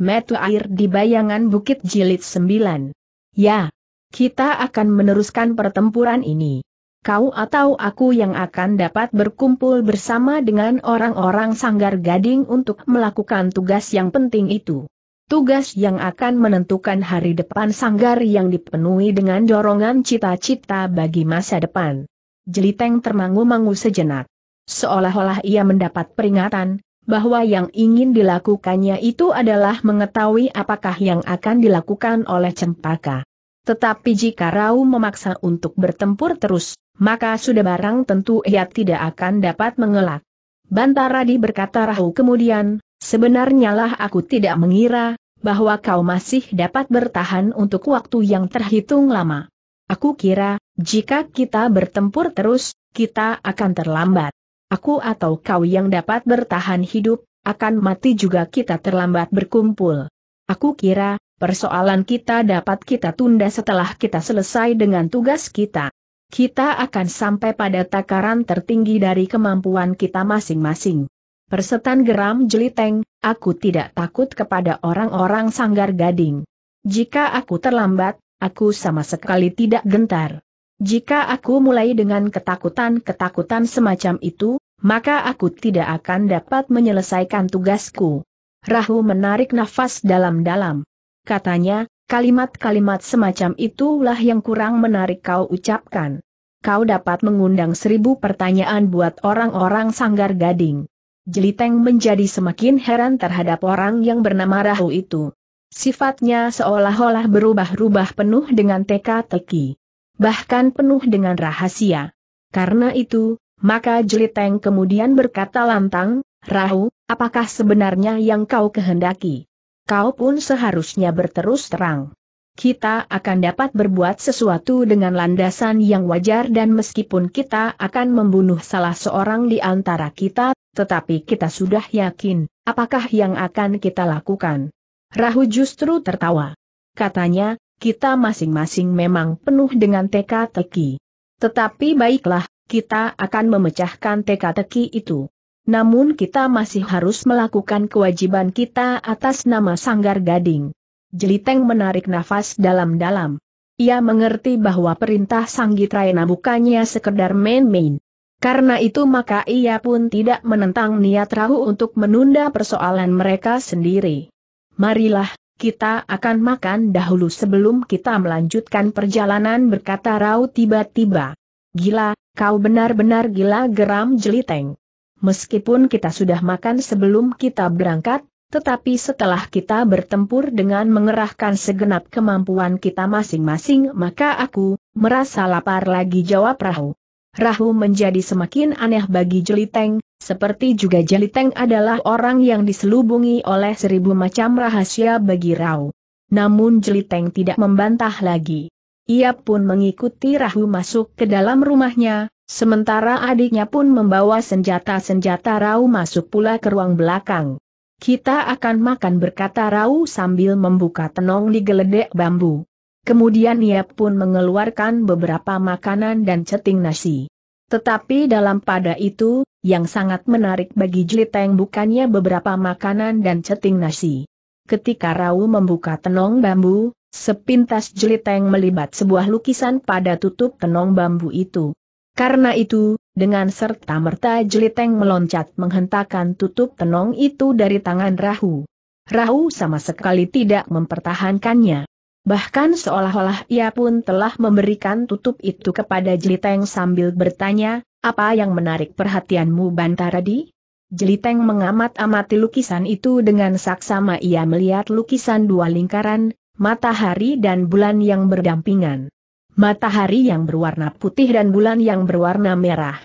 metu air di bayangan bukit jilid 9. Ya, kita akan meneruskan pertempuran ini. Kau atau aku yang akan dapat berkumpul bersama dengan orang-orang sanggar gading untuk melakukan tugas yang penting itu. Tugas yang akan menentukan hari depan sanggar yang dipenuhi dengan dorongan cita-cita bagi masa depan. Jeliteng termangu-mangu sejenak. Seolah-olah ia mendapat peringatan, bahwa yang ingin dilakukannya itu adalah mengetahui apakah yang akan dilakukan oleh Cempaka. Tetapi jika Rau memaksa untuk bertempur terus, maka sudah barang tentu ia tidak akan dapat mengelak. Bantaradi berkata Rau kemudian, sebenarnya lah aku tidak mengira, bahwa kau masih dapat bertahan untuk waktu yang terhitung lama. Aku kira, jika kita bertempur terus, kita akan terlambat aku atau kau yang dapat bertahan hidup, akan mati juga kita terlambat berkumpul. Aku kira, persoalan kita dapat kita tunda setelah kita selesai dengan tugas kita. Kita akan sampai pada takaran tertinggi dari kemampuan kita masing-masing. Persetan geram jeliteng, aku tidak takut kepada orang-orang sanggar gading. Jika aku terlambat, aku sama sekali tidak gentar. Jika aku mulai dengan ketakutan-ketakutan semacam itu, maka aku tidak akan dapat menyelesaikan tugasku. Rahu menarik nafas dalam-dalam. Katanya, kalimat-kalimat semacam itulah yang kurang menarik kau ucapkan. Kau dapat mengundang seribu pertanyaan buat orang-orang sanggar gading. Jeliteng menjadi semakin heran terhadap orang yang bernama Rahu itu. Sifatnya seolah-olah berubah-ubah penuh dengan teka-teki bahkan penuh dengan rahasia. Karena itu, maka Jeliteng kemudian berkata lantang, Rahu, apakah sebenarnya yang kau kehendaki? Kau pun seharusnya berterus terang. Kita akan dapat berbuat sesuatu dengan landasan yang wajar dan meskipun kita akan membunuh salah seorang di antara kita, tetapi kita sudah yakin, apakah yang akan kita lakukan? Rahu justru tertawa. Katanya, kita masing-masing memang penuh dengan teka-teki. Tetapi baiklah, kita akan memecahkan teka-teki itu. Namun kita masih harus melakukan kewajiban kita atas nama Sanggar Gading. Jeliteng menarik nafas dalam-dalam. Ia mengerti bahwa perintah Sanggitraena bukannya sekedar main-main. Karena itu maka ia pun tidak menentang niat Rahu untuk menunda persoalan mereka sendiri. Marilah, kita akan makan dahulu sebelum kita melanjutkan perjalanan berkata Rau tiba-tiba. Gila, kau benar-benar gila geram jeliteng. Meskipun kita sudah makan sebelum kita berangkat, tetapi setelah kita bertempur dengan mengerahkan segenap kemampuan kita masing-masing maka aku, merasa lapar lagi jawab Rahu. Rahu menjadi semakin aneh bagi Jeliteng, seperti juga Jeliteng adalah orang yang diselubungi oleh seribu macam rahasia bagi Rao. Namun Jeliteng tidak membantah lagi. Ia pun mengikuti Rahu masuk ke dalam rumahnya, sementara adiknya pun membawa senjata-senjata Rao masuk pula ke ruang belakang. Kita akan makan berkata Rau sambil membuka tenong di geledek bambu. Kemudian ia pun mengeluarkan beberapa makanan dan ceting nasi. Tetapi dalam pada itu, yang sangat menarik bagi Jeliteng bukannya beberapa makanan dan ceting nasi. Ketika Rau membuka tenong bambu, sepintas Jeliteng melibat sebuah lukisan pada tutup tenong bambu itu. Karena itu, dengan serta-merta Jeliteng meloncat menghentakkan tutup tenong itu dari tangan Rahu. Rahu sama sekali tidak mempertahankannya. Bahkan seolah-olah ia pun telah memberikan tutup itu kepada Jeliteng sambil bertanya, apa yang menarik perhatianmu Bantaradi? Jeliteng mengamat-amati lukisan itu dengan saksama ia melihat lukisan dua lingkaran, matahari dan bulan yang berdampingan. Matahari yang berwarna putih dan bulan yang berwarna merah.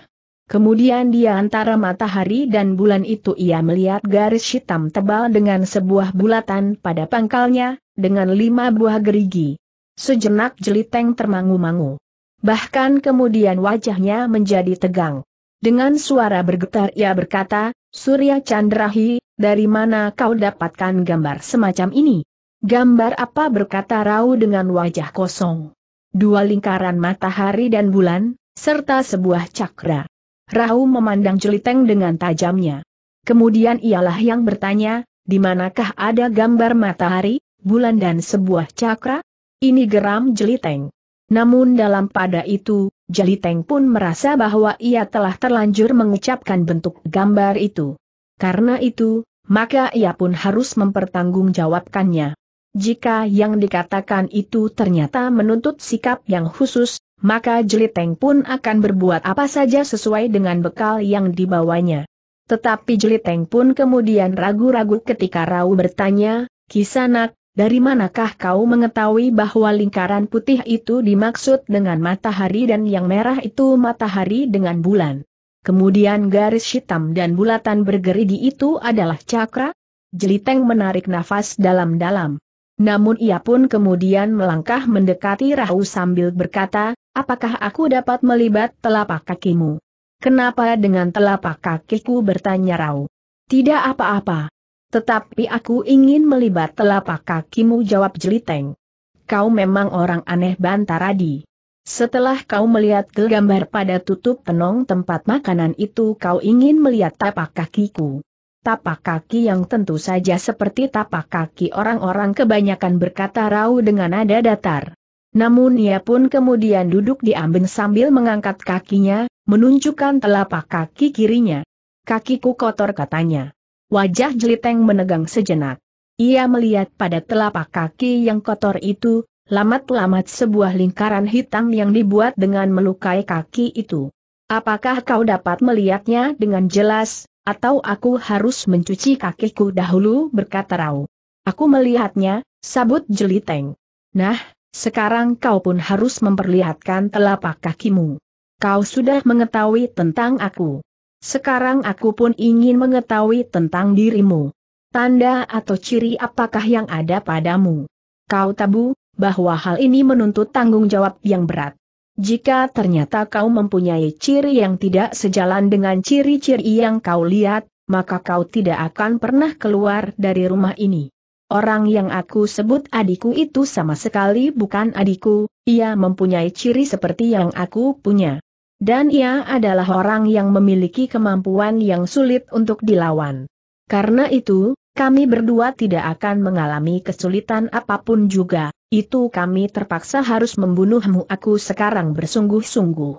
Kemudian di antara matahari dan bulan itu ia melihat garis hitam tebal dengan sebuah bulatan pada pangkalnya, dengan lima buah gerigi. Sejenak jeliteng termangu-mangu. Bahkan kemudian wajahnya menjadi tegang. Dengan suara bergetar ia berkata, Surya Chandrahi, dari mana kau dapatkan gambar semacam ini? Gambar apa berkata Rau dengan wajah kosong? Dua lingkaran matahari dan bulan, serta sebuah cakra. Rau memandang Jeliteng dengan tajamnya. Kemudian ialah yang bertanya, di manakah ada gambar matahari? bulan dan sebuah cakra? Ini geram Jeliteng. Namun dalam pada itu, Jeliteng pun merasa bahwa ia telah terlanjur mengucapkan bentuk gambar itu. Karena itu, maka ia pun harus mempertanggungjawabkannya. Jika yang dikatakan itu ternyata menuntut sikap yang khusus, maka Jeliteng pun akan berbuat apa saja sesuai dengan bekal yang dibawanya. Tetapi Jeliteng pun kemudian ragu-ragu ketika Rau bertanya, Kisanak, dari manakah kau mengetahui bahwa lingkaran putih itu dimaksud dengan matahari dan yang merah itu matahari dengan bulan? Kemudian garis hitam dan bulatan bergerigi itu adalah cakra? Jeliteng menarik nafas dalam-dalam. Namun ia pun kemudian melangkah mendekati Rahu sambil berkata, apakah aku dapat melibat telapak kakimu? Kenapa dengan telapak kakiku bertanya Rahu? Tidak apa-apa. Tetapi aku ingin melibat telapak kakimu jawab Jeliteng. Kau memang orang aneh Bantaradi. Setelah kau melihat ke gambar pada tutup penong tempat makanan itu kau ingin melihat tapak kakiku. Tapak kaki yang tentu saja seperti tapak kaki orang-orang kebanyakan berkata rau dengan nada datar. Namun ia pun kemudian duduk di amben sambil mengangkat kakinya, menunjukkan telapak kaki kirinya. Kakiku kotor katanya. Wajah Jeliteng menegang sejenak. Ia melihat pada telapak kaki yang kotor itu, lamat-lamat sebuah lingkaran hitam yang dibuat dengan melukai kaki itu. Apakah kau dapat melihatnya dengan jelas, atau aku harus mencuci kakiku dahulu berkata Rau. Aku melihatnya, sabut Jeliteng. Nah, sekarang kau pun harus memperlihatkan telapak kakimu. Kau sudah mengetahui tentang aku. Sekarang aku pun ingin mengetahui tentang dirimu. Tanda atau ciri apakah yang ada padamu? Kau tabu, bahwa hal ini menuntut tanggung jawab yang berat. Jika ternyata kau mempunyai ciri yang tidak sejalan dengan ciri-ciri yang kau lihat, maka kau tidak akan pernah keluar dari rumah ini. Orang yang aku sebut adikku itu sama sekali bukan adikku, ia mempunyai ciri seperti yang aku punya. Dan ia adalah orang yang memiliki kemampuan yang sulit untuk dilawan. Karena itu, kami berdua tidak akan mengalami kesulitan apapun juga, itu kami terpaksa harus membunuhmu aku sekarang bersungguh-sungguh.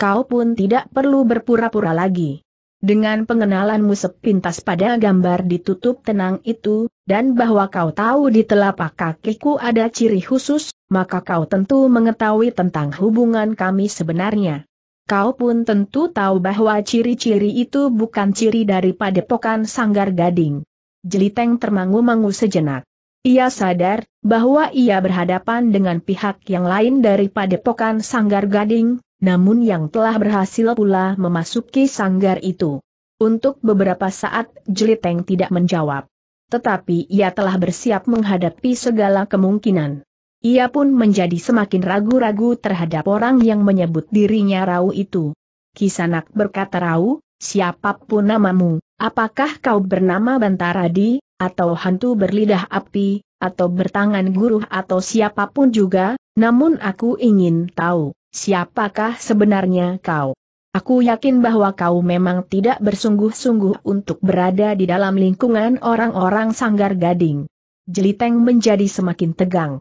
Kau pun tidak perlu berpura-pura lagi. Dengan pengenalanmu sepintas pada gambar ditutup tenang itu, dan bahwa kau tahu di telapak kakiku ada ciri khusus, maka kau tentu mengetahui tentang hubungan kami sebenarnya. Kau pun tentu tahu bahwa ciri-ciri itu bukan ciri dari padepokan sanggar gading. Jeliteng termangu-mangu sejenak. Ia sadar bahwa ia berhadapan dengan pihak yang lain dari padepokan sanggar gading, namun yang telah berhasil pula memasuki sanggar itu. Untuk beberapa saat Jeliteng tidak menjawab. Tetapi ia telah bersiap menghadapi segala kemungkinan. Ia pun menjadi semakin ragu-ragu terhadap orang yang menyebut dirinya Rau itu. Kisanak berkata Rau, siapapun namamu, apakah kau bernama Bantaradi, atau hantu berlidah api, atau bertangan guru, atau siapapun juga, namun aku ingin tahu, siapakah sebenarnya kau? Aku yakin bahwa kau memang tidak bersungguh-sungguh untuk berada di dalam lingkungan orang-orang sanggar gading. Jeliteng menjadi semakin tegang.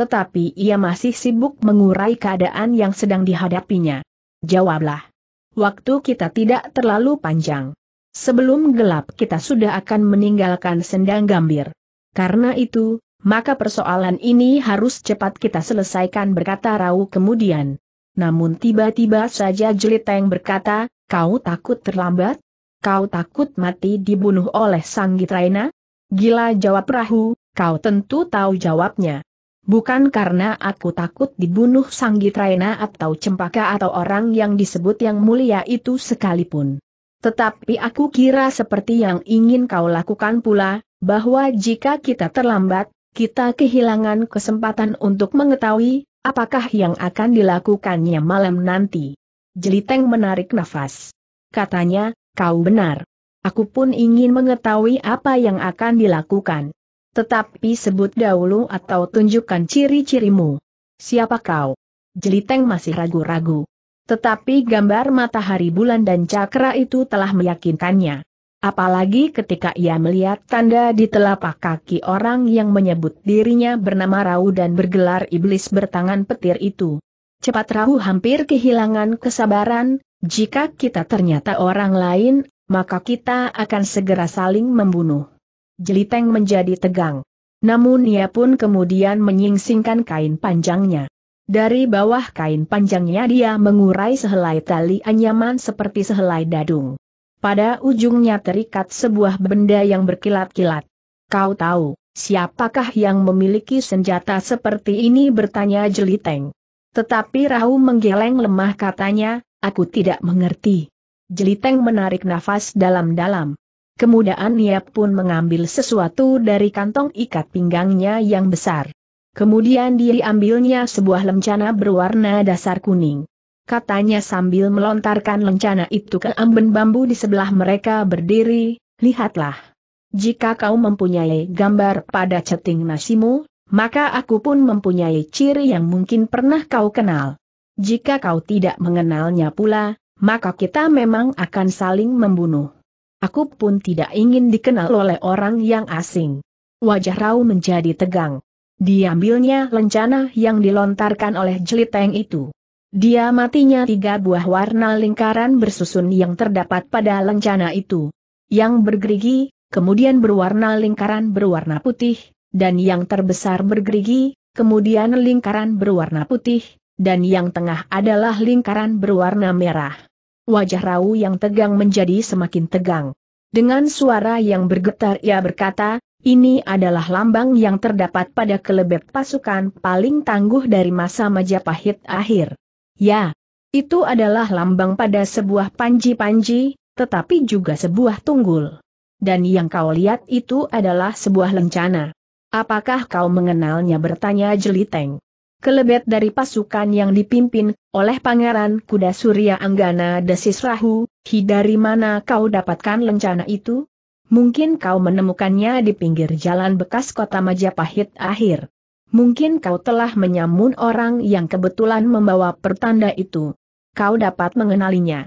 Tetapi ia masih sibuk mengurai keadaan yang sedang dihadapinya. Jawablah. Waktu kita tidak terlalu panjang. Sebelum gelap kita sudah akan meninggalkan sendang gambir. Karena itu, maka persoalan ini harus cepat kita selesaikan berkata Rau kemudian. Namun tiba-tiba saja Jeliteng berkata, kau takut terlambat? Kau takut mati dibunuh oleh Raina? Gila jawab Rahu, kau tentu tahu jawabnya. Bukan karena aku takut dibunuh Sanggitraena atau Cempaka atau orang yang disebut yang mulia itu sekalipun. Tetapi aku kira seperti yang ingin kau lakukan pula, bahwa jika kita terlambat, kita kehilangan kesempatan untuk mengetahui, apakah yang akan dilakukannya malam nanti. Jeliteng menarik nafas. Katanya, kau benar. Aku pun ingin mengetahui apa yang akan dilakukan. Tetapi sebut dahulu atau tunjukkan ciri-cirimu. Siapa kau? Jeliteng masih ragu-ragu. Tetapi gambar matahari bulan dan cakra itu telah meyakinkannya. Apalagi ketika ia melihat tanda di telapak kaki orang yang menyebut dirinya bernama Rau dan bergelar iblis bertangan petir itu. Cepat Rau hampir kehilangan kesabaran, jika kita ternyata orang lain, maka kita akan segera saling membunuh. Jeliteng menjadi tegang. Namun ia pun kemudian menyingsingkan kain panjangnya. Dari bawah kain panjangnya dia mengurai sehelai tali anyaman seperti sehelai dadung. Pada ujungnya terikat sebuah benda yang berkilat-kilat. Kau tahu, siapakah yang memiliki senjata seperti ini bertanya Jeliteng. Tetapi Rahu menggeleng lemah katanya, aku tidak mengerti. Jeliteng menarik nafas dalam-dalam. Kemudian ia pun mengambil sesuatu dari kantong ikat pinggangnya yang besar. Kemudian dia diambilnya sebuah lencana berwarna dasar kuning. Katanya sambil melontarkan lencana itu ke amben bambu di sebelah mereka berdiri, lihatlah. Jika kau mempunyai gambar pada ceting nasimu, maka aku pun mempunyai ciri yang mungkin pernah kau kenal. Jika kau tidak mengenalnya pula, maka kita memang akan saling membunuh. Aku pun tidak ingin dikenal oleh orang yang asing. Wajah Rau menjadi tegang. Diambilnya lencana yang dilontarkan oleh jeliteng itu. Dia matinya tiga buah warna lingkaran bersusun yang terdapat pada lencana itu. Yang bergerigi, kemudian berwarna lingkaran berwarna putih, dan yang terbesar bergerigi, kemudian lingkaran berwarna putih, dan yang tengah adalah lingkaran berwarna merah wajah Rau yang tegang menjadi semakin tegang. Dengan suara yang bergetar ia berkata, ini adalah lambang yang terdapat pada kelebet pasukan paling tangguh dari masa Majapahit akhir. Ya, itu adalah lambang pada sebuah panji-panji, tetapi juga sebuah tunggul. Dan yang kau lihat itu adalah sebuah lencana. Apakah kau mengenalnya bertanya Jeliteng? kelebet dari pasukan yang dipimpin oleh Pangeran Kuda Surya Anggana Desis Rahu, hi dari mana kau dapatkan lencana itu? Mungkin kau menemukannya di pinggir jalan bekas kota Majapahit akhir. Mungkin kau telah menyamun orang yang kebetulan membawa pertanda itu. Kau dapat mengenalinya.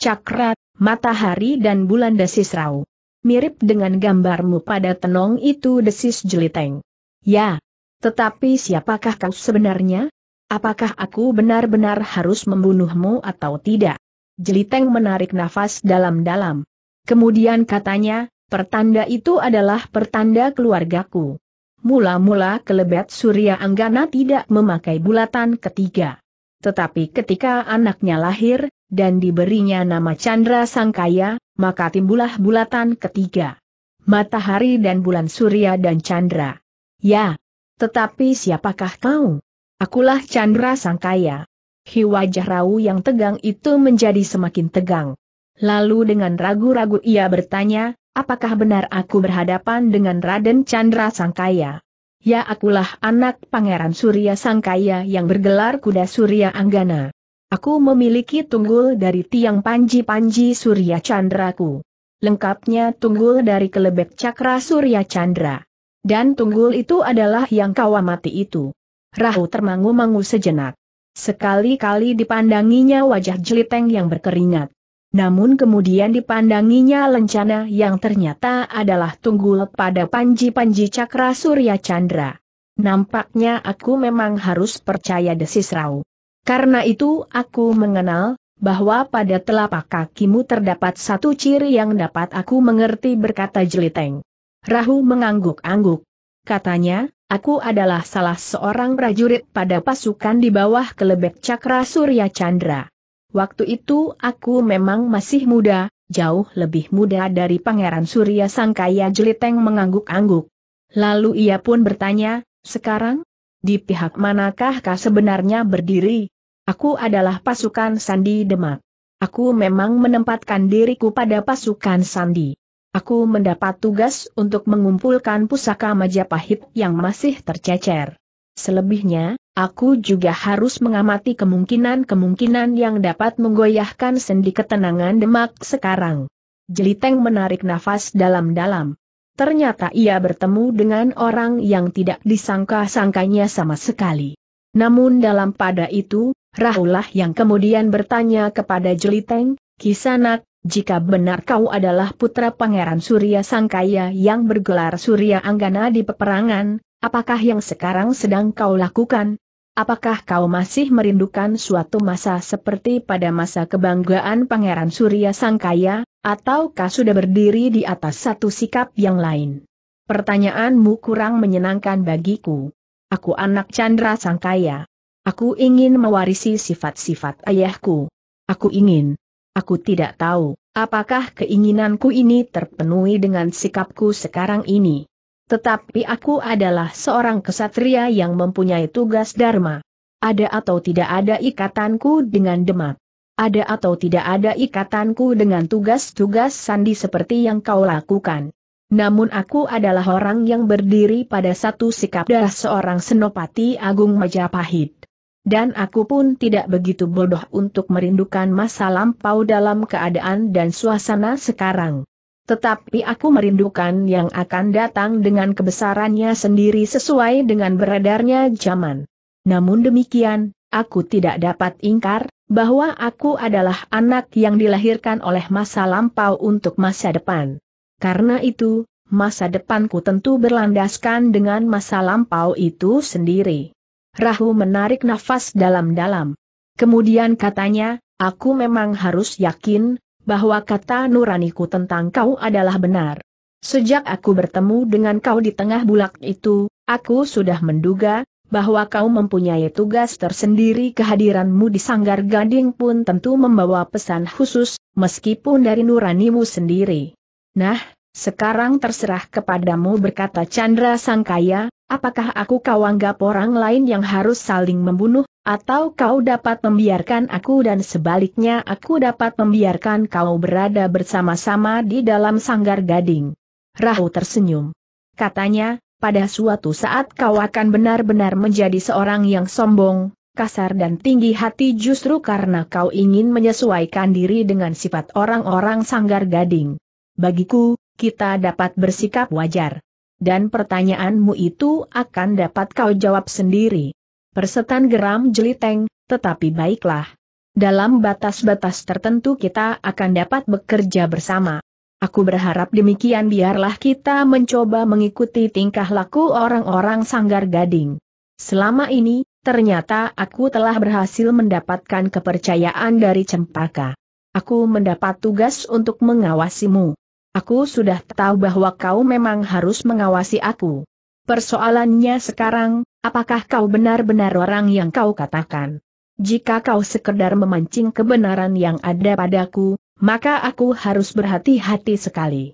Cakrat, matahari dan bulan Desis Rahu. Mirip dengan gambarmu pada tenong itu Desis Jeliteng. Ya, tetapi siapakah kau sebenarnya? Apakah aku benar-benar harus membunuhmu atau tidak? Jeliteng menarik nafas dalam-dalam. Kemudian katanya, pertanda itu adalah pertanda keluargaku. Mula-mula kelebet Surya Anggana tidak memakai bulatan ketiga. Tetapi ketika anaknya lahir, dan diberinya nama Chandra Sangkaya, maka timbulah bulatan ketiga. Matahari dan bulan Surya dan Chandra. Ya, tetapi siapakah kau? Akulah Chandra Sangkaya. Hi wajah Rau yang tegang itu menjadi semakin tegang. Lalu dengan ragu-ragu ia bertanya, apakah benar aku berhadapan dengan Raden Chandra Sangkaya? Ya akulah anak Pangeran Surya Sangkaya yang bergelar kuda Surya Anggana. Aku memiliki tunggul dari tiang panji-panji Surya Chandraku. Lengkapnya tunggul dari kelebek cakra Surya Chandra. Dan tunggul itu adalah yang kau amati itu. Rahu termangu-mangu sejenak. Sekali-kali dipandanginya wajah jeliteng yang berkeringat. Namun kemudian dipandanginya lencana yang ternyata adalah tunggul pada panji-panji cakra Surya Chandra. Nampaknya aku memang harus percaya desis Rau. Karena itu aku mengenal, bahwa pada telapak kakimu terdapat satu ciri yang dapat aku mengerti berkata Jeliteng. Rahu mengangguk-angguk. Katanya, aku adalah salah seorang prajurit pada pasukan di bawah kelebek cakra Surya Chandra. Waktu itu aku memang masih muda, jauh lebih muda dari Pangeran Surya Sangkaya Jeliteng mengangguk-angguk. Lalu ia pun bertanya, sekarang? Di pihak manakah kau sebenarnya berdiri? Aku adalah pasukan Sandi Demak. Aku memang menempatkan diriku pada pasukan Sandi aku mendapat tugas untuk mengumpulkan pusaka Majapahit yang masih tercecer. Selebihnya, aku juga harus mengamati kemungkinan-kemungkinan yang dapat menggoyahkan sendi ketenangan Demak sekarang. Jeliteng menarik nafas dalam-dalam. Ternyata ia bertemu dengan orang yang tidak disangka-sangkanya sama sekali. Namun dalam pada itu, Rahulah yang kemudian bertanya kepada Jeliteng, Kisanak, jika benar kau adalah putra Pangeran Surya Sangkaya yang bergelar Surya Anggana di peperangan, apakah yang sekarang sedang kau lakukan? Apakah kau masih merindukan suatu masa seperti pada masa kebanggaan Pangeran Surya Sangkaya, atau kau sudah berdiri di atas satu sikap yang lain? Pertanyaanmu kurang menyenangkan bagiku. Aku anak Chandra Sangkaya. Aku ingin mewarisi sifat-sifat ayahku. Aku ingin Aku tidak tahu, apakah keinginanku ini terpenuhi dengan sikapku sekarang ini. Tetapi aku adalah seorang kesatria yang mempunyai tugas dharma. Ada atau tidak ada ikatanku dengan demak. Ada atau tidak ada ikatanku dengan tugas-tugas sandi seperti yang kau lakukan. Namun aku adalah orang yang berdiri pada satu sikap darah seorang senopati agung Majapahit dan aku pun tidak begitu bodoh untuk merindukan masa lampau dalam keadaan dan suasana sekarang. Tetapi aku merindukan yang akan datang dengan kebesarannya sendiri sesuai dengan beredarnya zaman. Namun demikian, aku tidak dapat ingkar, bahwa aku adalah anak yang dilahirkan oleh masa lampau untuk masa depan. Karena itu, masa depanku tentu berlandaskan dengan masa lampau itu sendiri. Rahu menarik nafas dalam-dalam. Kemudian katanya, aku memang harus yakin, bahwa kata nuraniku tentang kau adalah benar. Sejak aku bertemu dengan kau di tengah bulak itu, aku sudah menduga, bahwa kau mempunyai tugas tersendiri kehadiranmu di Sanggar Gading pun tentu membawa pesan khusus, meskipun dari nuranimu sendiri. Nah, sekarang terserah kepadamu berkata Chandra Sangkaya, apakah aku kau anggap orang lain yang harus saling membunuh, atau kau dapat membiarkan aku dan sebaliknya aku dapat membiarkan kau berada bersama-sama di dalam sanggar gading. Rahu tersenyum. Katanya, pada suatu saat kau akan benar-benar menjadi seorang yang sombong, kasar dan tinggi hati justru karena kau ingin menyesuaikan diri dengan sifat orang-orang sanggar gading. Bagiku, kita dapat bersikap wajar. Dan pertanyaanmu itu akan dapat kau jawab sendiri. Persetan geram jeliteng, tetapi baiklah. Dalam batas-batas tertentu kita akan dapat bekerja bersama. Aku berharap demikian biarlah kita mencoba mengikuti tingkah laku orang-orang sanggar gading. Selama ini, ternyata aku telah berhasil mendapatkan kepercayaan dari cempaka. Aku mendapat tugas untuk mengawasimu. Aku sudah tahu bahwa kau memang harus mengawasi aku. Persoalannya sekarang, apakah kau benar-benar orang yang kau katakan? Jika kau sekedar memancing kebenaran yang ada padaku, maka aku harus berhati-hati sekali.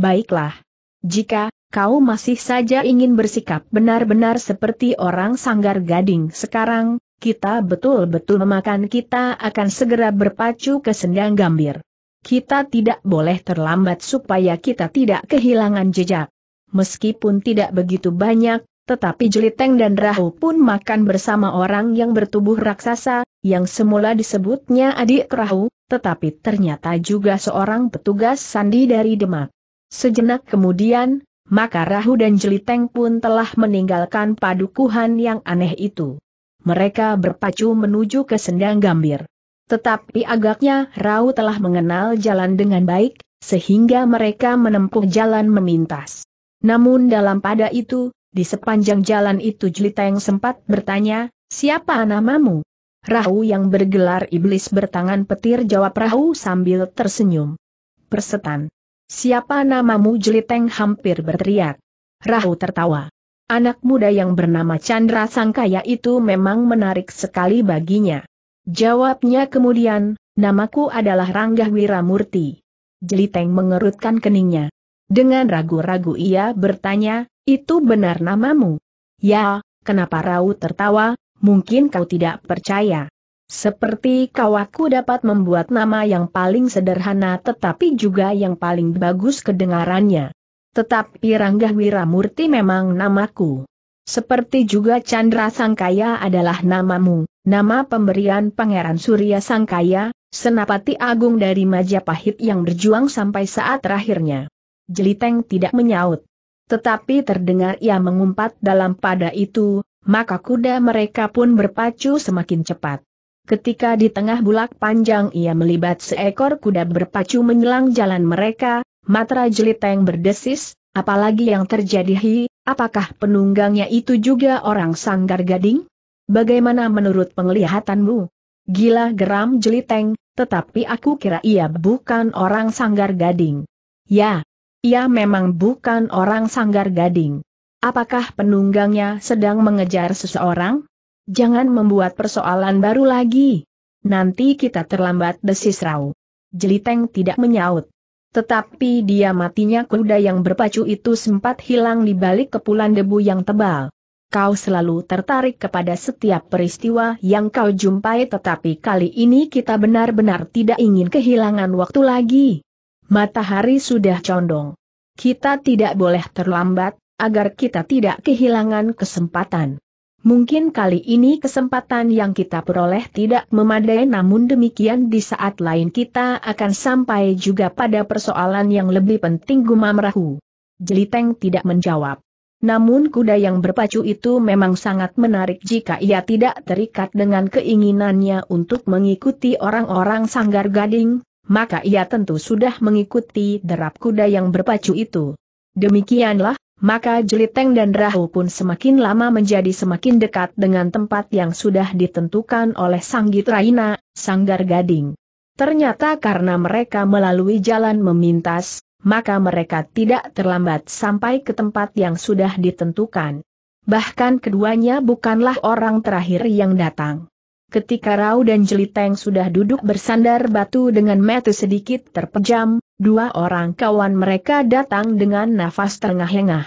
Baiklah. Jika kau masih saja ingin bersikap benar-benar seperti orang sanggar gading sekarang, kita betul-betul memakan kita akan segera berpacu ke sendang gambir. Kita tidak boleh terlambat supaya kita tidak kehilangan jejak. Meskipun tidak begitu banyak, tetapi Jeliteng dan Rahu pun makan bersama orang yang bertubuh raksasa, yang semula disebutnya adik Rahu, tetapi ternyata juga seorang petugas sandi dari Demak. Sejenak kemudian, maka Rahu dan Jeliteng pun telah meninggalkan padukuhan yang aneh itu. Mereka berpacu menuju ke Sendang Gambir. Tetapi agaknya Rau telah mengenal jalan dengan baik, sehingga mereka menempuh jalan memintas. Namun dalam pada itu, di sepanjang jalan itu yang sempat bertanya, siapa namamu? Rahu yang bergelar iblis bertangan petir jawab Rahu sambil tersenyum. Persetan. Siapa namamu Jeliteng hampir berteriak. Rahu tertawa. Anak muda yang bernama Chandra Sangkaya itu memang menarik sekali baginya. Jawabnya kemudian, namaku adalah Ranggah Wiramurti. Jeliteng mengerutkan keningnya. Dengan ragu-ragu ia bertanya, itu benar namamu? Ya, kenapa Rau tertawa, mungkin kau tidak percaya. Seperti kau aku dapat membuat nama yang paling sederhana tetapi juga yang paling bagus kedengarannya. Tetapi Ranggah Wiramurti memang namaku. Seperti juga Chandra Sangkaya adalah namamu, nama pemberian Pangeran Surya Sangkaya, senapati agung dari Majapahit yang berjuang sampai saat terakhirnya. Jeliteng tidak menyaut. Tetapi terdengar ia mengumpat dalam pada itu, maka kuda mereka pun berpacu semakin cepat. Ketika di tengah bulak panjang ia melibat seekor kuda berpacu menyelang jalan mereka, matra jeliteng berdesis, apalagi yang terjadi hi, Apakah penunggangnya itu juga orang sanggar gading? Bagaimana menurut penglihatanmu? Gila geram jeliteng, tetapi aku kira ia bukan orang sanggar gading. Ya, ia memang bukan orang sanggar gading. Apakah penunggangnya sedang mengejar seseorang? Jangan membuat persoalan baru lagi. Nanti kita terlambat desis Rau. Jeliteng tidak menyaut. Tetapi dia matinya kuda yang berpacu itu sempat hilang di balik kepulan debu yang tebal. Kau selalu tertarik kepada setiap peristiwa yang kau jumpai tetapi kali ini kita benar-benar tidak ingin kehilangan waktu lagi. Matahari sudah condong. Kita tidak boleh terlambat, agar kita tidak kehilangan kesempatan. Mungkin kali ini kesempatan yang kita peroleh tidak memadai namun demikian di saat lain kita akan sampai juga pada persoalan yang lebih penting gumam Rahu. Jeliteng tidak menjawab. Namun kuda yang berpacu itu memang sangat menarik jika ia tidak terikat dengan keinginannya untuk mengikuti orang-orang sanggar gading, maka ia tentu sudah mengikuti derap kuda yang berpacu itu. Demikianlah, maka Jeliteng dan Rahu pun semakin lama menjadi semakin dekat dengan tempat yang sudah ditentukan oleh Sanggit Raina, Sanggar Gading. Ternyata karena mereka melalui jalan memintas, maka mereka tidak terlambat sampai ke tempat yang sudah ditentukan. Bahkan keduanya bukanlah orang terakhir yang datang. Ketika Rau dan Jeliteng sudah duduk bersandar batu dengan mata sedikit terpejam, dua orang kawan mereka datang dengan nafas terengah-engah.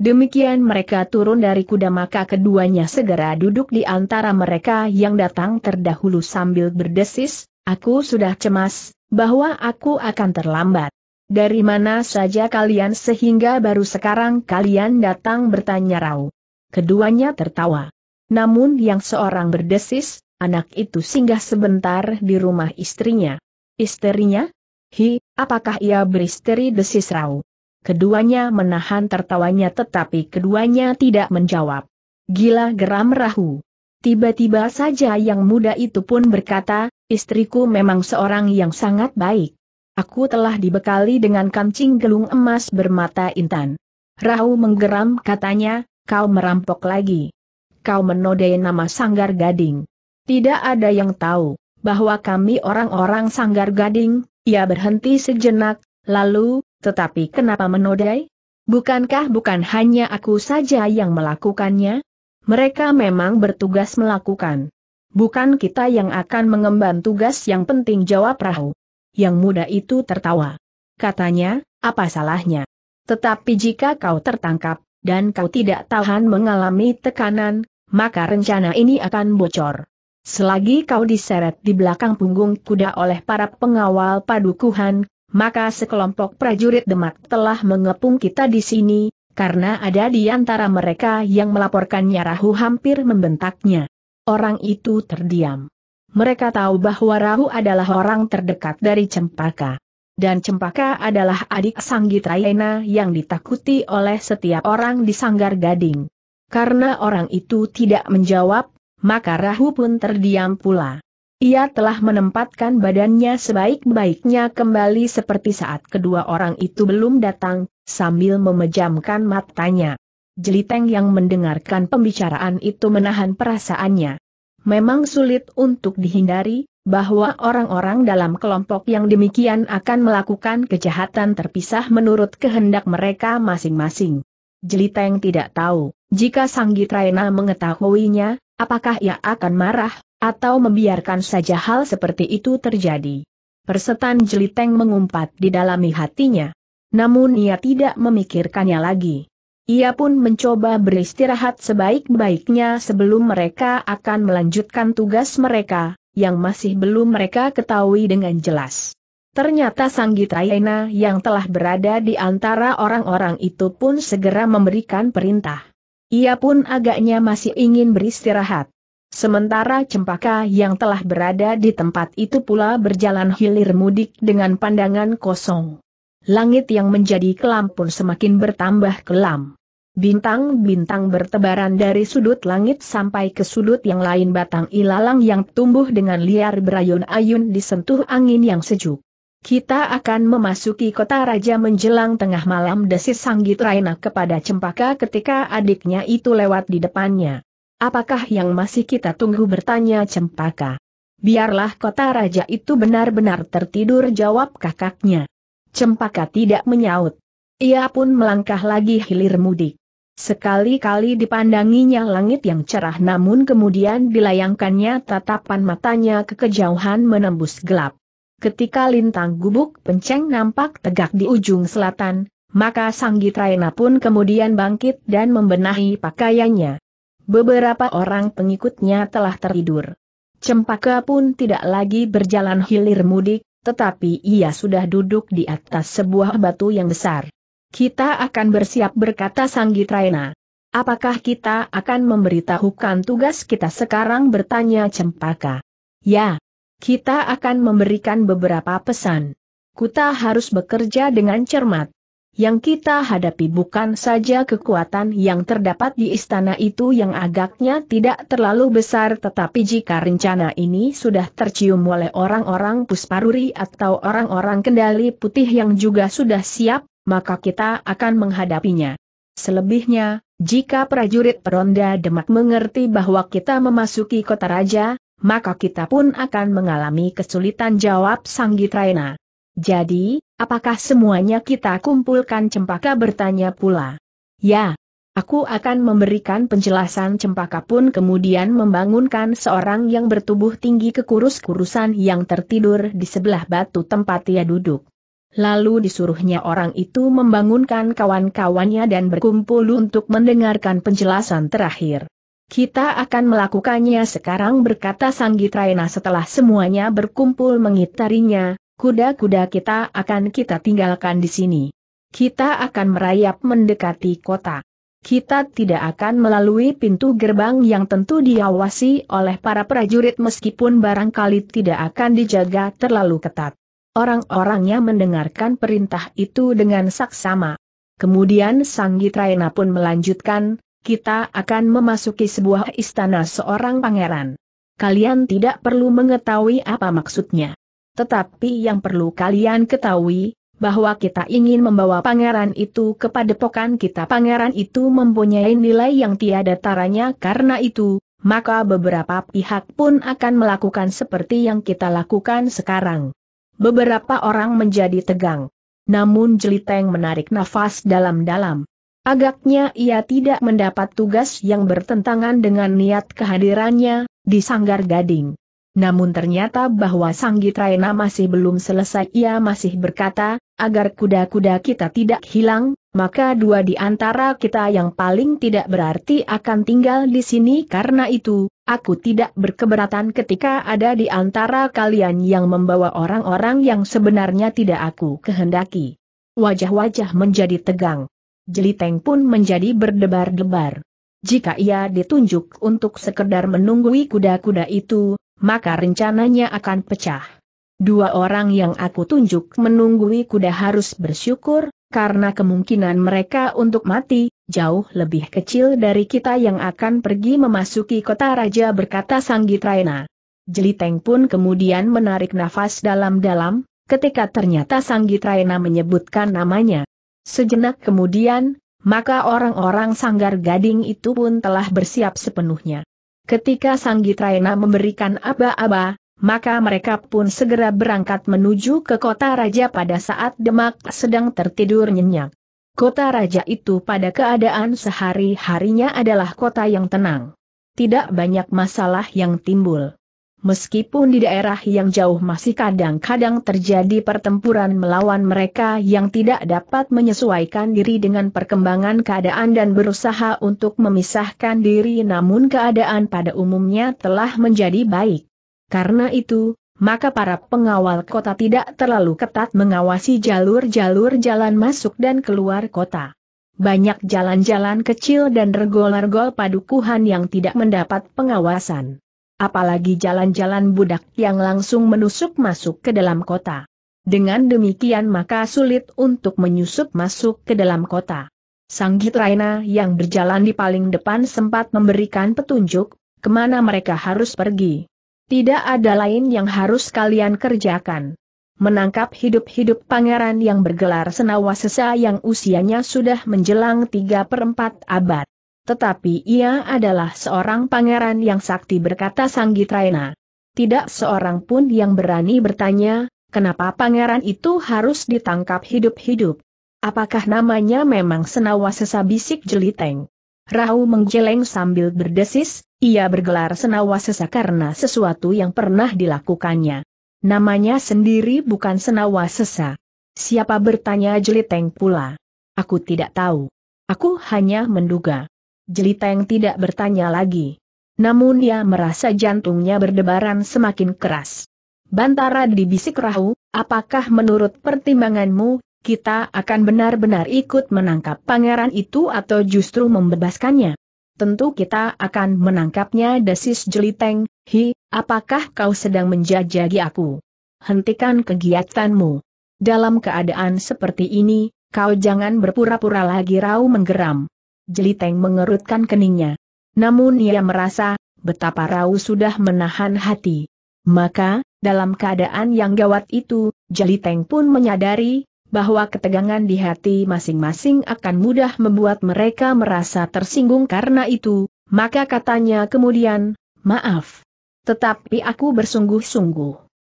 Demikian mereka turun dari kuda maka keduanya segera duduk di antara mereka yang datang terdahulu sambil berdesis, aku sudah cemas, bahwa aku akan terlambat. Dari mana saja kalian sehingga baru sekarang kalian datang bertanya Rau. Keduanya tertawa. Namun yang seorang berdesis, anak itu singgah sebentar di rumah istrinya. Istrinya? Hi, apakah ia beristri desis Rau? Keduanya menahan tertawanya tetapi keduanya tidak menjawab. Gila geram Rahu. Tiba-tiba saja yang muda itu pun berkata, istriku memang seorang yang sangat baik. Aku telah dibekali dengan kancing gelung emas bermata intan. Rahu menggeram katanya, kau merampok lagi. Kau menodai nama sanggar gading. Tidak ada yang tahu bahwa kami orang-orang sanggar gading, ia berhenti sejenak, lalu, tetapi kenapa menodai? Bukankah bukan hanya aku saja yang melakukannya? Mereka memang bertugas melakukan. Bukan kita yang akan mengemban tugas yang penting jawab perahu. Yang muda itu tertawa. Katanya, apa salahnya? Tetapi jika kau tertangkap, dan kau tidak tahan mengalami tekanan, maka rencana ini akan bocor. Selagi kau diseret di belakang punggung kuda oleh para pengawal padukuhan, maka sekelompok prajurit Demak telah mengepung kita di sini, karena ada di antara mereka yang melaporkannya Rahu hampir membentaknya. Orang itu terdiam. Mereka tahu bahwa Rahu adalah orang terdekat dari Cempaka. Dan Cempaka adalah adik Sanggitrayana yang ditakuti oleh setiap orang di Sanggar Gading. Karena orang itu tidak menjawab, maka Rahu pun terdiam pula. Ia telah menempatkan badannya sebaik-baiknya kembali seperti saat kedua orang itu belum datang, sambil memejamkan matanya. Jeliteng yang mendengarkan pembicaraan itu menahan perasaannya. Memang sulit untuk dihindari, bahwa orang-orang dalam kelompok yang demikian akan melakukan kejahatan terpisah menurut kehendak mereka masing-masing. Jeliteng tidak tahu, jika Sanggitraena mengetahuinya, Apakah ia akan marah, atau membiarkan saja hal seperti itu terjadi? Persetan jeliteng mengumpat di dalam hatinya. Namun ia tidak memikirkannya lagi. Ia pun mencoba beristirahat sebaik-baiknya sebelum mereka akan melanjutkan tugas mereka, yang masih belum mereka ketahui dengan jelas. Ternyata Sang Sanggitrayana yang telah berada di antara orang-orang itu pun segera memberikan perintah. Ia pun agaknya masih ingin beristirahat. Sementara cempaka yang telah berada di tempat itu pula berjalan hilir mudik dengan pandangan kosong. Langit yang menjadi kelam pun semakin bertambah kelam. Bintang-bintang bertebaran dari sudut langit sampai ke sudut yang lain batang ilalang yang tumbuh dengan liar berayun-ayun disentuh angin yang sejuk. Kita akan memasuki kota raja menjelang tengah malam desis Sanggit Raina kepada Cempaka ketika adiknya itu lewat di depannya. Apakah yang masih kita tunggu bertanya Cempaka? Biarlah kota raja itu benar-benar tertidur jawab kakaknya. Cempaka tidak menyaut. Ia pun melangkah lagi hilir mudik. Sekali-kali dipandanginya langit yang cerah namun kemudian dilayangkannya tatapan matanya ke kejauhan menembus gelap. Ketika lintang gubuk penceng nampak tegak di ujung selatan, maka Sanggitrayana pun kemudian bangkit dan membenahi pakaiannya. Beberapa orang pengikutnya telah tertidur. Cempaka pun tidak lagi berjalan hilir mudik, tetapi ia sudah duduk di atas sebuah batu yang besar. Kita akan bersiap berkata Sanggitrayana. Apakah kita akan memberitahukan tugas kita sekarang bertanya Cempaka? Ya, kita akan memberikan beberapa pesan. Kita harus bekerja dengan cermat. Yang kita hadapi bukan saja kekuatan yang terdapat di istana itu yang agaknya tidak terlalu besar tetapi jika rencana ini sudah tercium oleh orang-orang Pusparuri atau orang-orang kendali putih yang juga sudah siap, maka kita akan menghadapinya. Selebihnya, jika prajurit peronda Demak mengerti bahwa kita memasuki kota raja, maka kita pun akan mengalami kesulitan jawab Sanggitraena. Jadi, apakah semuanya kita kumpulkan cempaka bertanya pula? Ya, Aku akan memberikan penjelasan cempaka pun kemudian membangunkan seorang yang bertubuh tinggi kekurus-kurusan yang tertidur di sebelah batu tempat ia duduk. Lalu disuruhnya orang itu membangunkan kawan-kawannya dan berkumpul untuk mendengarkan penjelasan terakhir. Kita akan melakukannya sekarang berkata Sang Gitraena setelah semuanya berkumpul mengitarinya, kuda-kuda kita akan kita tinggalkan di sini. Kita akan merayap mendekati kota. Kita tidak akan melalui pintu gerbang yang tentu diawasi oleh para prajurit meskipun barangkali tidak akan dijaga terlalu ketat. Orang-orangnya mendengarkan perintah itu dengan saksama. Kemudian Sang Gitraena pun melanjutkan, kita akan memasuki sebuah istana seorang pangeran. Kalian tidak perlu mengetahui apa maksudnya. Tetapi yang perlu kalian ketahui, bahwa kita ingin membawa pangeran itu kepada padepokan kita. Pangeran itu mempunyai nilai yang tiada taranya karena itu, maka beberapa pihak pun akan melakukan seperti yang kita lakukan sekarang. Beberapa orang menjadi tegang. Namun Jeliteng menarik nafas dalam-dalam. Agaknya ia tidak mendapat tugas yang bertentangan dengan niat kehadirannya, di Sanggar Gading. Namun ternyata bahwa Sanggitrayana masih belum selesai ia masih berkata, agar kuda-kuda kita tidak hilang, maka dua di antara kita yang paling tidak berarti akan tinggal di sini karena itu, aku tidak berkeberatan ketika ada di antara kalian yang membawa orang-orang yang sebenarnya tidak aku kehendaki. Wajah-wajah menjadi tegang. Jeliteng pun menjadi berdebar-debar. Jika ia ditunjuk untuk sekedar menunggui kuda-kuda itu, maka rencananya akan pecah. Dua orang yang aku tunjuk menunggui kuda harus bersyukur, karena kemungkinan mereka untuk mati, jauh lebih kecil dari kita yang akan pergi memasuki kota raja berkata Sanggitraena. Jeliteng pun kemudian menarik nafas dalam-dalam, ketika ternyata Sanggitraena menyebutkan namanya. Sejenak kemudian, maka orang-orang sanggar gading itu pun telah bersiap sepenuhnya. Ketika Sanggitraina memberikan aba-aba, maka mereka pun segera berangkat menuju ke kota raja pada saat Demak sedang tertidur nyenyak. Kota raja itu pada keadaan sehari-harinya adalah kota yang tenang. Tidak banyak masalah yang timbul meskipun di daerah yang jauh masih kadang-kadang terjadi pertempuran melawan mereka yang tidak dapat menyesuaikan diri dengan perkembangan keadaan dan berusaha untuk memisahkan diri namun keadaan pada umumnya telah menjadi baik. Karena itu, maka para pengawal kota tidak terlalu ketat mengawasi jalur-jalur jalan masuk dan keluar kota. Banyak jalan-jalan kecil dan regol-regol padukuhan yang tidak mendapat pengawasan apalagi jalan-jalan budak yang langsung menusuk masuk ke dalam kota. Dengan demikian maka sulit untuk menyusup masuk ke dalam kota. Sanggit Raina yang berjalan di paling depan sempat memberikan petunjuk, kemana mereka harus pergi. Tidak ada lain yang harus kalian kerjakan. Menangkap hidup-hidup pangeran yang bergelar sesa yang usianya sudah menjelang 3 perempat abad. Tetapi ia adalah seorang pangeran yang sakti berkata Sang Gitraena. Tidak seorang pun yang berani bertanya, kenapa pangeran itu harus ditangkap hidup-hidup. Apakah namanya memang Sesa bisik jeliteng? Rahu menggeleng sambil berdesis, ia bergelar senawasesa karena sesuatu yang pernah dilakukannya. Namanya sendiri bukan senawasesa. Siapa bertanya jeliteng pula? Aku tidak tahu. Aku hanya menduga. Jeliteng tidak bertanya lagi. Namun ia merasa jantungnya berdebaran semakin keras. Bantara dibisik Rahu, apakah menurut pertimbanganmu, kita akan benar-benar ikut menangkap pangeran itu atau justru membebaskannya? Tentu kita akan menangkapnya desis jeliteng, hi, apakah kau sedang menjajagi aku? Hentikan kegiatanmu. Dalam keadaan seperti ini, kau jangan berpura-pura lagi Rau menggeram. Jeliteng mengerutkan keningnya. Namun ia merasa, betapa Rau sudah menahan hati. Maka, dalam keadaan yang gawat itu, Jeliteng pun menyadari, bahwa ketegangan di hati masing-masing akan mudah membuat mereka merasa tersinggung karena itu, maka katanya kemudian, maaf. Tetapi aku bersungguh-sungguh.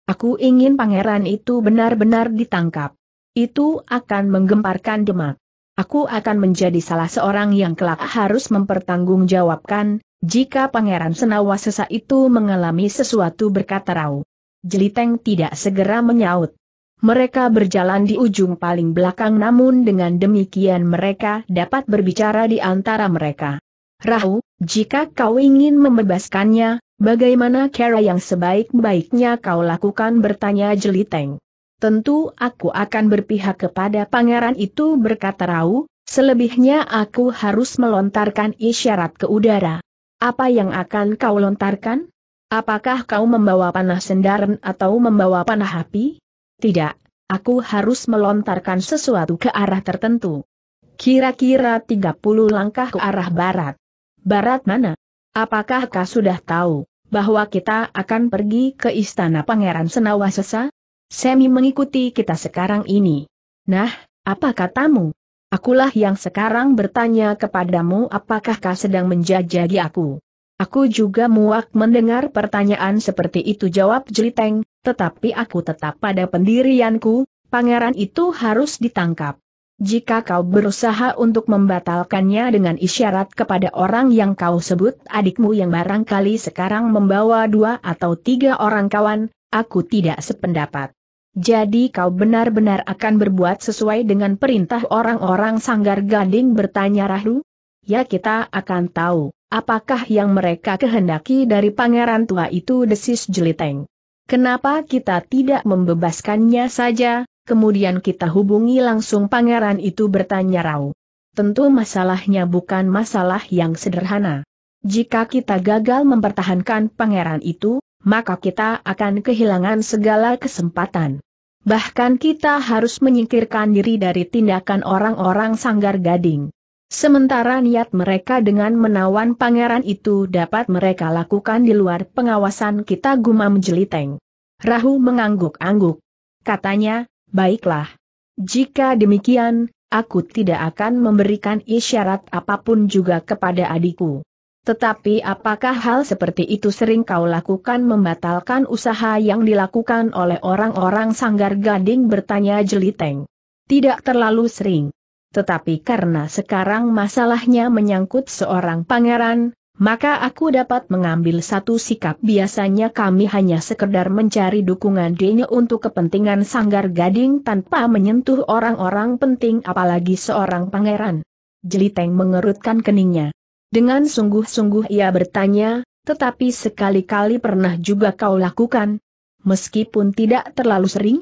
Aku ingin pangeran itu benar-benar ditangkap. Itu akan menggemparkan Demak. Aku akan menjadi salah seorang yang kelak harus mempertanggungjawabkan, jika Pangeran Senawa sesa itu mengalami sesuatu berkata Rau. Jeliteng tidak segera menyaut. Mereka berjalan di ujung paling belakang namun dengan demikian mereka dapat berbicara di antara mereka. Rau, jika kau ingin membebaskannya, bagaimana cara yang sebaik-baiknya kau lakukan bertanya Jeliteng tentu aku akan berpihak kepada pangeran itu berkata Rau, selebihnya aku harus melontarkan isyarat ke udara. Apa yang akan kau lontarkan? Apakah kau membawa panah sendaran atau membawa panah api? Tidak, aku harus melontarkan sesuatu ke arah tertentu. Kira-kira 30 langkah ke arah barat. Barat mana? Apakah kau sudah tahu? bahwa kita akan pergi ke istana Pangeran Senawasesa? Semi mengikuti kita sekarang ini. Nah, apa katamu? Akulah yang sekarang bertanya kepadamu apakah kau sedang menjajaki aku. Aku juga muak mendengar pertanyaan seperti itu jawab Jeliteng, tetapi aku tetap pada pendirianku, pangeran itu harus ditangkap. Jika kau berusaha untuk membatalkannya dengan isyarat kepada orang yang kau sebut adikmu yang barangkali sekarang membawa dua atau tiga orang kawan, aku tidak sependapat. Jadi kau benar-benar akan berbuat sesuai dengan perintah orang-orang sanggar gading bertanya Rahu? Ya kita akan tahu, apakah yang mereka kehendaki dari pangeran tua itu desis jeliteng. Kenapa kita tidak membebaskannya saja, kemudian kita hubungi langsung pangeran itu bertanya Rau. Tentu masalahnya bukan masalah yang sederhana. Jika kita gagal mempertahankan pangeran itu, maka kita akan kehilangan segala kesempatan. Bahkan kita harus menyingkirkan diri dari tindakan orang-orang sanggar gading. Sementara niat mereka dengan menawan pangeran itu dapat mereka lakukan di luar pengawasan kita gumam jeliteng. Rahu mengangguk-angguk. Katanya, baiklah. Jika demikian, aku tidak akan memberikan isyarat apapun juga kepada adikku. Tetapi apakah hal seperti itu sering kau lakukan membatalkan usaha yang dilakukan oleh orang-orang sanggar gading bertanya jeliteng? Tidak terlalu sering. Tetapi karena sekarang masalahnya menyangkut seorang pangeran, maka aku dapat mengambil satu sikap biasanya kami hanya sekedar mencari dukungan dinya untuk kepentingan sanggar gading tanpa menyentuh orang-orang penting apalagi seorang pangeran. Jeliteng mengerutkan keningnya. Dengan sungguh-sungguh ia bertanya, tetapi sekali-kali pernah juga kau lakukan? Meskipun tidak terlalu sering?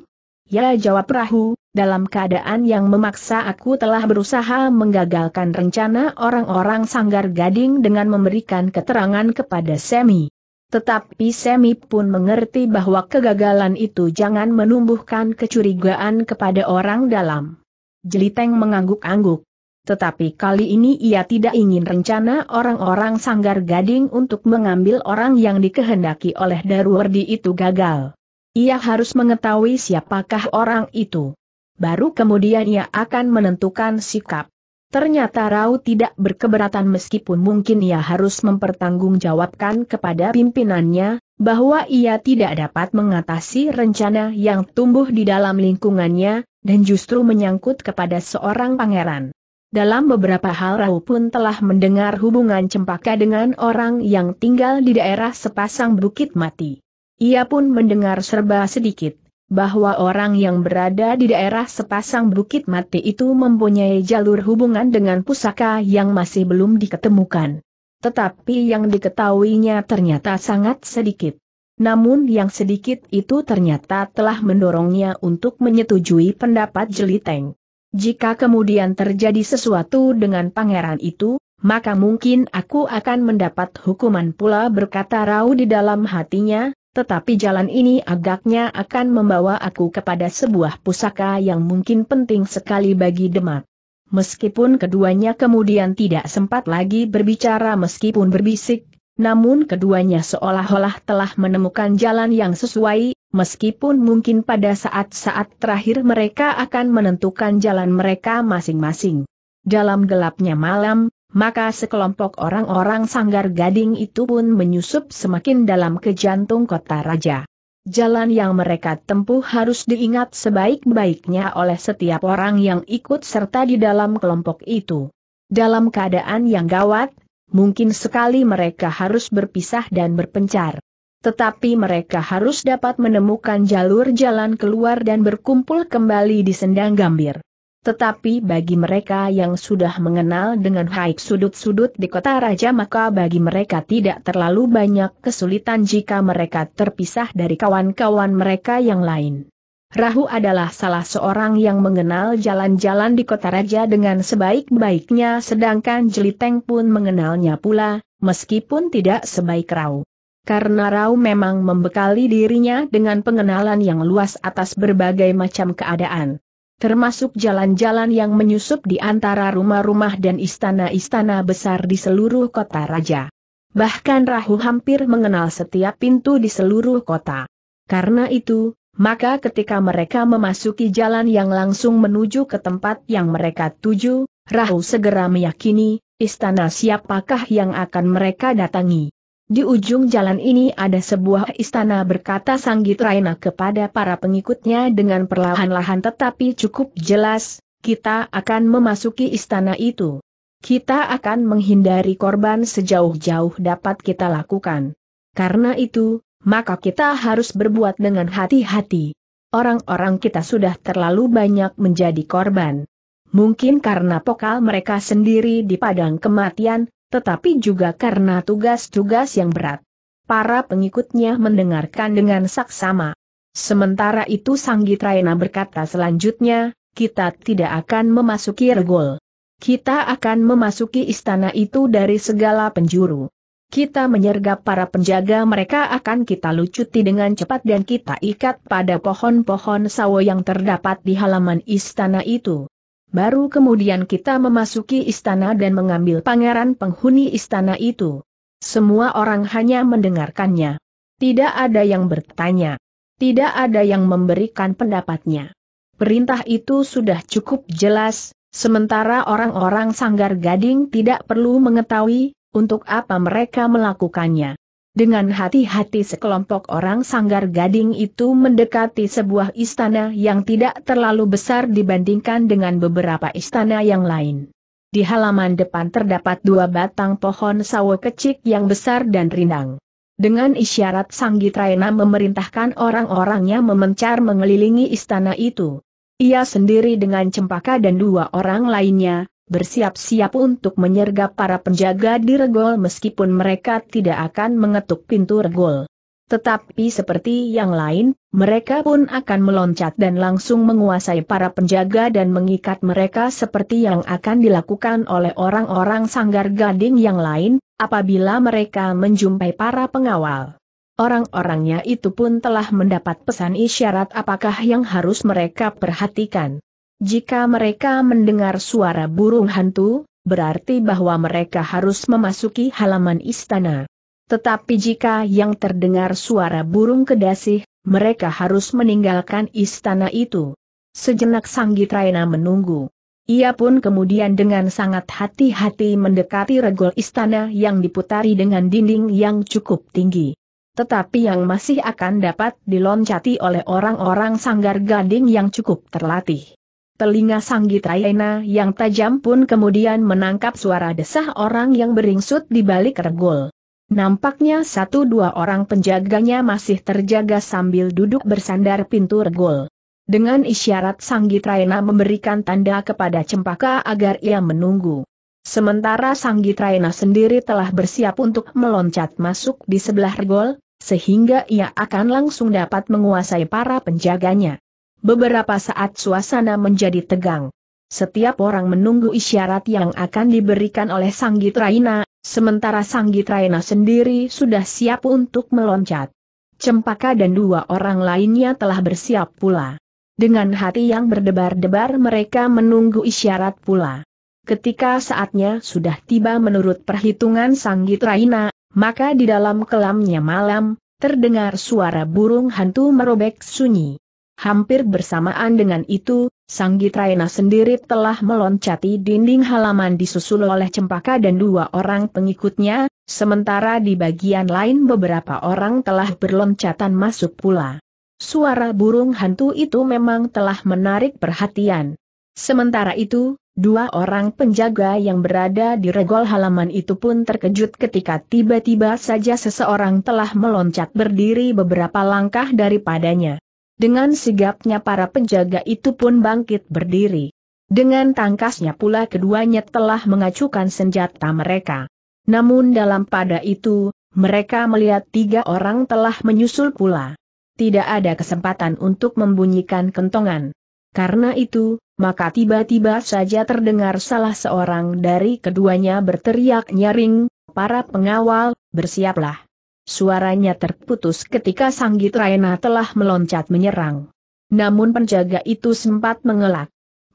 Ya jawab perahu, dalam keadaan yang memaksa aku telah berusaha menggagalkan rencana orang-orang sanggar gading dengan memberikan keterangan kepada Semi. Tetapi Semi pun mengerti bahwa kegagalan itu jangan menumbuhkan kecurigaan kepada orang dalam. Jeliteng mengangguk-angguk. Tetapi kali ini ia tidak ingin rencana orang-orang sanggar gading untuk mengambil orang yang dikehendaki oleh Darwardi itu gagal. Ia harus mengetahui siapakah orang itu. Baru kemudian ia akan menentukan sikap. Ternyata Rau tidak berkeberatan meskipun mungkin ia harus mempertanggungjawabkan kepada pimpinannya, bahwa ia tidak dapat mengatasi rencana yang tumbuh di dalam lingkungannya, dan justru menyangkut kepada seorang pangeran. Dalam beberapa hal Rau pun telah mendengar hubungan cempaka dengan orang yang tinggal di daerah sepasang bukit mati. Ia pun mendengar serba sedikit, bahwa orang yang berada di daerah sepasang bukit mati itu mempunyai jalur hubungan dengan pusaka yang masih belum diketemukan. Tetapi yang diketahuinya ternyata sangat sedikit. Namun yang sedikit itu ternyata telah mendorongnya untuk menyetujui pendapat Jeliteng. Jika kemudian terjadi sesuatu dengan pangeran itu, maka mungkin aku akan mendapat hukuman pula berkata Rau di dalam hatinya, tetapi jalan ini agaknya akan membawa aku kepada sebuah pusaka yang mungkin penting sekali bagi Demak. Meskipun keduanya kemudian tidak sempat lagi berbicara meskipun berbisik, namun keduanya seolah-olah telah menemukan jalan yang sesuai, meskipun mungkin pada saat-saat terakhir mereka akan menentukan jalan mereka masing-masing. Dalam gelapnya malam, maka sekelompok orang-orang sanggar gading itu pun menyusup semakin dalam ke jantung kota raja. Jalan yang mereka tempuh harus diingat sebaik-baiknya oleh setiap orang yang ikut serta di dalam kelompok itu. Dalam keadaan yang gawat, mungkin sekali mereka harus berpisah dan berpencar. Tetapi mereka harus dapat menemukan jalur jalan keluar dan berkumpul kembali di sendang gambir. Tetapi bagi mereka yang sudah mengenal dengan haik sudut-sudut di kota raja maka bagi mereka tidak terlalu banyak kesulitan jika mereka terpisah dari kawan-kawan mereka yang lain. Rahu adalah salah seorang yang mengenal jalan-jalan di kota raja dengan sebaik-baiknya sedangkan Jeliteng pun mengenalnya pula, meskipun tidak sebaik Rahu karena Rao memang membekali dirinya dengan pengenalan yang luas atas berbagai macam keadaan. Termasuk jalan-jalan yang menyusup di antara rumah-rumah dan istana-istana besar di seluruh kota raja. Bahkan Rahu hampir mengenal setiap pintu di seluruh kota. Karena itu, maka ketika mereka memasuki jalan yang langsung menuju ke tempat yang mereka tuju, Rahu segera meyakini, istana siapakah yang akan mereka datangi. Di ujung jalan ini ada sebuah istana berkata Sanggit Raina kepada para pengikutnya dengan perlahan-lahan tetapi cukup jelas, kita akan memasuki istana itu. Kita akan menghindari korban sejauh-jauh dapat kita lakukan. Karena itu, maka kita harus berbuat dengan hati-hati. Orang-orang kita sudah terlalu banyak menjadi korban. Mungkin karena pokal mereka sendiri di padang kematian, tetapi juga karena tugas-tugas yang berat. Para pengikutnya mendengarkan dengan saksama. Sementara itu Sanggitrayana berkata selanjutnya, kita tidak akan memasuki regol. Kita akan memasuki istana itu dari segala penjuru. Kita menyergap para penjaga mereka akan kita lucuti dengan cepat dan kita ikat pada pohon-pohon sawo yang terdapat di halaman istana itu. Baru kemudian kita memasuki istana dan mengambil pangeran penghuni istana itu. Semua orang hanya mendengarkannya. Tidak ada yang bertanya. Tidak ada yang memberikan pendapatnya. Perintah itu sudah cukup jelas, sementara orang-orang sanggar gading tidak perlu mengetahui, untuk apa mereka melakukannya. Dengan hati-hati sekelompok orang sanggar gading itu mendekati sebuah istana yang tidak terlalu besar dibandingkan dengan beberapa istana yang lain. Di halaman depan terdapat dua batang pohon sawo kecil yang besar dan rindang. Dengan isyarat Sanggitraena memerintahkan orang-orangnya memencar mengelilingi istana itu. Ia sendiri dengan cempaka dan dua orang lainnya, bersiap-siap untuk menyergap para penjaga di regol meskipun mereka tidak akan mengetuk pintu regol. Tetapi seperti yang lain, mereka pun akan meloncat dan langsung menguasai para penjaga dan mengikat mereka seperti yang akan dilakukan oleh orang-orang sanggar gading yang lain, apabila mereka menjumpai para pengawal. Orang-orangnya itu pun telah mendapat pesan isyarat apakah yang harus mereka perhatikan. Jika mereka mendengar suara burung hantu, berarti bahwa mereka harus memasuki halaman istana. Tetapi jika yang terdengar suara burung kedasih, mereka harus meninggalkan istana itu. Sejenak Raina menunggu. Ia pun kemudian dengan sangat hati-hati mendekati regol istana yang diputari dengan dinding yang cukup tinggi. Tetapi yang masih akan dapat diloncati oleh orang-orang sanggar gading yang cukup terlatih. Telinga Sanggitrayana yang tajam pun kemudian menangkap suara desah orang yang beringsut di balik regol. Nampaknya satu dua orang penjaganya masih terjaga sambil duduk bersandar pintu regol. Dengan isyarat Sanggitrayana memberikan tanda kepada Cempaka agar ia menunggu. Sementara Sanggitrayana sendiri telah bersiap untuk meloncat masuk di sebelah regol, sehingga ia akan langsung dapat menguasai para penjaganya. Beberapa saat suasana menjadi tegang. Setiap orang menunggu isyarat yang akan diberikan oleh Sanggit Raina, sementara Sanggit Raina sendiri sudah siap untuk meloncat. Cempaka dan dua orang lainnya telah bersiap pula. Dengan hati yang berdebar-debar mereka menunggu isyarat pula. Ketika saatnya sudah tiba menurut perhitungan Sanggit Raina, maka di dalam kelamnya malam, terdengar suara burung hantu merobek sunyi. Hampir bersamaan dengan itu, Sang Gitraena sendiri telah meloncati dinding halaman disusul oleh Cempaka dan dua orang pengikutnya, sementara di bagian lain beberapa orang telah berloncatan masuk pula. Suara burung hantu itu memang telah menarik perhatian. Sementara itu, dua orang penjaga yang berada di regol halaman itu pun terkejut ketika tiba-tiba saja seseorang telah meloncat berdiri beberapa langkah daripadanya. Dengan sigapnya para penjaga itu pun bangkit berdiri. Dengan tangkasnya pula keduanya telah mengacukan senjata mereka. Namun dalam pada itu, mereka melihat tiga orang telah menyusul pula. Tidak ada kesempatan untuk membunyikan kentongan. Karena itu, maka tiba-tiba saja terdengar salah seorang dari keduanya berteriak nyaring, para pengawal, bersiaplah. Suaranya terputus ketika Sanggit Raina telah meloncat menyerang. Namun penjaga itu sempat mengelak.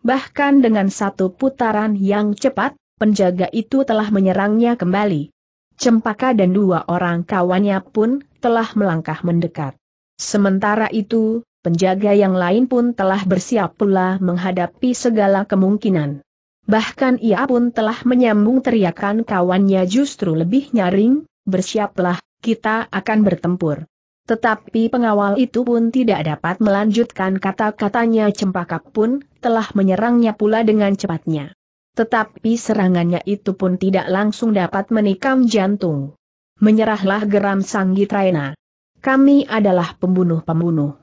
Bahkan dengan satu putaran yang cepat, penjaga itu telah menyerangnya kembali. Cempaka dan dua orang kawannya pun telah melangkah mendekat. Sementara itu, penjaga yang lain pun telah bersiap pula menghadapi segala kemungkinan. Bahkan ia pun telah menyambung teriakan kawannya justru lebih nyaring, bersiaplah, kita akan bertempur. Tetapi pengawal itu pun tidak dapat melanjutkan kata-katanya cempaka pun telah menyerangnya pula dengan cepatnya. Tetapi serangannya itu pun tidak langsung dapat menikam jantung. Menyerahlah geram Sanggitraena. Kami adalah pembunuh-pembunuh.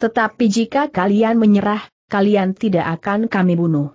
Tetapi jika kalian menyerah, kalian tidak akan kami bunuh.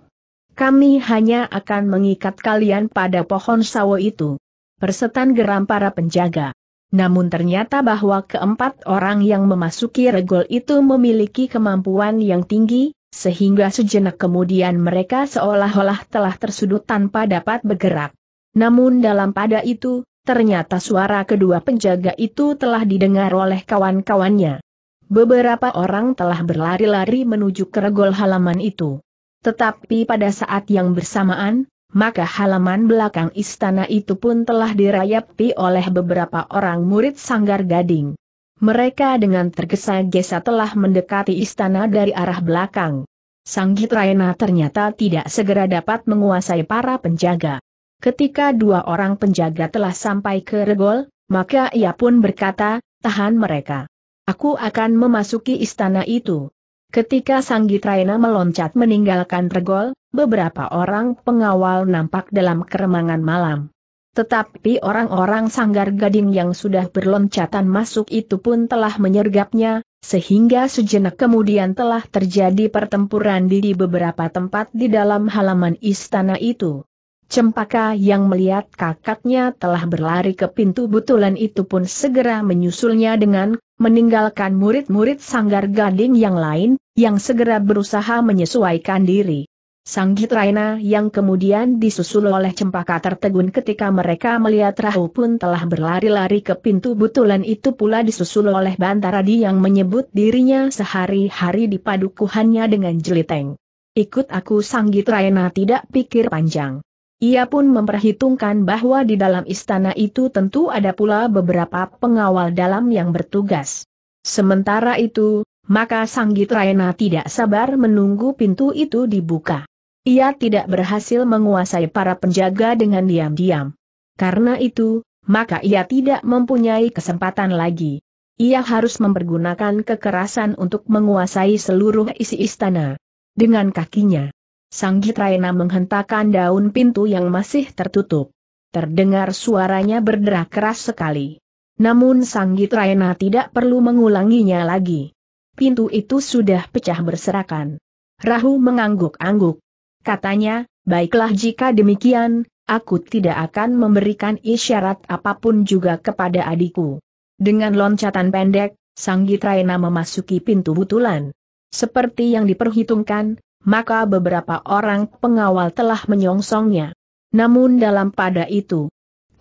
Kami hanya akan mengikat kalian pada pohon sawo itu. Persetan geram para penjaga. Namun ternyata bahwa keempat orang yang memasuki regol itu memiliki kemampuan yang tinggi, sehingga sejenak kemudian mereka seolah-olah telah tersudut tanpa dapat bergerak. Namun dalam pada itu, ternyata suara kedua penjaga itu telah didengar oleh kawan-kawannya. Beberapa orang telah berlari-lari menuju ke regol halaman itu. Tetapi pada saat yang bersamaan, maka halaman belakang istana itu pun telah dirayapi oleh beberapa orang murid sanggar gading. Mereka dengan tergesa-gesa telah mendekati istana dari arah belakang. Sanggit Raina ternyata tidak segera dapat menguasai para penjaga. Ketika dua orang penjaga telah sampai ke regol, maka ia pun berkata, tahan mereka. Aku akan memasuki istana itu. Ketika Raina meloncat meninggalkan regol, Beberapa orang pengawal nampak dalam keremangan malam. Tetapi orang-orang sanggar gading yang sudah berloncatan masuk itu pun telah menyergapnya, sehingga sejenak kemudian telah terjadi pertempuran di beberapa tempat di dalam halaman istana itu. Cempaka yang melihat kakaknya telah berlari ke pintu butulan itu pun segera menyusulnya dengan meninggalkan murid-murid sanggar gading yang lain, yang segera berusaha menyesuaikan diri. Sanggit Raina yang kemudian disusul oleh cempaka tertegun ketika mereka melihat Rahu pun telah berlari-lari ke pintu butulan itu pula disusul oleh Bantaradi yang menyebut dirinya sehari-hari di padukuhannya dengan jeliteng. Ikut aku Sanggit Raina tidak pikir panjang. Ia pun memperhitungkan bahwa di dalam istana itu tentu ada pula beberapa pengawal dalam yang bertugas. Sementara itu, maka Sanggit Raina tidak sabar menunggu pintu itu dibuka. Ia tidak berhasil menguasai para penjaga dengan diam-diam. Karena itu, maka ia tidak mempunyai kesempatan lagi. Ia harus mempergunakan kekerasan untuk menguasai seluruh isi istana. Dengan kakinya, Sang Gitraena menghentakkan daun pintu yang masih tertutup. Terdengar suaranya berderak keras sekali. Namun Sang Gitraena tidak perlu mengulanginya lagi. Pintu itu sudah pecah berserakan. Rahu mengangguk-angguk katanya, baiklah jika demikian, aku tidak akan memberikan isyarat apapun juga kepada adikku. Dengan loncatan pendek, Sang Gitraena memasuki pintu butulan. Seperti yang diperhitungkan, maka beberapa orang pengawal telah menyongsongnya. Namun dalam pada itu,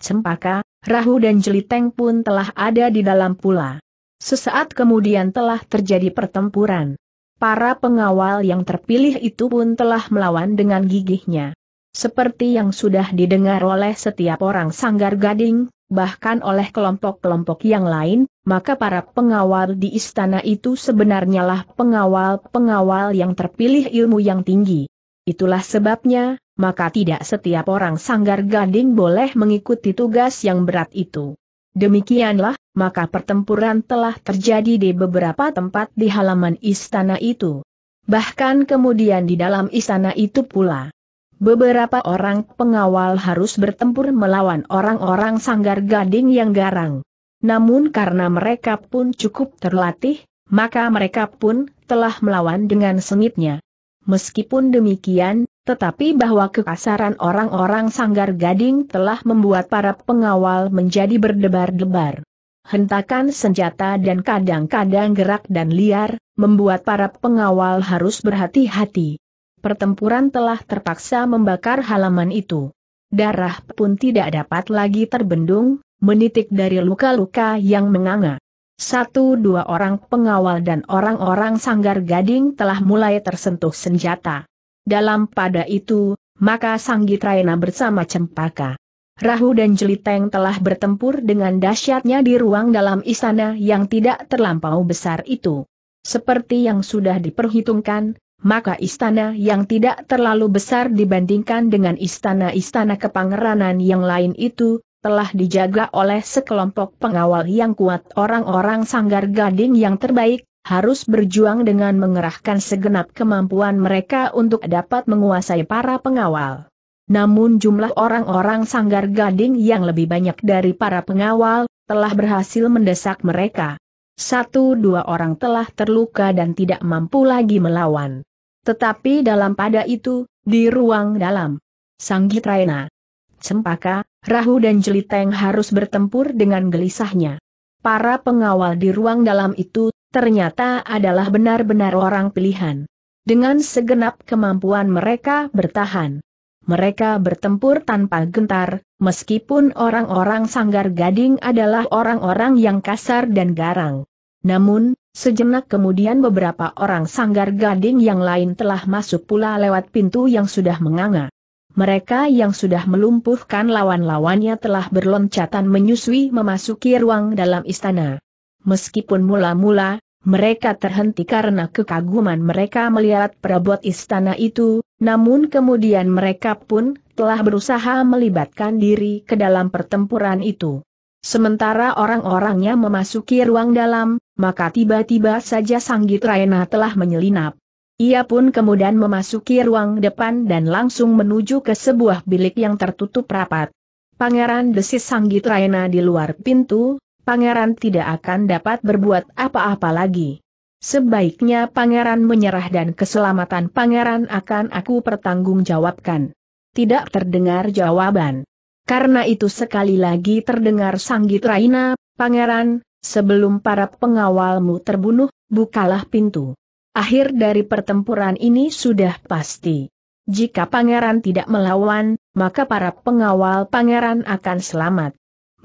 Cempaka, Rahu dan Jeliteng pun telah ada di dalam pula. Sesaat kemudian telah terjadi pertempuran. Para pengawal yang terpilih itu pun telah melawan dengan gigihnya. Seperti yang sudah didengar oleh setiap orang sanggar gading, bahkan oleh kelompok-kelompok yang lain, maka para pengawal di istana itu sebenarnya lah pengawal-pengawal yang terpilih ilmu yang tinggi. Itulah sebabnya, maka tidak setiap orang sanggar gading boleh mengikuti tugas yang berat itu. Demikianlah, maka pertempuran telah terjadi di beberapa tempat di halaman istana itu. Bahkan kemudian di dalam istana itu pula. Beberapa orang pengawal harus bertempur melawan orang-orang sanggar gading yang garang. Namun karena mereka pun cukup terlatih, maka mereka pun telah melawan dengan sengitnya. Meskipun demikian, tetapi bahwa kekasaran orang-orang sanggar gading telah membuat para pengawal menjadi berdebar-debar. Hentakan senjata dan kadang-kadang gerak dan liar, membuat para pengawal harus berhati-hati. Pertempuran telah terpaksa membakar halaman itu. Darah pun tidak dapat lagi terbendung, menitik dari luka-luka yang menganga. Satu dua orang pengawal dan orang-orang sanggar gading telah mulai tersentuh senjata. Dalam pada itu, maka Sanggitrayana bersama Cempaka. Rahu dan Jeliteng telah bertempur dengan dahsyatnya di ruang dalam istana yang tidak terlampau besar itu. Seperti yang sudah diperhitungkan, maka istana yang tidak terlalu besar dibandingkan dengan istana-istana kepangeranan yang lain itu, telah dijaga oleh sekelompok pengawal yang kuat orang-orang sanggar gading yang terbaik, harus berjuang dengan mengerahkan segenap kemampuan mereka untuk dapat menguasai para pengawal. Namun jumlah orang-orang sanggar gading yang lebih banyak dari para pengawal, telah berhasil mendesak mereka. Satu dua orang telah terluka dan tidak mampu lagi melawan. Tetapi dalam pada itu, di ruang dalam, Sanggit Raina, Cempaka, Rahu dan Jeliteng harus bertempur dengan gelisahnya. Para pengawal di ruang dalam itu ternyata adalah benar-benar orang pilihan. Dengan segenap kemampuan mereka bertahan. Mereka bertempur tanpa gentar, meskipun orang-orang sanggar gading adalah orang-orang yang kasar dan garang. Namun, sejenak kemudian beberapa orang sanggar gading yang lain telah masuk pula lewat pintu yang sudah menganga. Mereka yang sudah melumpuhkan lawan-lawannya telah berloncatan menyusui memasuki ruang dalam istana. Meskipun mula-mula, mereka terhenti karena kekaguman mereka melihat perabot istana itu, namun kemudian mereka pun telah berusaha melibatkan diri ke dalam pertempuran itu. Sementara orang-orangnya memasuki ruang dalam, maka tiba-tiba saja Sanggit Raina telah menyelinap. Ia pun kemudian memasuki ruang depan dan langsung menuju ke sebuah bilik yang tertutup rapat. Pangeran desis Sanggit Raina di luar pintu, pangeran tidak akan dapat berbuat apa-apa lagi. Sebaiknya pangeran menyerah dan keselamatan pangeran akan aku pertanggungjawabkan. Tidak terdengar jawaban. Karena itu sekali lagi terdengar sanggit Raina, pangeran, sebelum para pengawalmu terbunuh, bukalah pintu. Akhir dari pertempuran ini sudah pasti. Jika pangeran tidak melawan, maka para pengawal pangeran akan selamat.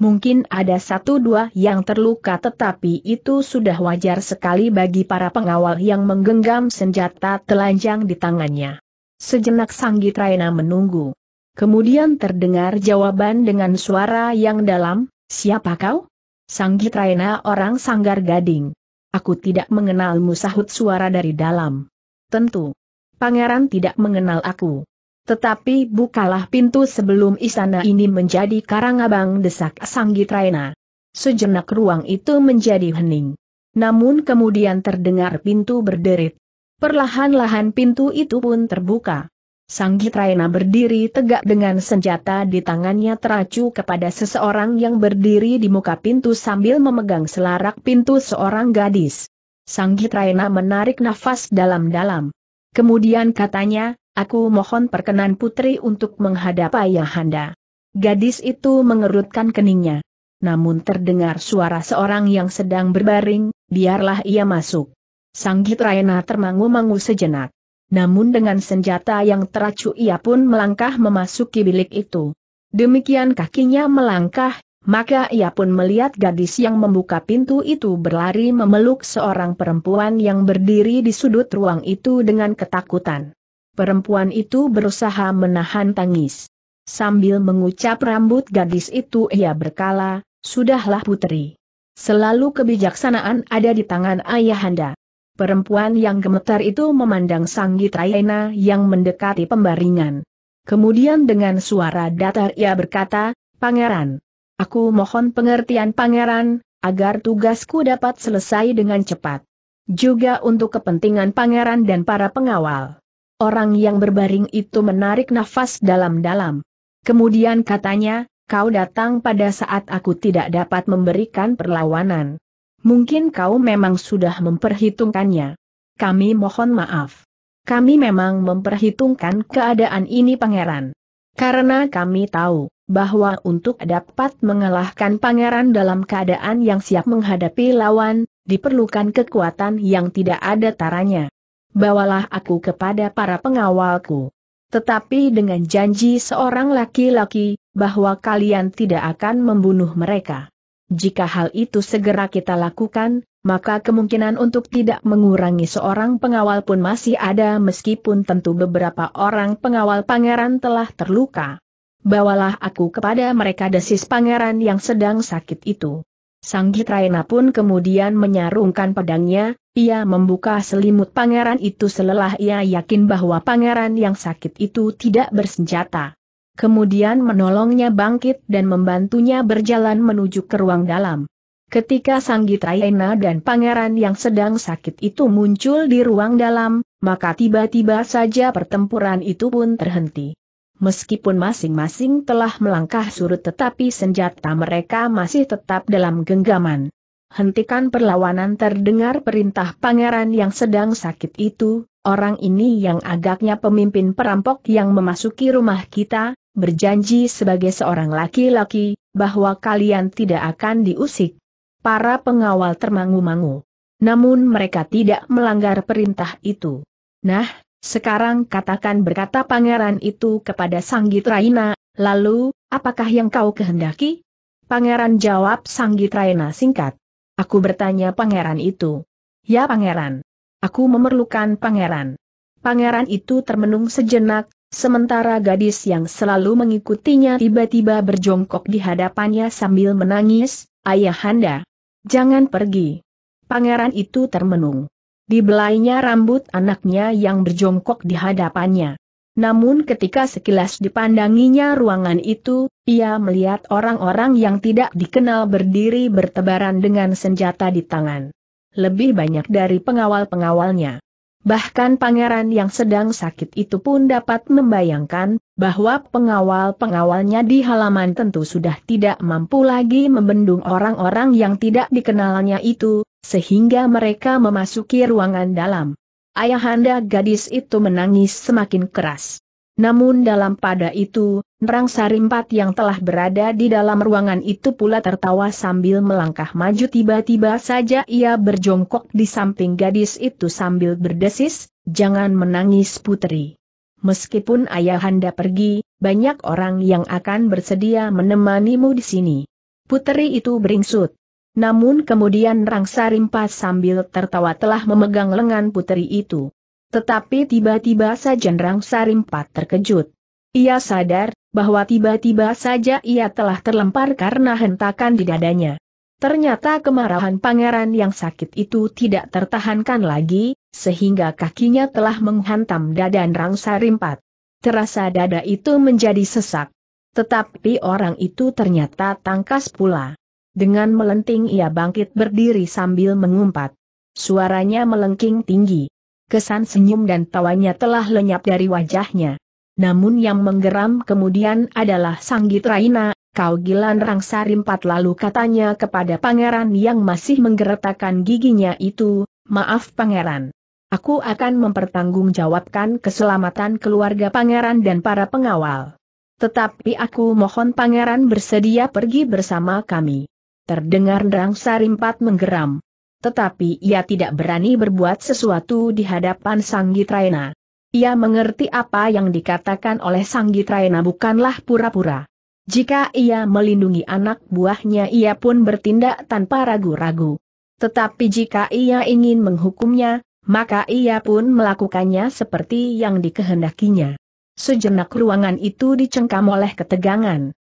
Mungkin ada satu dua yang terluka tetapi itu sudah wajar sekali bagi para pengawal yang menggenggam senjata telanjang di tangannya. Sejenak Sanggit Raina menunggu. Kemudian terdengar jawaban dengan suara yang dalam, siapa kau? Sanggit Raina orang sanggar gading. Aku tidak mengenalmu sahut suara dari dalam. Tentu. Pangeran tidak mengenal aku. Tetapi bukalah pintu sebelum istana ini menjadi karangabang desak sanggit Raina. Sejenak ruang itu menjadi hening. Namun kemudian terdengar pintu berderit. Perlahan-lahan pintu itu pun terbuka. Sanggit Raina berdiri tegak dengan senjata di tangannya teracu kepada seseorang yang berdiri di muka pintu sambil memegang selarak pintu seorang gadis. Sanggit Raina menarik nafas dalam-dalam. Kemudian katanya, Aku mohon perkenan putri untuk menghadap Ayahanda. Gadis itu mengerutkan keningnya. Namun terdengar suara seorang yang sedang berbaring, biarlah ia masuk. Sanggit Raina termangu-mangu sejenak. Namun dengan senjata yang teracu ia pun melangkah memasuki bilik itu. Demikian kakinya melangkah, maka ia pun melihat gadis yang membuka pintu itu berlari memeluk seorang perempuan yang berdiri di sudut ruang itu dengan ketakutan. Perempuan itu berusaha menahan tangis. Sambil mengucap rambut gadis itu ia berkala, Sudahlah putri. Selalu kebijaksanaan ada di tangan ayahanda. Perempuan yang gemetar itu memandang sang Gitraena yang mendekati pembaringan. Kemudian dengan suara datar ia berkata, Pangeran. Aku mohon pengertian pangeran, agar tugasku dapat selesai dengan cepat. Juga untuk kepentingan pangeran dan para pengawal. Orang yang berbaring itu menarik nafas dalam-dalam. Kemudian katanya, kau datang pada saat aku tidak dapat memberikan perlawanan. Mungkin kau memang sudah memperhitungkannya. Kami mohon maaf. Kami memang memperhitungkan keadaan ini pangeran. Karena kami tahu, bahwa untuk dapat mengalahkan pangeran dalam keadaan yang siap menghadapi lawan, diperlukan kekuatan yang tidak ada taranya bawalah aku kepada para pengawalku. Tetapi dengan janji seorang laki-laki, bahwa kalian tidak akan membunuh mereka. Jika hal itu segera kita lakukan, maka kemungkinan untuk tidak mengurangi seorang pengawal pun masih ada meskipun tentu beberapa orang pengawal pangeran telah terluka. Bawalah aku kepada mereka desis pangeran yang sedang sakit itu. Sang Gitraena pun kemudian menyarungkan pedangnya, ia membuka selimut pangeran itu selelah ia yakin bahwa pangeran yang sakit itu tidak bersenjata. Kemudian menolongnya bangkit dan membantunya berjalan menuju ke ruang dalam. Ketika Sanggitrayana dan pangeran yang sedang sakit itu muncul di ruang dalam, maka tiba-tiba saja pertempuran itu pun terhenti. Meskipun masing-masing telah melangkah surut tetapi senjata mereka masih tetap dalam genggaman hentikan perlawanan terdengar perintah pangeran yang sedang sakit itu, orang ini yang agaknya pemimpin perampok yang memasuki rumah kita, berjanji sebagai seorang laki-laki, bahwa kalian tidak akan diusik. Para pengawal termangu-mangu. Namun mereka tidak melanggar perintah itu. Nah, sekarang katakan berkata pangeran itu kepada Sanggit Raina, lalu, apakah yang kau kehendaki? Pangeran jawab Sanggit Raina singkat. Aku bertanya pangeran itu. Ya pangeran. Aku memerlukan pangeran. Pangeran itu termenung sejenak, sementara gadis yang selalu mengikutinya tiba-tiba berjongkok di hadapannya sambil menangis, Ayahanda. Jangan pergi. Pangeran itu termenung. Dibelainya rambut anaknya yang berjongkok di hadapannya. Namun ketika sekilas dipandanginya ruangan itu, ia melihat orang-orang yang tidak dikenal berdiri bertebaran dengan senjata di tangan. Lebih banyak dari pengawal-pengawalnya. Bahkan pangeran yang sedang sakit itu pun dapat membayangkan, bahwa pengawal-pengawalnya di halaman tentu sudah tidak mampu lagi membendung orang-orang yang tidak dikenalnya itu, sehingga mereka memasuki ruangan dalam. Ayahanda gadis itu menangis semakin keras. Namun dalam pada itu, Nerang Sarimpat yang telah berada di dalam ruangan itu pula tertawa sambil melangkah maju tiba-tiba saja ia berjongkok di samping gadis itu sambil berdesis, jangan menangis putri. Meskipun ayahanda pergi, banyak orang yang akan bersedia menemanimu di sini. Putri itu beringsut. Namun kemudian Rangsa Rimpas sambil tertawa telah memegang lengan putri itu. Tetapi tiba-tiba saja Rangsa Rimpas terkejut. Ia sadar, bahwa tiba-tiba saja ia telah terlempar karena hentakan di dadanya. Ternyata kemarahan pangeran yang sakit itu tidak tertahankan lagi, sehingga kakinya telah menghantam dada Rangsa Rimpas. Terasa dada itu menjadi sesak. Tetapi orang itu ternyata tangkas pula. Dengan melenting ia bangkit berdiri sambil mengumpat. Suaranya melengking tinggi. Kesan senyum dan tawanya telah lenyap dari wajahnya. Namun yang menggeram kemudian adalah Sanggit Raina, kau gilan rimpat lalu katanya kepada pangeran yang masih menggeretakan giginya itu, maaf pangeran. Aku akan mempertanggungjawabkan keselamatan keluarga pangeran dan para pengawal. Tetapi aku mohon pangeran bersedia pergi bersama kami. Terdengar derang sarimpat menggeram. Tetapi ia tidak berani berbuat sesuatu di hadapan Sang Gitraena. Ia mengerti apa yang dikatakan oleh Sang Gitraena bukanlah pura-pura. Jika ia melindungi anak buahnya ia pun bertindak tanpa ragu-ragu. Tetapi jika ia ingin menghukumnya, maka ia pun melakukannya seperti yang dikehendakinya. Sejenak ruangan itu dicengkam oleh ketegangan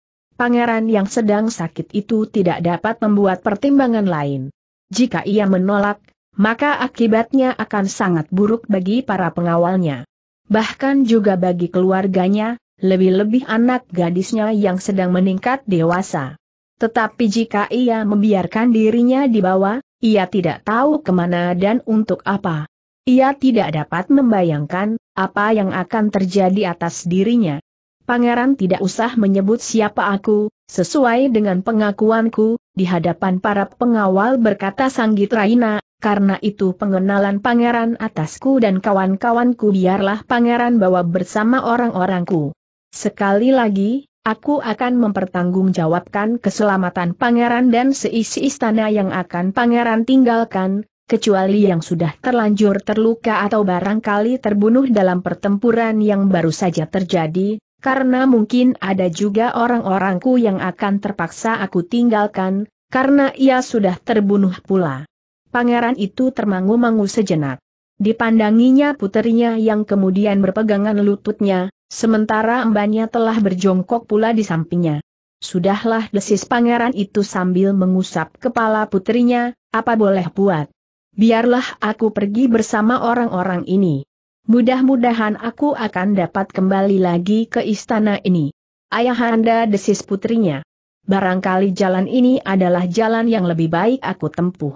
pangeran yang sedang sakit itu tidak dapat membuat pertimbangan lain. Jika ia menolak, maka akibatnya akan sangat buruk bagi para pengawalnya. Bahkan juga bagi keluarganya, lebih-lebih anak gadisnya yang sedang meningkat dewasa. Tetapi jika ia membiarkan dirinya dibawa, ia tidak tahu kemana dan untuk apa. Ia tidak dapat membayangkan apa yang akan terjadi atas dirinya. Pangeran tidak usah menyebut siapa aku, sesuai dengan pengakuanku, di hadapan para pengawal berkata Sanggit Raina, karena itu pengenalan pangeran atasku dan kawan-kawanku biarlah pangeran bawa bersama orang-orangku. Sekali lagi, aku akan mempertanggungjawabkan keselamatan pangeran dan seisi istana yang akan pangeran tinggalkan, kecuali yang sudah terlanjur terluka atau barangkali terbunuh dalam pertempuran yang baru saja terjadi, karena mungkin ada juga orang-orangku yang akan terpaksa aku tinggalkan, karena ia sudah terbunuh pula. Pangeran itu termangu-mangu sejenak. Dipandanginya puterinya yang kemudian berpegangan lututnya, sementara embannya telah berjongkok pula di sampingnya. Sudahlah desis pangeran itu sambil mengusap kepala putrinya, apa boleh buat. Biarlah aku pergi bersama orang-orang ini. Mudah-mudahan aku akan dapat kembali lagi ke istana ini. Ayahanda desis putrinya. Barangkali jalan ini adalah jalan yang lebih baik aku tempuh.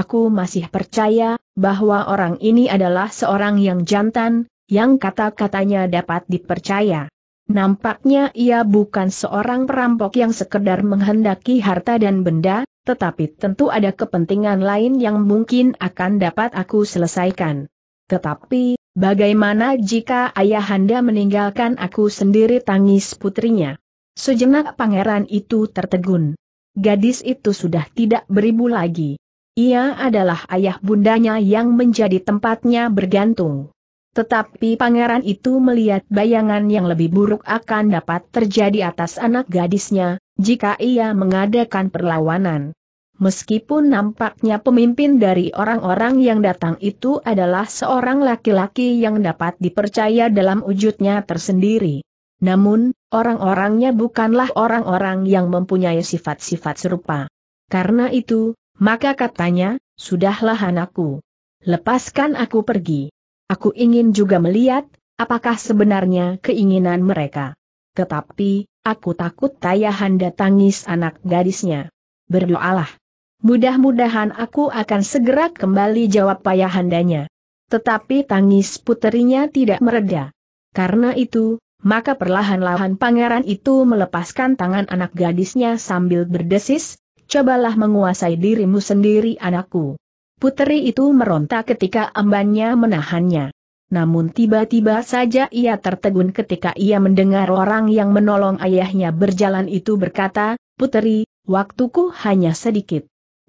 Aku masih percaya bahwa orang ini adalah seorang yang jantan, yang kata-katanya dapat dipercaya. Nampaknya ia bukan seorang perampok yang sekedar menghendaki harta dan benda, tetapi tentu ada kepentingan lain yang mungkin akan dapat aku selesaikan. Tetapi, Bagaimana jika ayah anda meninggalkan aku sendiri tangis putrinya? Sejenak pangeran itu tertegun. Gadis itu sudah tidak beribu lagi. Ia adalah ayah bundanya yang menjadi tempatnya bergantung. Tetapi pangeran itu melihat bayangan yang lebih buruk akan dapat terjadi atas anak gadisnya, jika ia mengadakan perlawanan. Meskipun nampaknya pemimpin dari orang-orang yang datang itu adalah seorang laki-laki yang dapat dipercaya dalam wujudnya tersendiri. Namun, orang-orangnya bukanlah orang-orang yang mempunyai sifat-sifat serupa. Karena itu, maka katanya, sudahlah anakku. Lepaskan aku pergi. Aku ingin juga melihat, apakah sebenarnya keinginan mereka. Tetapi, aku takut tayahan datangis anak gadisnya. Berdoalah. Mudah-mudahan aku akan segera kembali jawab payahandanya. Tetapi tangis puterinya tidak mereda. Karena itu, maka perlahan-lahan pangeran itu melepaskan tangan anak gadisnya sambil berdesis, cobalah menguasai dirimu sendiri anakku. Puteri itu meronta ketika embannya menahannya. Namun tiba-tiba saja ia tertegun ketika ia mendengar orang yang menolong ayahnya berjalan itu berkata, Puteri, waktuku hanya sedikit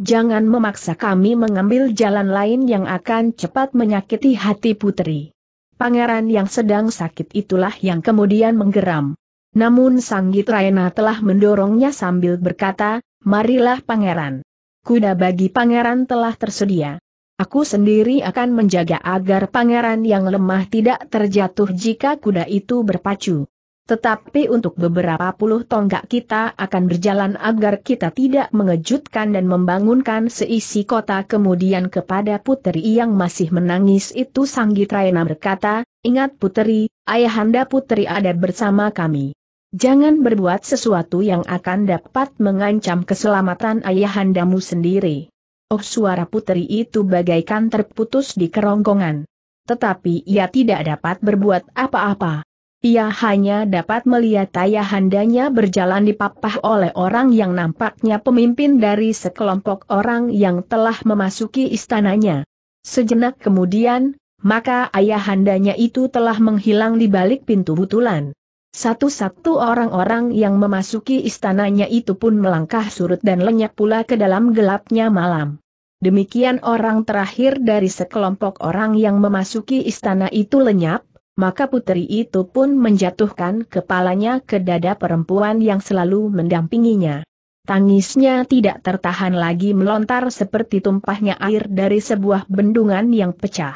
jangan memaksa kami mengambil jalan lain yang akan cepat menyakiti hati putri. Pangeran yang sedang sakit itulah yang kemudian menggeram. Namun Sanggit Raina telah mendorongnya sambil berkata, marilah pangeran. Kuda bagi pangeran telah tersedia. Aku sendiri akan menjaga agar pangeran yang lemah tidak terjatuh jika kuda itu berpacu. Tetapi untuk beberapa puluh tonggak kita akan berjalan agar kita tidak mengejutkan dan membangunkan seisi kota kemudian kepada puteri yang masih menangis itu Sanggitrayana berkata, ingat puteri, ayahanda puteri ada bersama kami. Jangan berbuat sesuatu yang akan dapat mengancam keselamatan ayahandamu sendiri. Oh suara puteri itu bagaikan terputus di kerongkongan. Tetapi ia tidak dapat berbuat apa-apa. Ia hanya dapat melihat ayahandanya berjalan dipapah oleh orang yang nampaknya pemimpin dari sekelompok orang yang telah memasuki istananya. Sejenak kemudian, maka ayahandanya itu telah menghilang di balik pintu butulan. Satu-satu orang-orang yang memasuki istananya itu pun melangkah surut dan lenyap pula ke dalam gelapnya malam. Demikian orang terakhir dari sekelompok orang yang memasuki istana itu lenyap, maka putri itu pun menjatuhkan kepalanya ke dada perempuan yang selalu mendampinginya. Tangisnya tidak tertahan lagi melontar seperti tumpahnya air dari sebuah bendungan yang pecah.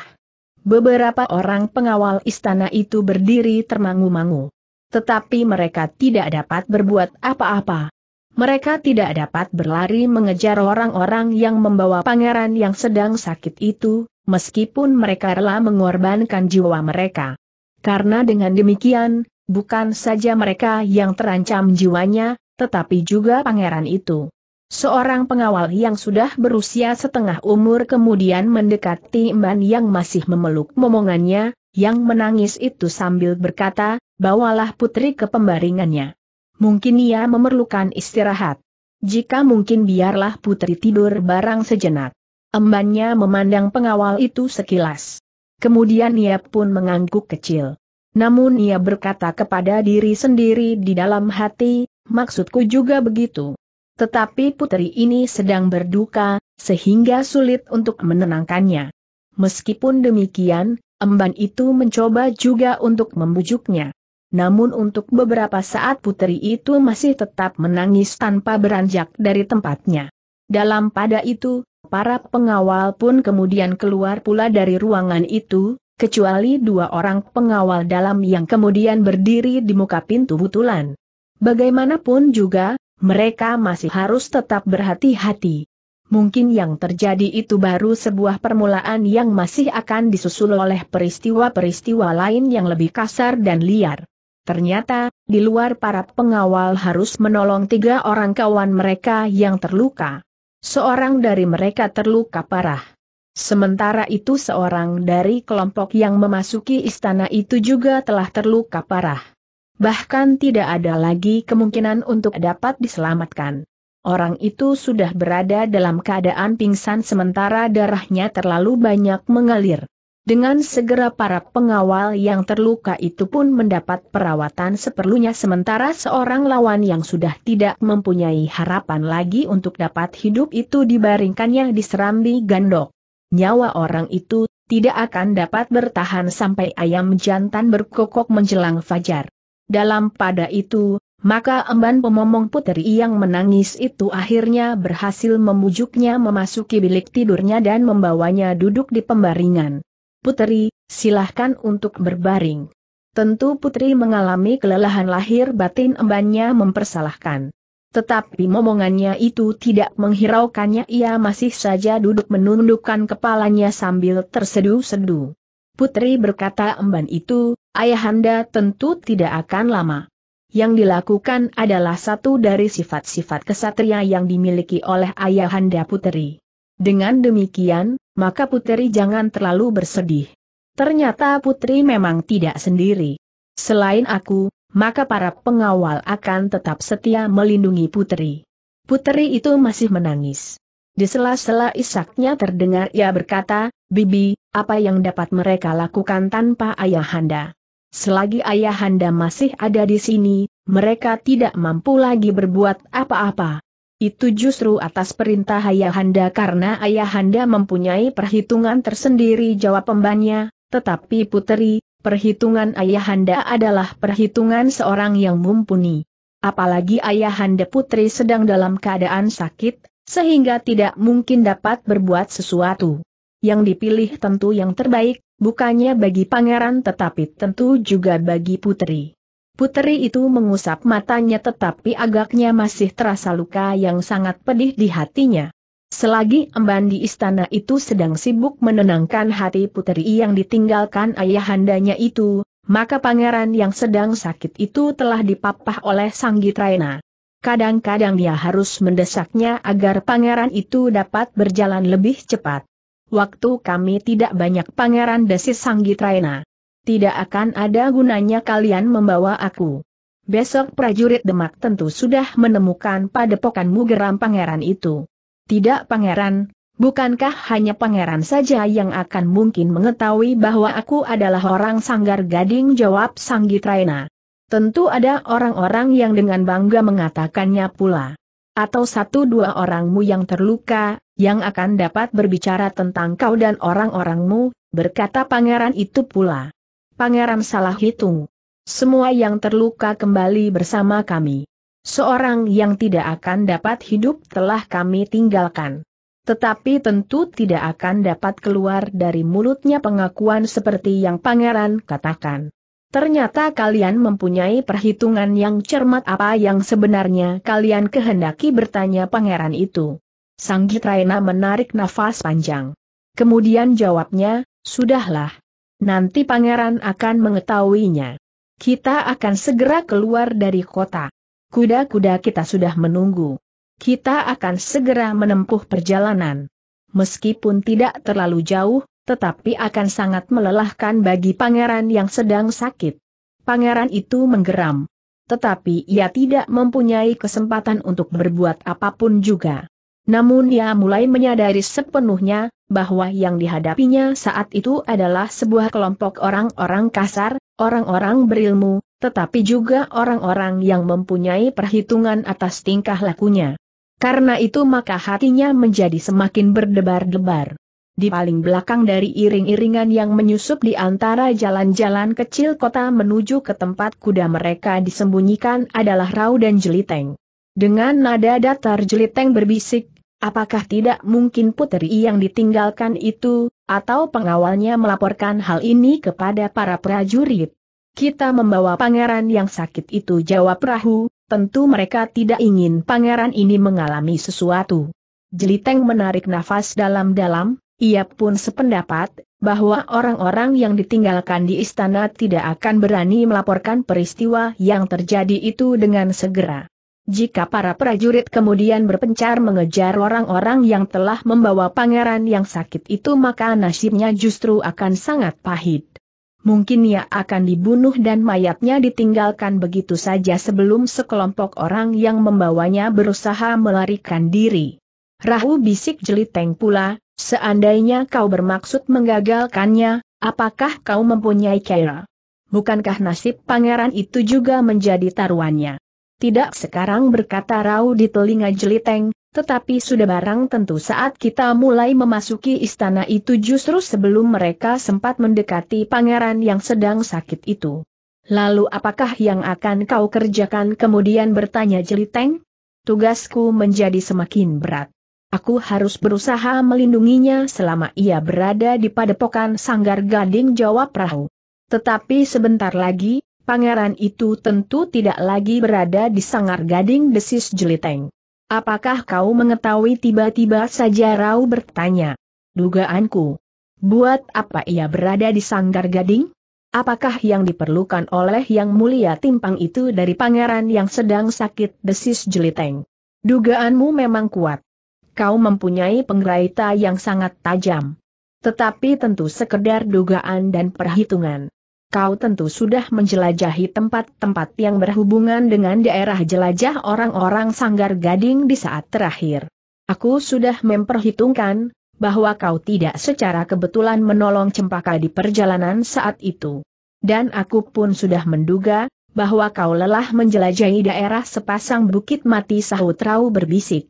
Beberapa orang pengawal istana itu berdiri termangu-mangu. Tetapi mereka tidak dapat berbuat apa-apa. Mereka tidak dapat berlari mengejar orang-orang yang membawa pangeran yang sedang sakit itu, meskipun mereka rela mengorbankan jiwa mereka. Karena dengan demikian, bukan saja mereka yang terancam jiwanya, tetapi juga pangeran itu. Seorang pengawal yang sudah berusia setengah umur kemudian mendekati Mban yang masih memeluk momongannya, yang menangis itu sambil berkata, bawalah putri ke pembaringannya. Mungkin ia memerlukan istirahat. Jika mungkin biarlah putri tidur barang sejenak. Embannya memandang pengawal itu sekilas. Kemudian ia pun mengangguk kecil. Namun ia berkata kepada diri sendiri di dalam hati, maksudku juga begitu. Tetapi putri ini sedang berduka, sehingga sulit untuk menenangkannya. Meskipun demikian, emban itu mencoba juga untuk membujuknya. Namun untuk beberapa saat putri itu masih tetap menangis tanpa beranjak dari tempatnya. Dalam pada itu, Para pengawal pun kemudian keluar pula dari ruangan itu, kecuali dua orang pengawal dalam yang kemudian berdiri di muka pintu butulan. Bagaimanapun juga, mereka masih harus tetap berhati-hati. Mungkin yang terjadi itu baru sebuah permulaan yang masih akan disusul oleh peristiwa-peristiwa lain yang lebih kasar dan liar. Ternyata, di luar para pengawal harus menolong tiga orang kawan mereka yang terluka. Seorang dari mereka terluka parah. Sementara itu seorang dari kelompok yang memasuki istana itu juga telah terluka parah. Bahkan tidak ada lagi kemungkinan untuk dapat diselamatkan. Orang itu sudah berada dalam keadaan pingsan sementara darahnya terlalu banyak mengalir. Dengan segera para pengawal yang terluka itu pun mendapat perawatan seperlunya sementara seorang lawan yang sudah tidak mempunyai harapan lagi untuk dapat hidup itu dibaringkannya di serambi gandok. Nyawa orang itu tidak akan dapat bertahan sampai ayam jantan berkokok menjelang fajar. Dalam pada itu, maka emban pemomong puteri yang menangis itu akhirnya berhasil memujuknya memasuki bilik tidurnya dan membawanya duduk di pembaringan. Putri, silahkan untuk berbaring. Tentu Putri mengalami kelelahan lahir batin embannya mempersalahkan. Tetapi momongannya itu tidak menghiraukannya ia masih saja duduk menundukkan kepalanya sambil terseduh sedu Putri berkata emban itu, ayahanda tentu tidak akan lama. Yang dilakukan adalah satu dari sifat-sifat kesatria yang dimiliki oleh ayahanda Putri. Dengan demikian, maka puteri jangan terlalu bersedih. Ternyata putri memang tidak sendiri. Selain aku, maka para pengawal akan tetap setia melindungi putri. Putri itu masih menangis. Di sela-sela isaknya terdengar ia berkata, Bibi, apa yang dapat mereka lakukan tanpa ayahanda? Selagi ayahanda masih ada di sini, mereka tidak mampu lagi berbuat apa-apa. Itu justru atas perintah Ayahanda karena Ayahanda mempunyai perhitungan tersendiri jawab pembannya, tetapi puteri, perhitungan Ayahanda adalah perhitungan seorang yang mumpuni. Apalagi Ayahanda putri sedang dalam keadaan sakit, sehingga tidak mungkin dapat berbuat sesuatu. Yang dipilih tentu yang terbaik, bukannya bagi pangeran tetapi tentu juga bagi putri. Puteri itu mengusap matanya tetapi agaknya masih terasa luka yang sangat pedih di hatinya. Selagi emban di istana itu sedang sibuk menenangkan hati puteri yang ditinggalkan ayahandanya itu, maka pangeran yang sedang sakit itu telah dipapah oleh Gitraena. Kadang-kadang dia harus mendesaknya agar pangeran itu dapat berjalan lebih cepat. Waktu kami tidak banyak pangeran desis Gitraena. Tidak akan ada gunanya kalian membawa aku. Besok prajurit Demak tentu sudah menemukan padepokanmu geram pangeran itu. Tidak pangeran, bukankah hanya pangeran saja yang akan mungkin mengetahui bahwa aku adalah orang sanggar gading jawab Sanggitraina. Tentu ada orang-orang yang dengan bangga mengatakannya pula. Atau satu dua orangmu yang terluka, yang akan dapat berbicara tentang kau dan orang-orangmu, berkata pangeran itu pula. Pangeran salah hitung. Semua yang terluka kembali bersama kami. Seorang yang tidak akan dapat hidup telah kami tinggalkan. Tetapi tentu tidak akan dapat keluar dari mulutnya pengakuan seperti yang pangeran katakan. Ternyata kalian mempunyai perhitungan yang cermat apa yang sebenarnya kalian kehendaki bertanya pangeran itu. Sang Raina menarik nafas panjang. Kemudian jawabnya, sudahlah. Nanti pangeran akan mengetahuinya. Kita akan segera keluar dari kota. Kuda-kuda kita sudah menunggu. Kita akan segera menempuh perjalanan. Meskipun tidak terlalu jauh, tetapi akan sangat melelahkan bagi pangeran yang sedang sakit. Pangeran itu menggeram. Tetapi ia tidak mempunyai kesempatan untuk berbuat apapun juga. Namun ia mulai menyadari sepenuhnya, bahwa yang dihadapinya saat itu adalah sebuah kelompok orang-orang kasar, orang-orang berilmu, tetapi juga orang-orang yang mempunyai perhitungan atas tingkah lakunya. Karena itu maka hatinya menjadi semakin berdebar-debar. Di paling belakang dari iring-iringan yang menyusup di antara jalan-jalan kecil kota menuju ke tempat kuda mereka disembunyikan adalah Rau dan Jeliteng. Dengan nada datar Jeliteng berbisik, Apakah tidak mungkin puteri yang ditinggalkan itu, atau pengawalnya melaporkan hal ini kepada para prajurit? Kita membawa pangeran yang sakit itu jawab perahu, tentu mereka tidak ingin pangeran ini mengalami sesuatu. Jeliteng menarik nafas dalam-dalam, ia pun sependapat, bahwa orang-orang yang ditinggalkan di istana tidak akan berani melaporkan peristiwa yang terjadi itu dengan segera. Jika para prajurit kemudian berpencar mengejar orang-orang yang telah membawa pangeran yang sakit itu maka nasibnya justru akan sangat pahit. Mungkin ia akan dibunuh dan mayatnya ditinggalkan begitu saja sebelum sekelompok orang yang membawanya berusaha melarikan diri. Rahu bisik jeliteng pula, seandainya kau bermaksud menggagalkannya, apakah kau mempunyai kaya? Bukankah nasib pangeran itu juga menjadi taruhannya? Tidak sekarang berkata Rau di telinga jeliteng, tetapi sudah barang tentu saat kita mulai memasuki istana itu justru sebelum mereka sempat mendekati pangeran yang sedang sakit itu. Lalu apakah yang akan kau kerjakan kemudian bertanya jeliteng? Tugasku menjadi semakin berat. Aku harus berusaha melindunginya selama ia berada di padepokan sanggar gading jawab perahu. Tetapi sebentar lagi, pangeran itu tentu tidak lagi berada di sangar gading desis jeliteng. Apakah kau mengetahui tiba-tiba saja Rau bertanya? Dugaanku. Buat apa ia berada di sanggar gading? Apakah yang diperlukan oleh yang mulia timpang itu dari pangeran yang sedang sakit desis jeliteng? Dugaanmu memang kuat. Kau mempunyai penggeraita yang sangat tajam. Tetapi tentu sekedar dugaan dan perhitungan. Kau tentu sudah menjelajahi tempat-tempat yang berhubungan dengan daerah jelajah orang-orang sanggar gading di saat terakhir. Aku sudah memperhitungkan, bahwa kau tidak secara kebetulan menolong cempaka di perjalanan saat itu. Dan aku pun sudah menduga, bahwa kau lelah menjelajahi daerah sepasang bukit mati sahut Rau berbisik.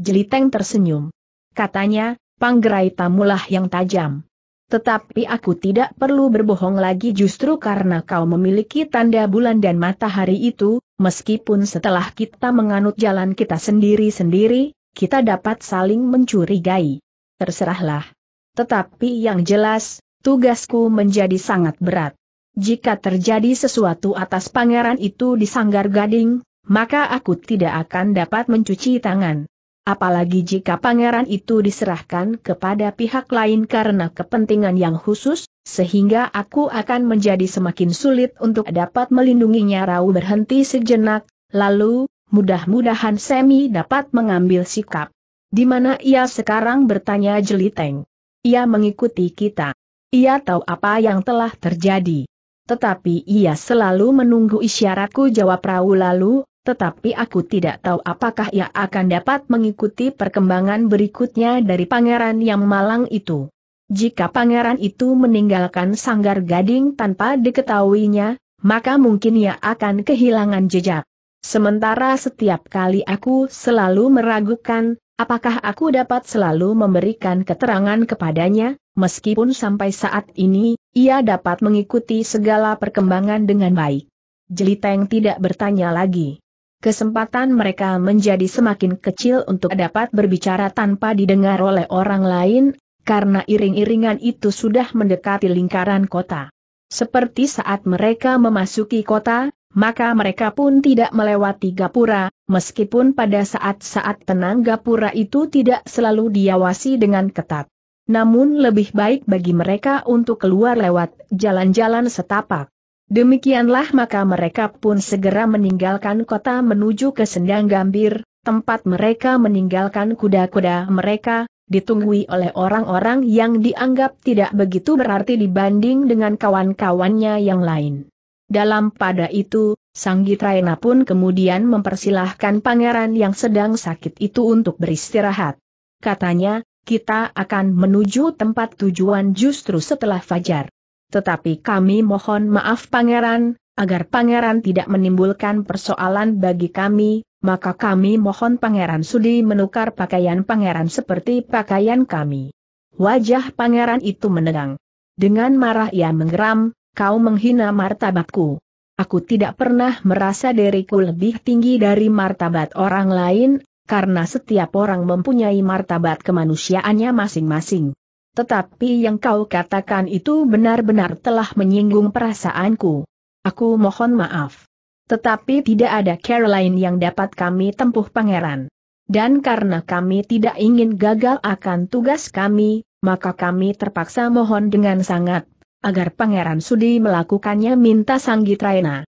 Jeliteng tersenyum. Katanya, panggerai tamulah yang tajam. Tetapi aku tidak perlu berbohong lagi justru karena kau memiliki tanda bulan dan matahari itu, meskipun setelah kita menganut jalan kita sendiri-sendiri, kita dapat saling mencurigai. Terserahlah. Tetapi yang jelas, tugasku menjadi sangat berat. Jika terjadi sesuatu atas pangeran itu di sanggar gading, maka aku tidak akan dapat mencuci tangan. Apalagi jika pangeran itu diserahkan kepada pihak lain karena kepentingan yang khusus, sehingga aku akan menjadi semakin sulit untuk dapat melindunginya. Rau berhenti sejenak, lalu, mudah-mudahan Semi dapat mengambil sikap. Di mana ia sekarang bertanya Jeliteng. Ia mengikuti kita. Ia tahu apa yang telah terjadi. Tetapi ia selalu menunggu isyaratku jawab Rau lalu, tetapi aku tidak tahu apakah ia akan dapat mengikuti perkembangan berikutnya dari pangeran yang malang itu. Jika pangeran itu meninggalkan sanggar gading tanpa diketahuinya, maka mungkin ia akan kehilangan jejak. Sementara setiap kali aku selalu meragukan, apakah aku dapat selalu memberikan keterangan kepadanya, meskipun sampai saat ini, ia dapat mengikuti segala perkembangan dengan baik. Jelita yang tidak bertanya lagi kesempatan mereka menjadi semakin kecil untuk dapat berbicara tanpa didengar oleh orang lain, karena iring-iringan itu sudah mendekati lingkaran kota. Seperti saat mereka memasuki kota, maka mereka pun tidak melewati gapura, meskipun pada saat-saat tenang gapura itu tidak selalu diawasi dengan ketat. Namun lebih baik bagi mereka untuk keluar lewat jalan-jalan setapak. Demikianlah maka mereka pun segera meninggalkan kota menuju ke Sendang Gambir, tempat mereka meninggalkan kuda-kuda mereka, ditunggui oleh orang-orang yang dianggap tidak begitu berarti dibanding dengan kawan-kawannya yang lain. Dalam pada itu, Sang Gitraena pun kemudian mempersilahkan pangeran yang sedang sakit itu untuk beristirahat. Katanya, kita akan menuju tempat tujuan justru setelah fajar. Tetapi kami mohon maaf pangeran, agar pangeran tidak menimbulkan persoalan bagi kami, maka kami mohon pangeran sudi menukar pakaian pangeran seperti pakaian kami. Wajah pangeran itu menegang. Dengan marah ia menggeram, kau menghina martabatku. Aku tidak pernah merasa diriku lebih tinggi dari martabat orang lain, karena setiap orang mempunyai martabat kemanusiaannya masing-masing. Tetapi yang kau katakan itu benar-benar telah menyinggung perasaanku. Aku mohon maaf. Tetapi tidak ada Caroline yang dapat kami tempuh pangeran. Dan karena kami tidak ingin gagal akan tugas kami, maka kami terpaksa mohon dengan sangat, agar pangeran sudi melakukannya minta sanggitraena.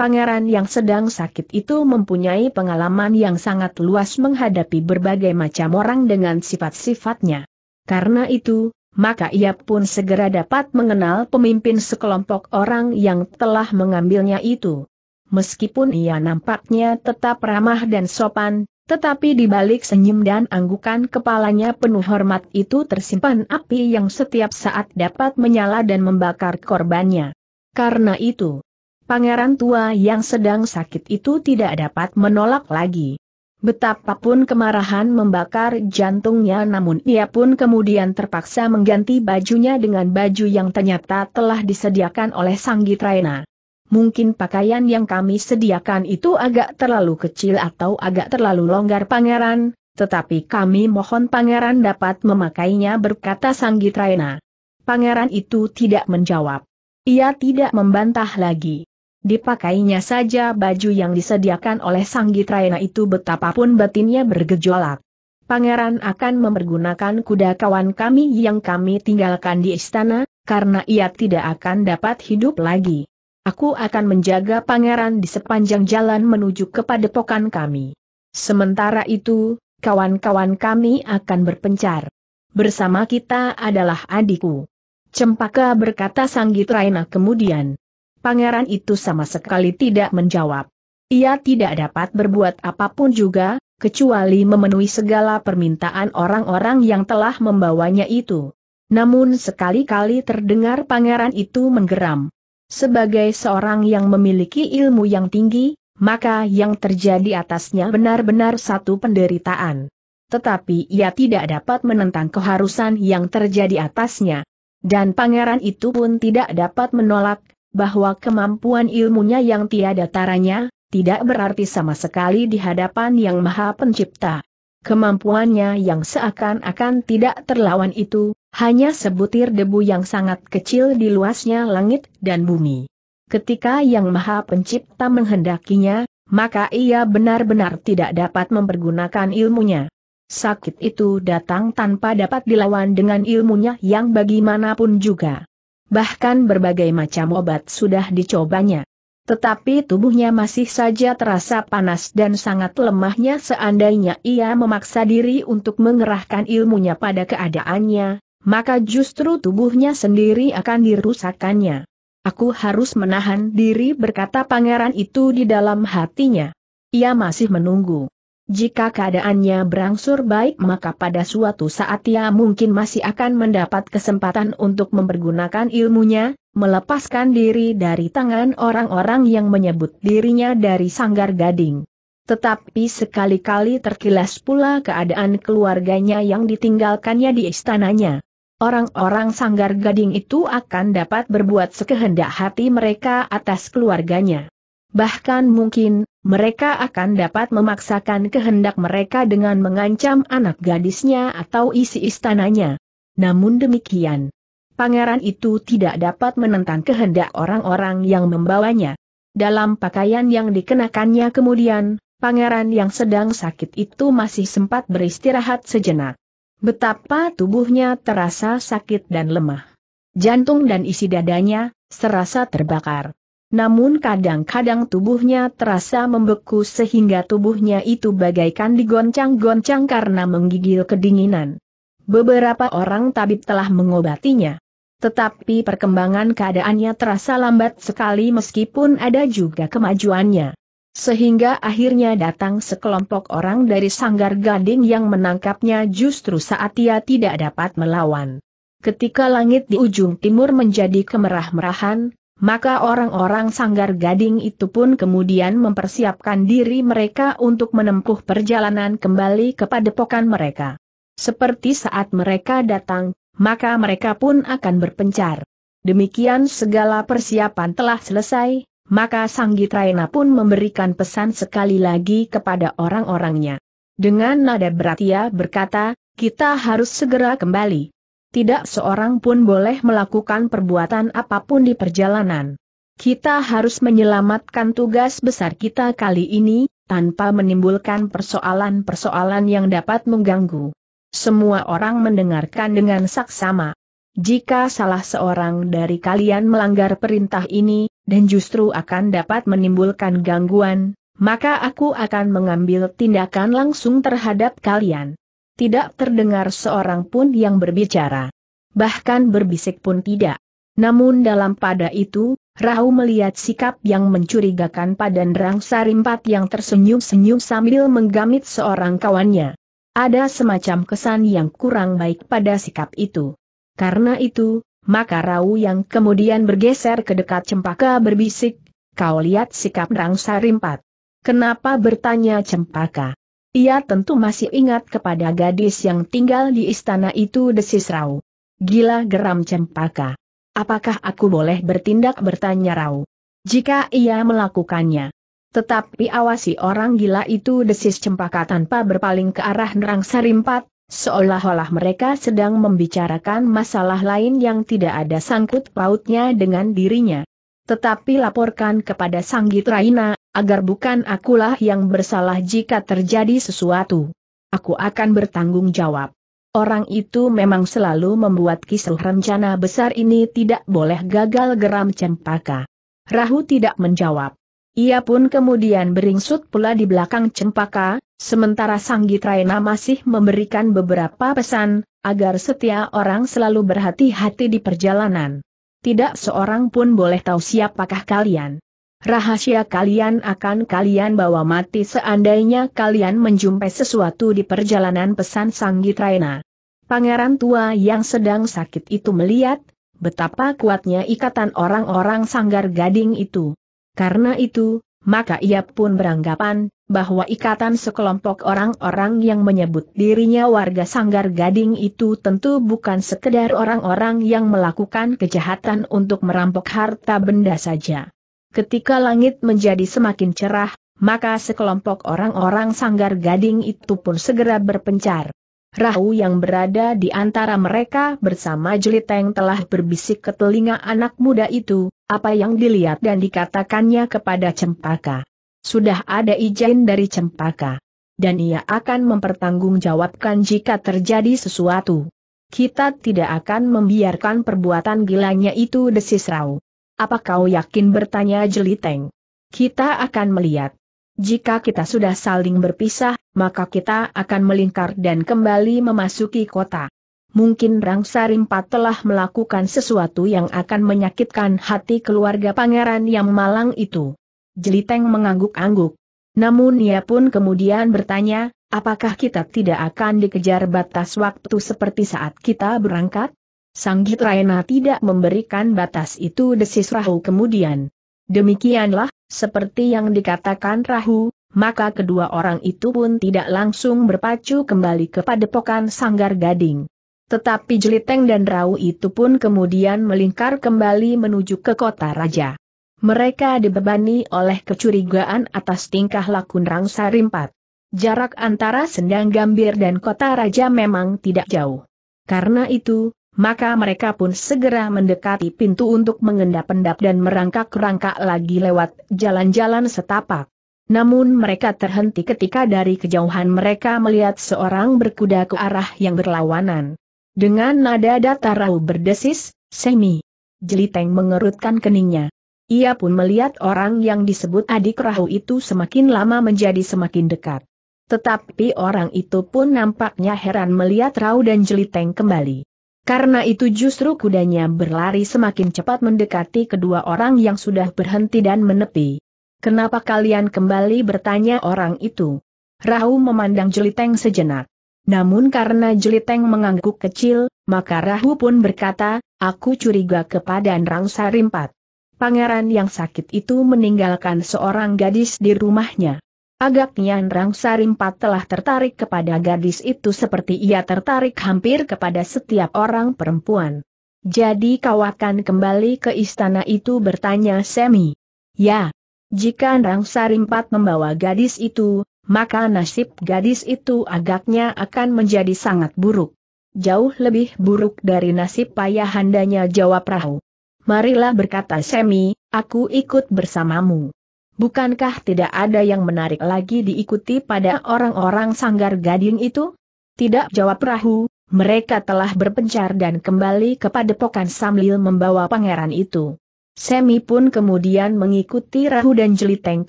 Pangeran yang sedang sakit itu mempunyai pengalaman yang sangat luas menghadapi berbagai macam orang dengan sifat-sifatnya. Karena itu, maka ia pun segera dapat mengenal pemimpin sekelompok orang yang telah mengambilnya itu. Meskipun ia nampaknya tetap ramah dan sopan, tetapi di balik senyum dan anggukan kepalanya penuh hormat itu tersimpan api yang setiap saat dapat menyala dan membakar korbannya. Karena itu, pangeran tua yang sedang sakit itu tidak dapat menolak lagi. Betapapun kemarahan membakar jantungnya namun ia pun kemudian terpaksa mengganti bajunya dengan baju yang ternyata telah disediakan oleh Sang Gitraena. Mungkin pakaian yang kami sediakan itu agak terlalu kecil atau agak terlalu longgar pangeran, tetapi kami mohon pangeran dapat memakainya berkata Sang Gitraena. Pangeran itu tidak menjawab. Ia tidak membantah lagi. Dipakainya saja baju yang disediakan oleh Sang Gitraena itu betapapun batinnya bergejolak. Pangeran akan mempergunakan kuda kawan kami yang kami tinggalkan di istana, karena ia tidak akan dapat hidup lagi. Aku akan menjaga pangeran di sepanjang jalan menuju ke padepokan kami. Sementara itu, kawan-kawan kami akan berpencar. Bersama kita adalah adikku. Cempaka berkata Sang Gitraena kemudian pangeran itu sama sekali tidak menjawab. Ia tidak dapat berbuat apapun juga, kecuali memenuhi segala permintaan orang-orang yang telah membawanya itu. Namun sekali-kali terdengar pangeran itu menggeram. Sebagai seorang yang memiliki ilmu yang tinggi, maka yang terjadi atasnya benar-benar satu penderitaan. Tetapi ia tidak dapat menentang keharusan yang terjadi atasnya. Dan pangeran itu pun tidak dapat menolak, bahwa kemampuan ilmunya yang tiada taranya, tidak berarti sama sekali di hadapan yang maha pencipta. Kemampuannya yang seakan-akan tidak terlawan itu, hanya sebutir debu yang sangat kecil di luasnya langit dan bumi. Ketika yang maha pencipta menghendakinya, maka ia benar-benar tidak dapat mempergunakan ilmunya. Sakit itu datang tanpa dapat dilawan dengan ilmunya yang bagaimanapun juga bahkan berbagai macam obat sudah dicobanya. Tetapi tubuhnya masih saja terasa panas dan sangat lemahnya seandainya ia memaksa diri untuk mengerahkan ilmunya pada keadaannya, maka justru tubuhnya sendiri akan dirusakannya. Aku harus menahan diri berkata pangeran itu di dalam hatinya. Ia masih menunggu. Jika keadaannya berangsur baik maka pada suatu saat ia mungkin masih akan mendapat kesempatan untuk mempergunakan ilmunya, melepaskan diri dari tangan orang-orang yang menyebut dirinya dari sanggar gading. Tetapi sekali-kali terkilas pula keadaan keluarganya yang ditinggalkannya di istananya. Orang-orang sanggar gading itu akan dapat berbuat sekehendak hati mereka atas keluarganya. Bahkan mungkin, mereka akan dapat memaksakan kehendak mereka dengan mengancam anak gadisnya atau isi istananya. Namun demikian, pangeran itu tidak dapat menentang kehendak orang-orang yang membawanya. Dalam pakaian yang dikenakannya kemudian, pangeran yang sedang sakit itu masih sempat beristirahat sejenak. Betapa tubuhnya terasa sakit dan lemah. Jantung dan isi dadanya, serasa terbakar. Namun kadang-kadang tubuhnya terasa membeku sehingga tubuhnya itu bagaikan digoncang-goncang karena menggigil kedinginan. Beberapa orang tabib telah mengobatinya. Tetapi perkembangan keadaannya terasa lambat sekali meskipun ada juga kemajuannya. Sehingga akhirnya datang sekelompok orang dari sanggar gading yang menangkapnya justru saat ia tidak dapat melawan. Ketika langit di ujung timur menjadi kemerah-merahan, maka orang-orang sanggar gading itu pun kemudian mempersiapkan diri mereka untuk menempuh perjalanan kembali ke padepokan mereka. Seperti saat mereka datang, maka mereka pun akan berpencar. Demikian segala persiapan telah selesai, maka Sanggitraina pun memberikan pesan sekali lagi kepada orang-orangnya. Dengan nada berat ia berkata, kita harus segera kembali. Tidak seorang pun boleh melakukan perbuatan apapun di perjalanan. Kita harus menyelamatkan tugas besar kita kali ini, tanpa menimbulkan persoalan-persoalan yang dapat mengganggu. Semua orang mendengarkan dengan saksama. Jika salah seorang dari kalian melanggar perintah ini, dan justru akan dapat menimbulkan gangguan, maka aku akan mengambil tindakan langsung terhadap kalian tidak terdengar seorang pun yang berbicara. Bahkan berbisik pun tidak. Namun dalam pada itu, Rahu melihat sikap yang mencurigakan pada Nerang Sarimpat yang tersenyum-senyum sambil menggamit seorang kawannya. Ada semacam kesan yang kurang baik pada sikap itu. Karena itu, maka Rau yang kemudian bergeser ke dekat Cempaka berbisik, kau lihat sikap Nerang Sarimpat. Kenapa bertanya Cempaka? Ia tentu masih ingat kepada gadis yang tinggal di istana itu desis Rau. Gila geram cempaka. Apakah aku boleh bertindak bertanya Rau? Jika ia melakukannya. Tetapi awasi orang gila itu desis cempaka tanpa berpaling ke arah nerang sarimpat, seolah-olah mereka sedang membicarakan masalah lain yang tidak ada sangkut pautnya dengan dirinya. Tetapi laporkan kepada Sanggit Raina, agar bukan akulah yang bersalah jika terjadi sesuatu. Aku akan bertanggung jawab. Orang itu memang selalu membuat kisruh rencana besar ini tidak boleh gagal geram cempaka. Rahu tidak menjawab. Ia pun kemudian beringsut pula di belakang cempaka, sementara Sang Gitraena masih memberikan beberapa pesan, agar setia orang selalu berhati-hati di perjalanan. Tidak seorang pun boleh tahu siapakah kalian. Rahasia kalian akan kalian bawa mati seandainya kalian menjumpai sesuatu di perjalanan pesan Sanggitraena. Pangeran tua yang sedang sakit itu melihat, betapa kuatnya ikatan orang-orang sanggar gading itu. Karena itu, maka ia pun beranggapan, bahwa ikatan sekelompok orang-orang yang menyebut dirinya warga sanggar gading itu tentu bukan sekedar orang-orang yang melakukan kejahatan untuk merampok harta benda saja Ketika langit menjadi semakin cerah, maka sekelompok orang-orang sanggar gading itu pun segera berpencar. Rahu yang berada di antara mereka bersama Jeliteng telah berbisik ke telinga anak muda itu, apa yang dilihat dan dikatakannya kepada Cempaka. Sudah ada izin dari Cempaka. Dan ia akan mempertanggungjawabkan jika terjadi sesuatu. Kita tidak akan membiarkan perbuatan gilanya itu desis Rau. Apa kau yakin bertanya Jeliteng? Kita akan melihat. Jika kita sudah saling berpisah, maka kita akan melingkar dan kembali memasuki kota. Mungkin Rang Sarimpat telah melakukan sesuatu yang akan menyakitkan hati keluarga pangeran yang malang itu. Jeliteng mengangguk-angguk. Namun ia pun kemudian bertanya, apakah kita tidak akan dikejar batas waktu seperti saat kita berangkat? Sanggit Raina tidak memberikan batas itu desis Rahu kemudian. Demikianlah, seperti yang dikatakan Rahu, maka kedua orang itu pun tidak langsung berpacu kembali ke padepokan Sanggar Gading. Tetapi Jeliteng dan Rahu itu pun kemudian melingkar kembali menuju ke kota raja. Mereka dibebani oleh kecurigaan atas tingkah laku rangsa Sarimpat. Jarak antara Sendang Gambir dan kota raja memang tidak jauh. Karena itu, maka mereka pun segera mendekati pintu untuk mengendap-endap dan merangkak-rangkak lagi lewat jalan-jalan setapak. Namun mereka terhenti ketika dari kejauhan mereka melihat seorang berkuda ke arah yang berlawanan. Dengan nada datarau berdesis, semi. Jeliteng mengerutkan keningnya. Ia pun melihat orang yang disebut adik Rahu itu semakin lama menjadi semakin dekat. Tetapi orang itu pun nampaknya heran melihat Rau dan Jeliteng kembali. Karena itu justru kudanya berlari semakin cepat mendekati kedua orang yang sudah berhenti dan menepi. Kenapa kalian kembali bertanya orang itu? Rahu memandang Jeliteng sejenak. Namun karena Jeliteng mengangguk kecil, maka Rahu pun berkata, aku curiga kepada Rangsa Rimpat. Pangeran yang sakit itu meninggalkan seorang gadis di rumahnya. Agaknya Nrang Sarimpat telah tertarik kepada gadis itu seperti ia tertarik hampir kepada setiap orang perempuan. Jadi kau akan kembali ke istana itu bertanya Semi. Ya. Jika Nrang Sarimpat membawa gadis itu, maka nasib gadis itu agaknya akan menjadi sangat buruk. Jauh lebih buruk dari nasib payahandanya jawab Rahu. Marilah berkata Semi, aku ikut bersamamu. Bukankah tidak ada yang menarik lagi diikuti pada orang-orang sanggar gading itu? Tidak jawab Rahu, mereka telah berpencar dan kembali kepada padepokan sambil membawa pangeran itu. Semi pun kemudian mengikuti Rahu dan Jeliteng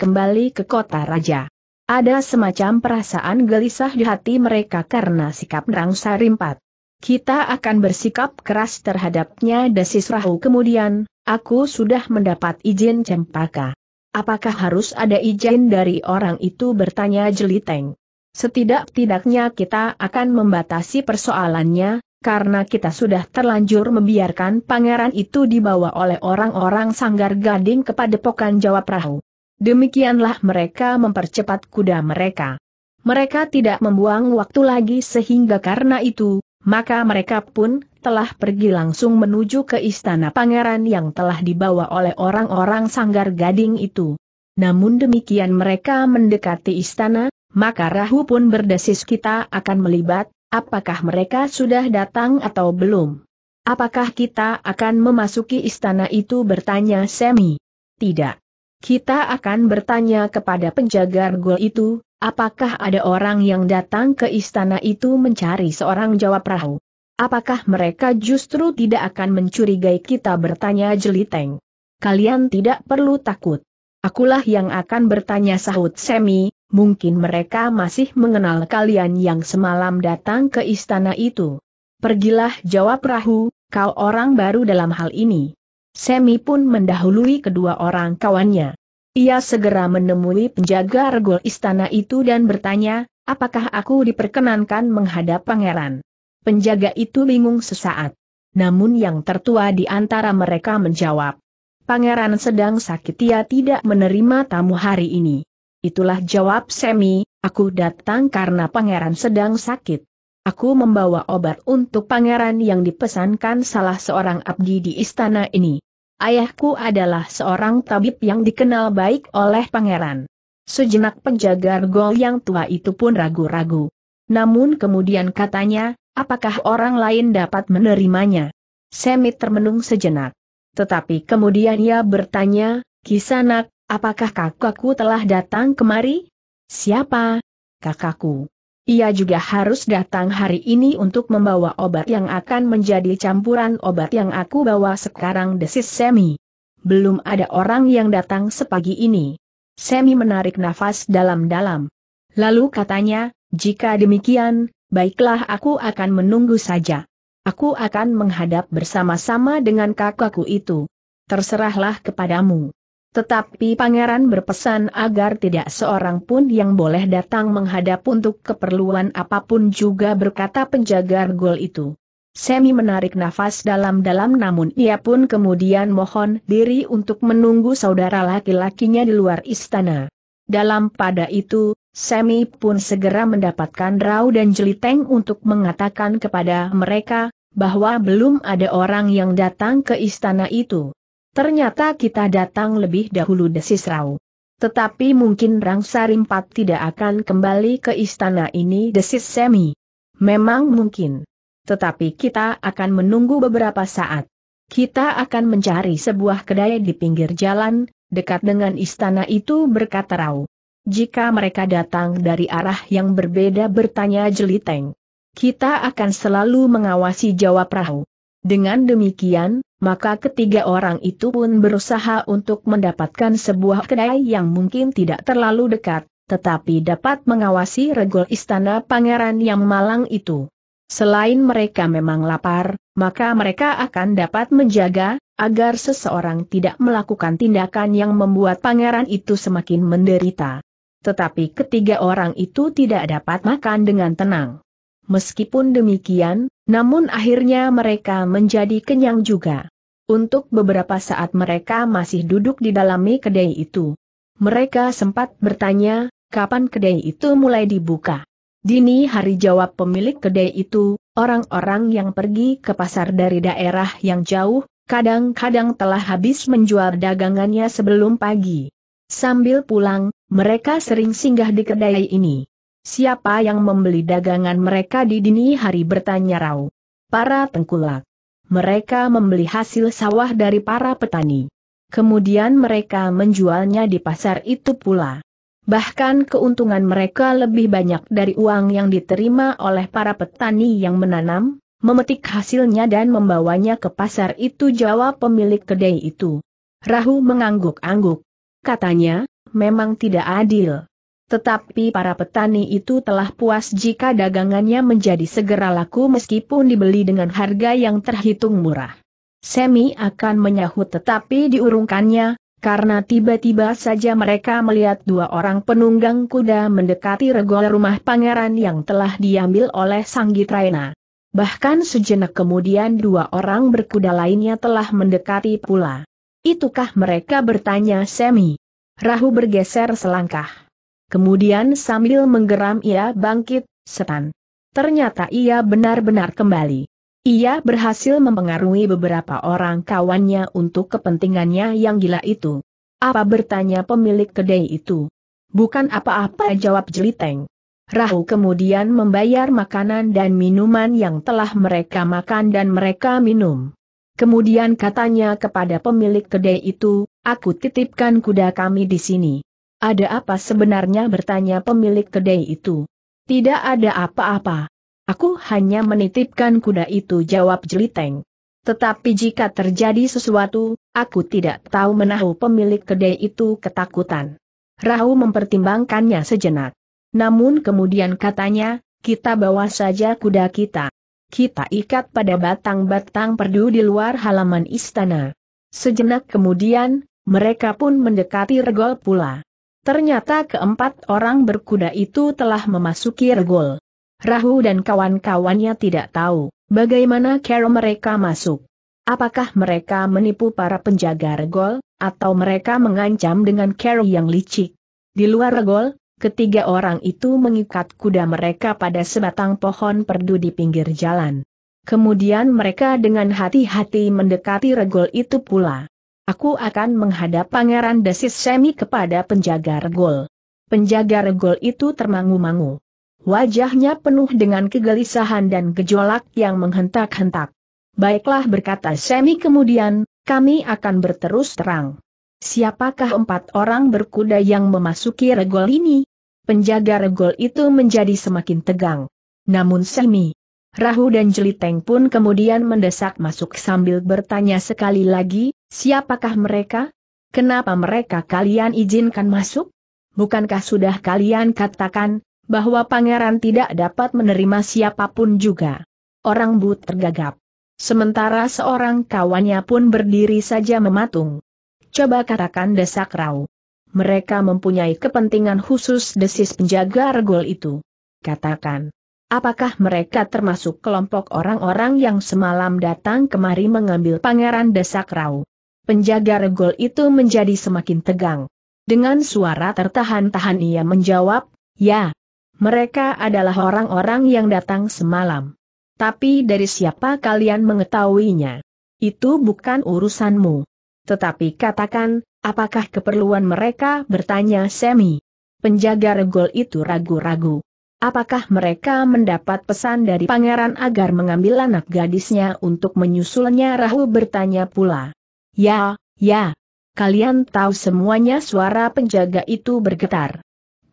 kembali ke kota raja. Ada semacam perasaan gelisah di hati mereka karena sikap rangsa Sarimpat. Kita akan bersikap keras terhadapnya desis Rahu kemudian, aku sudah mendapat izin cempaka. Apakah harus ada izin dari orang itu bertanya Jeliteng? Setidak-tidaknya kita akan membatasi persoalannya, karena kita sudah terlanjur membiarkan pangeran itu dibawa oleh orang-orang sanggar gading kepada pokan jawa perahu. Demikianlah mereka mempercepat kuda mereka. Mereka tidak membuang waktu lagi sehingga karena itu, maka mereka pun telah pergi langsung menuju ke istana pangeran yang telah dibawa oleh orang-orang sanggar gading itu. Namun demikian mereka mendekati istana, maka Rahu pun berdesis kita akan melibat, apakah mereka sudah datang atau belum. Apakah kita akan memasuki istana itu bertanya Semi? Tidak. Kita akan bertanya kepada penjaga gol itu, Apakah ada orang yang datang ke istana itu mencari seorang jawab perahu? Apakah mereka justru tidak akan mencurigai kita bertanya jeliteng? Kalian tidak perlu takut. Akulah yang akan bertanya sahut Semi, mungkin mereka masih mengenal kalian yang semalam datang ke istana itu. Pergilah jawab perahu, kau orang baru dalam hal ini. Semi pun mendahului kedua orang kawannya. Ia segera menemui penjaga regol istana itu dan bertanya, apakah aku diperkenankan menghadap pangeran? Penjaga itu bingung sesaat. Namun yang tertua di antara mereka menjawab, Pangeran sedang sakit ia tidak menerima tamu hari ini. Itulah jawab Semi, aku datang karena pangeran sedang sakit. Aku membawa obat untuk pangeran yang dipesankan salah seorang abdi di istana ini. Ayahku adalah seorang tabib yang dikenal baik oleh pangeran. Sejenak penjaga gol yang tua itu pun ragu-ragu. Namun kemudian katanya, apakah orang lain dapat menerimanya? Semit termenung sejenak. Tetapi kemudian ia bertanya, Kisanak, apakah kakakku telah datang kemari? Siapa? Kakakku. Ia juga harus datang hari ini untuk membawa obat yang akan menjadi campuran obat yang aku bawa sekarang desis Semi. Belum ada orang yang datang sepagi ini. Semi menarik nafas dalam-dalam. Lalu katanya, jika demikian, baiklah aku akan menunggu saja. Aku akan menghadap bersama-sama dengan kakakku itu. Terserahlah kepadamu. Tetapi pangeran berpesan agar tidak seorang pun yang boleh datang menghadap untuk keperluan apapun juga berkata penjaga gol itu. Semi menarik nafas dalam-dalam namun ia pun kemudian mohon diri untuk menunggu saudara laki-lakinya di luar istana. Dalam pada itu, Semi pun segera mendapatkan Rau dan Jeliteng untuk mengatakan kepada mereka, bahwa belum ada orang yang datang ke istana itu. Ternyata kita datang lebih dahulu desis Rau. Tetapi mungkin Rangsarimpat tidak akan kembali ke istana ini desis Semi. Memang mungkin. Tetapi kita akan menunggu beberapa saat. Kita akan mencari sebuah kedai di pinggir jalan, dekat dengan istana itu berkata Rau. Jika mereka datang dari arah yang berbeda bertanya Jeliteng. Kita akan selalu mengawasi jawab Rau. Dengan demikian, maka ketiga orang itu pun berusaha untuk mendapatkan sebuah kedai yang mungkin tidak terlalu dekat, tetapi dapat mengawasi regol istana pangeran yang malang itu. Selain mereka memang lapar, maka mereka akan dapat menjaga, agar seseorang tidak melakukan tindakan yang membuat pangeran itu semakin menderita. Tetapi ketiga orang itu tidak dapat makan dengan tenang. Meskipun demikian, namun akhirnya mereka menjadi kenyang juga. Untuk beberapa saat mereka masih duduk di dalam kedai itu. Mereka sempat bertanya, kapan kedai itu mulai dibuka. Dini hari jawab pemilik kedai itu, orang-orang yang pergi ke pasar dari daerah yang jauh, kadang-kadang telah habis menjual dagangannya sebelum pagi. Sambil pulang, mereka sering singgah di kedai ini. Siapa yang membeli dagangan mereka di dini hari bertanya Rau. Para tengkulak mereka membeli hasil sawah dari para petani. Kemudian mereka menjualnya di pasar itu pula. Bahkan keuntungan mereka lebih banyak dari uang yang diterima oleh para petani yang menanam, memetik hasilnya dan membawanya ke pasar itu jawab pemilik kedai itu. Rahu mengangguk-angguk. Katanya, memang tidak adil. Tetapi para petani itu telah puas jika dagangannya menjadi segera laku meskipun dibeli dengan harga yang terhitung murah. Semi akan menyahut tetapi diurungkannya, karena tiba-tiba saja mereka melihat dua orang penunggang kuda mendekati regol rumah pangeran yang telah diambil oleh Sanggitraena. Bahkan sejenak kemudian dua orang berkuda lainnya telah mendekati pula. Itukah mereka bertanya Semi? Rahu bergeser selangkah. Kemudian sambil menggeram ia bangkit, setan. Ternyata ia benar-benar kembali. Ia berhasil mempengaruhi beberapa orang kawannya untuk kepentingannya yang gila itu. Apa bertanya pemilik kedai itu? Bukan apa-apa jawab Jeliteng. Rahu kemudian membayar makanan dan minuman yang telah mereka makan dan mereka minum. Kemudian katanya kepada pemilik kedai itu, aku titipkan kuda kami di sini. Ada apa sebenarnya bertanya pemilik kedai itu? Tidak ada apa-apa. Aku hanya menitipkan kuda itu jawab Jeliteng. Tetapi jika terjadi sesuatu, aku tidak tahu menahu pemilik kedai itu ketakutan. Rahu mempertimbangkannya sejenak. Namun kemudian katanya, kita bawa saja kuda kita. Kita ikat pada batang-batang perdu di luar halaman istana. Sejenak kemudian, mereka pun mendekati regol pula. Ternyata keempat orang berkuda itu telah memasuki regol. Rahu dan kawan-kawannya tidak tahu bagaimana cara mereka masuk. Apakah mereka menipu para penjaga regol, atau mereka mengancam dengan cara yang licik? Di luar regol, ketiga orang itu mengikat kuda mereka pada sebatang pohon perdu di pinggir jalan. Kemudian mereka dengan hati-hati mendekati regol itu pula. Aku akan menghadap Pangeran Desis Semi kepada penjaga regol. Penjaga regol itu termangu-mangu. Wajahnya penuh dengan kegelisahan dan gejolak yang menghentak-hentak. Baiklah berkata Semi kemudian, kami akan berterus terang. Siapakah empat orang berkuda yang memasuki regol ini? Penjaga regol itu menjadi semakin tegang. Namun Semi, Rahu dan Jeliteng pun kemudian mendesak masuk sambil bertanya sekali lagi, siapakah mereka? Kenapa mereka kalian izinkan masuk? Bukankah sudah kalian katakan, bahwa pangeran tidak dapat menerima siapapun juga? Orang but tergagap. Sementara seorang kawannya pun berdiri saja mematung. Coba katakan desak Rau. Mereka mempunyai kepentingan khusus desis penjaga regol itu. Katakan. Apakah mereka termasuk kelompok orang-orang yang semalam datang kemari mengambil pangeran desak rau. Penjaga regol itu menjadi semakin tegang. Dengan suara tertahan-tahan ia menjawab, ya. Mereka adalah orang-orang yang datang semalam. Tapi dari siapa kalian mengetahuinya? Itu bukan urusanmu. Tetapi katakan, apakah keperluan mereka bertanya Semi? Penjaga regol itu ragu-ragu. Apakah mereka mendapat pesan dari pangeran agar mengambil anak gadisnya untuk menyusulnya Rahu bertanya pula. Ya, ya. Kalian tahu semuanya suara penjaga itu bergetar.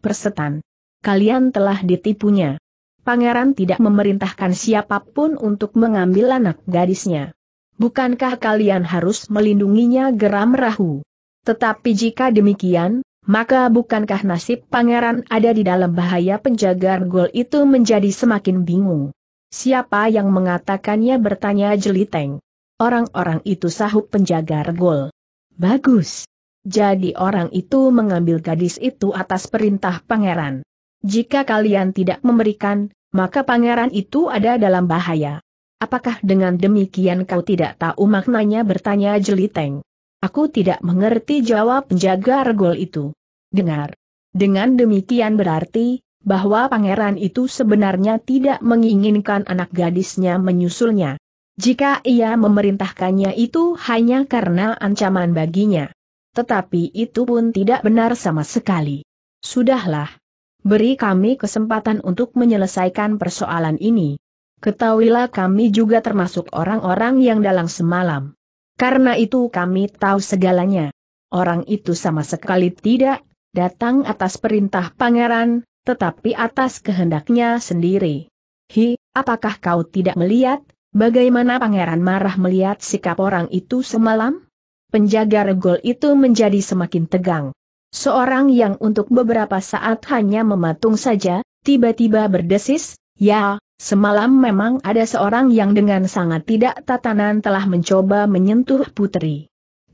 Persetan. Kalian telah ditipunya. Pangeran tidak memerintahkan siapapun untuk mengambil anak gadisnya. Bukankah kalian harus melindunginya geram Rahu? Tetapi jika demikian, maka bukankah nasib pangeran ada di dalam bahaya penjaga gol itu menjadi semakin bingung. Siapa yang mengatakannya bertanya jeliteng. Orang-orang itu sahut penjaga gol. Bagus. Jadi orang itu mengambil gadis itu atas perintah pangeran. Jika kalian tidak memberikan, maka pangeran itu ada dalam bahaya. Apakah dengan demikian kau tidak tahu maknanya bertanya jeliteng? Aku tidak mengerti jawab penjaga regol itu. Dengar. Dengan demikian berarti, bahwa pangeran itu sebenarnya tidak menginginkan anak gadisnya menyusulnya. Jika ia memerintahkannya itu hanya karena ancaman baginya. Tetapi itu pun tidak benar sama sekali. Sudahlah. Beri kami kesempatan untuk menyelesaikan persoalan ini. Ketahuilah kami juga termasuk orang-orang yang dalang semalam. Karena itu kami tahu segalanya. Orang itu sama sekali tidak datang atas perintah pangeran, tetapi atas kehendaknya sendiri. Hi, apakah kau tidak melihat, bagaimana pangeran marah melihat sikap orang itu semalam? Penjaga regol itu menjadi semakin tegang. Seorang yang untuk beberapa saat hanya mematung saja, tiba-tiba berdesis, ya, semalam memang ada seorang yang dengan sangat tidak tatanan telah mencoba menyentuh putri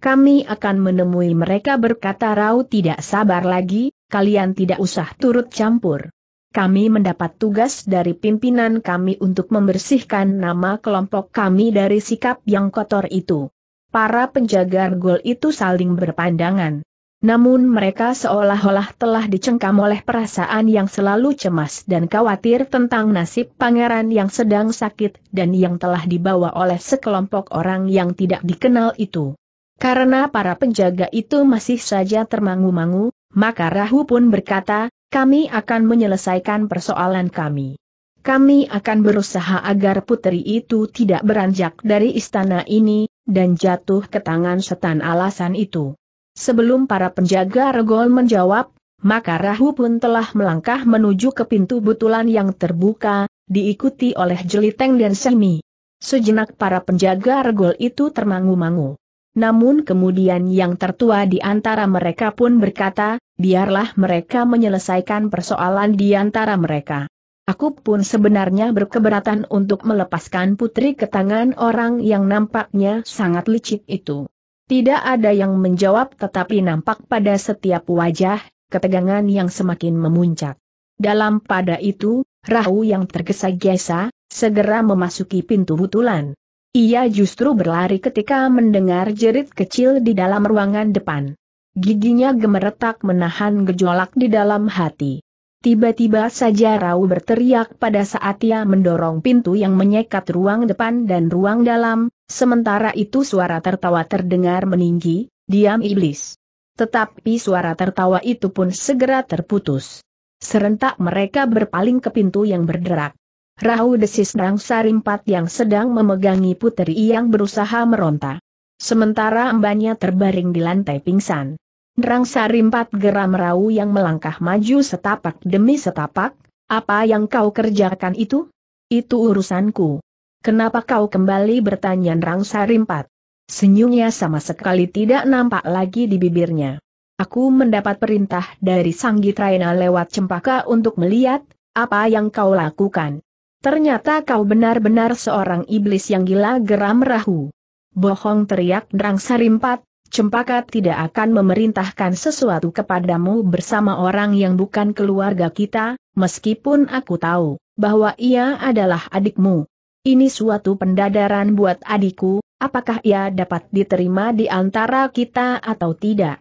kami akan menemui mereka berkata Rau tidak sabar lagi, kalian tidak usah turut campur. Kami mendapat tugas dari pimpinan kami untuk membersihkan nama kelompok kami dari sikap yang kotor itu. Para penjaga gol itu saling berpandangan. Namun mereka seolah-olah telah dicengkam oleh perasaan yang selalu cemas dan khawatir tentang nasib pangeran yang sedang sakit dan yang telah dibawa oleh sekelompok orang yang tidak dikenal itu. Karena para penjaga itu masih saja termangu-mangu, maka Rahu pun berkata, kami akan menyelesaikan persoalan kami. Kami akan berusaha agar putri itu tidak beranjak dari istana ini, dan jatuh ke tangan setan alasan itu. Sebelum para penjaga regol menjawab, maka Rahu pun telah melangkah menuju ke pintu butulan yang terbuka, diikuti oleh Jeliteng dan Semi. Sejenak para penjaga regol itu termangu-mangu. Namun kemudian yang tertua di antara mereka pun berkata, biarlah mereka menyelesaikan persoalan di antara mereka. Aku pun sebenarnya berkeberatan untuk melepaskan putri ke tangan orang yang nampaknya sangat licik itu. Tidak ada yang menjawab tetapi nampak pada setiap wajah, ketegangan yang semakin memuncak. Dalam pada itu, Rahu yang tergesa-gesa, segera memasuki pintu butulan. Ia justru berlari ketika mendengar jerit kecil di dalam ruangan depan. Giginya gemeretak menahan gejolak di dalam hati. Tiba-tiba saja Rau berteriak pada saat ia mendorong pintu yang menyekat ruang depan dan ruang dalam, sementara itu suara tertawa terdengar meninggi, diam iblis. Tetapi suara tertawa itu pun segera terputus. Serentak mereka berpaling ke pintu yang berderak. Rahu desis Rang Sarimpat yang sedang memegangi puteri yang berusaha meronta. Sementara embannya terbaring di lantai pingsan. Rang Sarimpat geram Rahu yang melangkah maju setapak demi setapak, apa yang kau kerjakan itu? Itu urusanku. Kenapa kau kembali bertanya Rang Sarimpat? Senyumnya sama sekali tidak nampak lagi di bibirnya. Aku mendapat perintah dari Sanggitraina lewat cempaka untuk melihat, apa yang kau lakukan. Ternyata kau benar-benar seorang iblis yang gila geram rahu. Bohong teriak Drang Sarimpat, Cempaka tidak akan memerintahkan sesuatu kepadamu bersama orang yang bukan keluarga kita, meskipun aku tahu bahwa ia adalah adikmu. Ini suatu pendadaran buat adikku, apakah ia dapat diterima di antara kita atau tidak?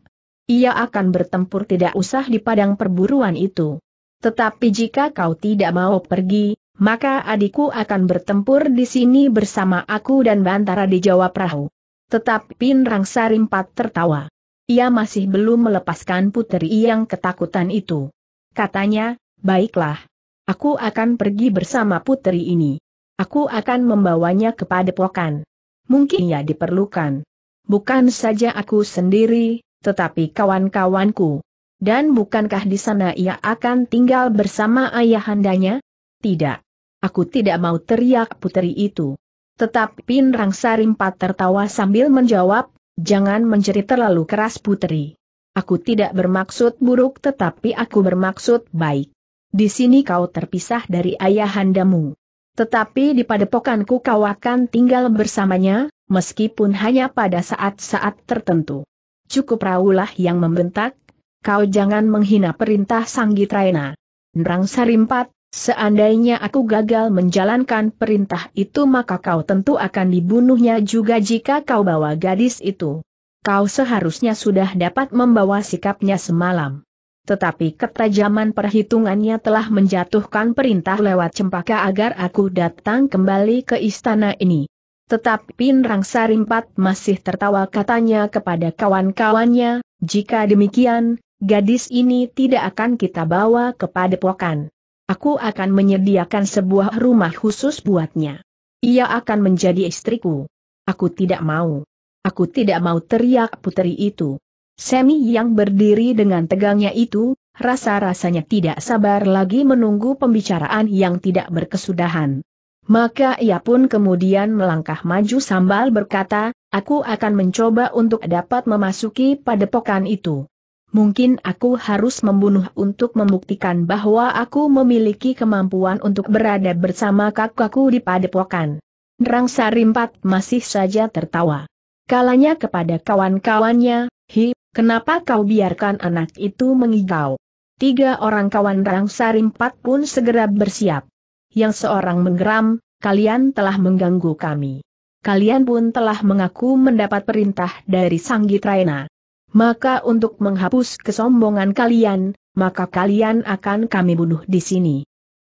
Ia akan bertempur tidak usah di padang perburuan itu. Tetapi jika kau tidak mau pergi, maka adikku akan bertempur di sini bersama aku dan Bantara di jawa perahu. Tetapi Nrang Sarimpat tertawa. Ia masih belum melepaskan puteri yang ketakutan itu. Katanya, baiklah. Aku akan pergi bersama puteri ini. Aku akan membawanya kepada pokan. Mungkin ia diperlukan. Bukan saja aku sendiri, tetapi kawan-kawanku. Dan bukankah di sana ia akan tinggal bersama ayahandanya? Tidak. Aku tidak mau teriak putri itu. Tetapi Rang Sarimpat tertawa sambil menjawab, jangan menjerit terlalu keras putri. Aku tidak bermaksud buruk tetapi aku bermaksud baik. Di sini kau terpisah dari ayahandamu. Tetapi di padepokanku kau akan tinggal bersamanya, meskipun hanya pada saat-saat tertentu. Cukup Raulah yang membentak, kau jangan menghina perintah Sanggitraena. Nrang Sarimpat, Seandainya aku gagal menjalankan perintah itu maka kau tentu akan dibunuhnya juga jika kau bawa gadis itu. Kau seharusnya sudah dapat membawa sikapnya semalam. Tetapi ketajaman perhitungannya telah menjatuhkan perintah lewat cempaka agar aku datang kembali ke istana ini. Tetapi Nrang Sarimpat masih tertawa katanya kepada kawan-kawannya, jika demikian, gadis ini tidak akan kita bawa kepada pokan. Aku akan menyediakan sebuah rumah khusus buatnya. Ia akan menjadi istriku. Aku tidak mau. Aku tidak mau teriak putri itu. Semi yang berdiri dengan tegangnya itu, rasa-rasanya tidak sabar lagi menunggu pembicaraan yang tidak berkesudahan. Maka ia pun kemudian melangkah maju sambal berkata, aku akan mencoba untuk dapat memasuki padepokan itu. Mungkin aku harus membunuh untuk membuktikan bahwa aku memiliki kemampuan untuk berada bersama kakakku di padepokan. Nerang Sarimpat masih saja tertawa. Kalanya kepada kawan-kawannya, Hi, kenapa kau biarkan anak itu mengigau? Tiga orang kawan Rang Sarimpat pun segera bersiap. Yang seorang menggeram, kalian telah mengganggu kami. Kalian pun telah mengaku mendapat perintah dari Sanggit Raina. Maka untuk menghapus kesombongan kalian, maka kalian akan kami bunuh di sini.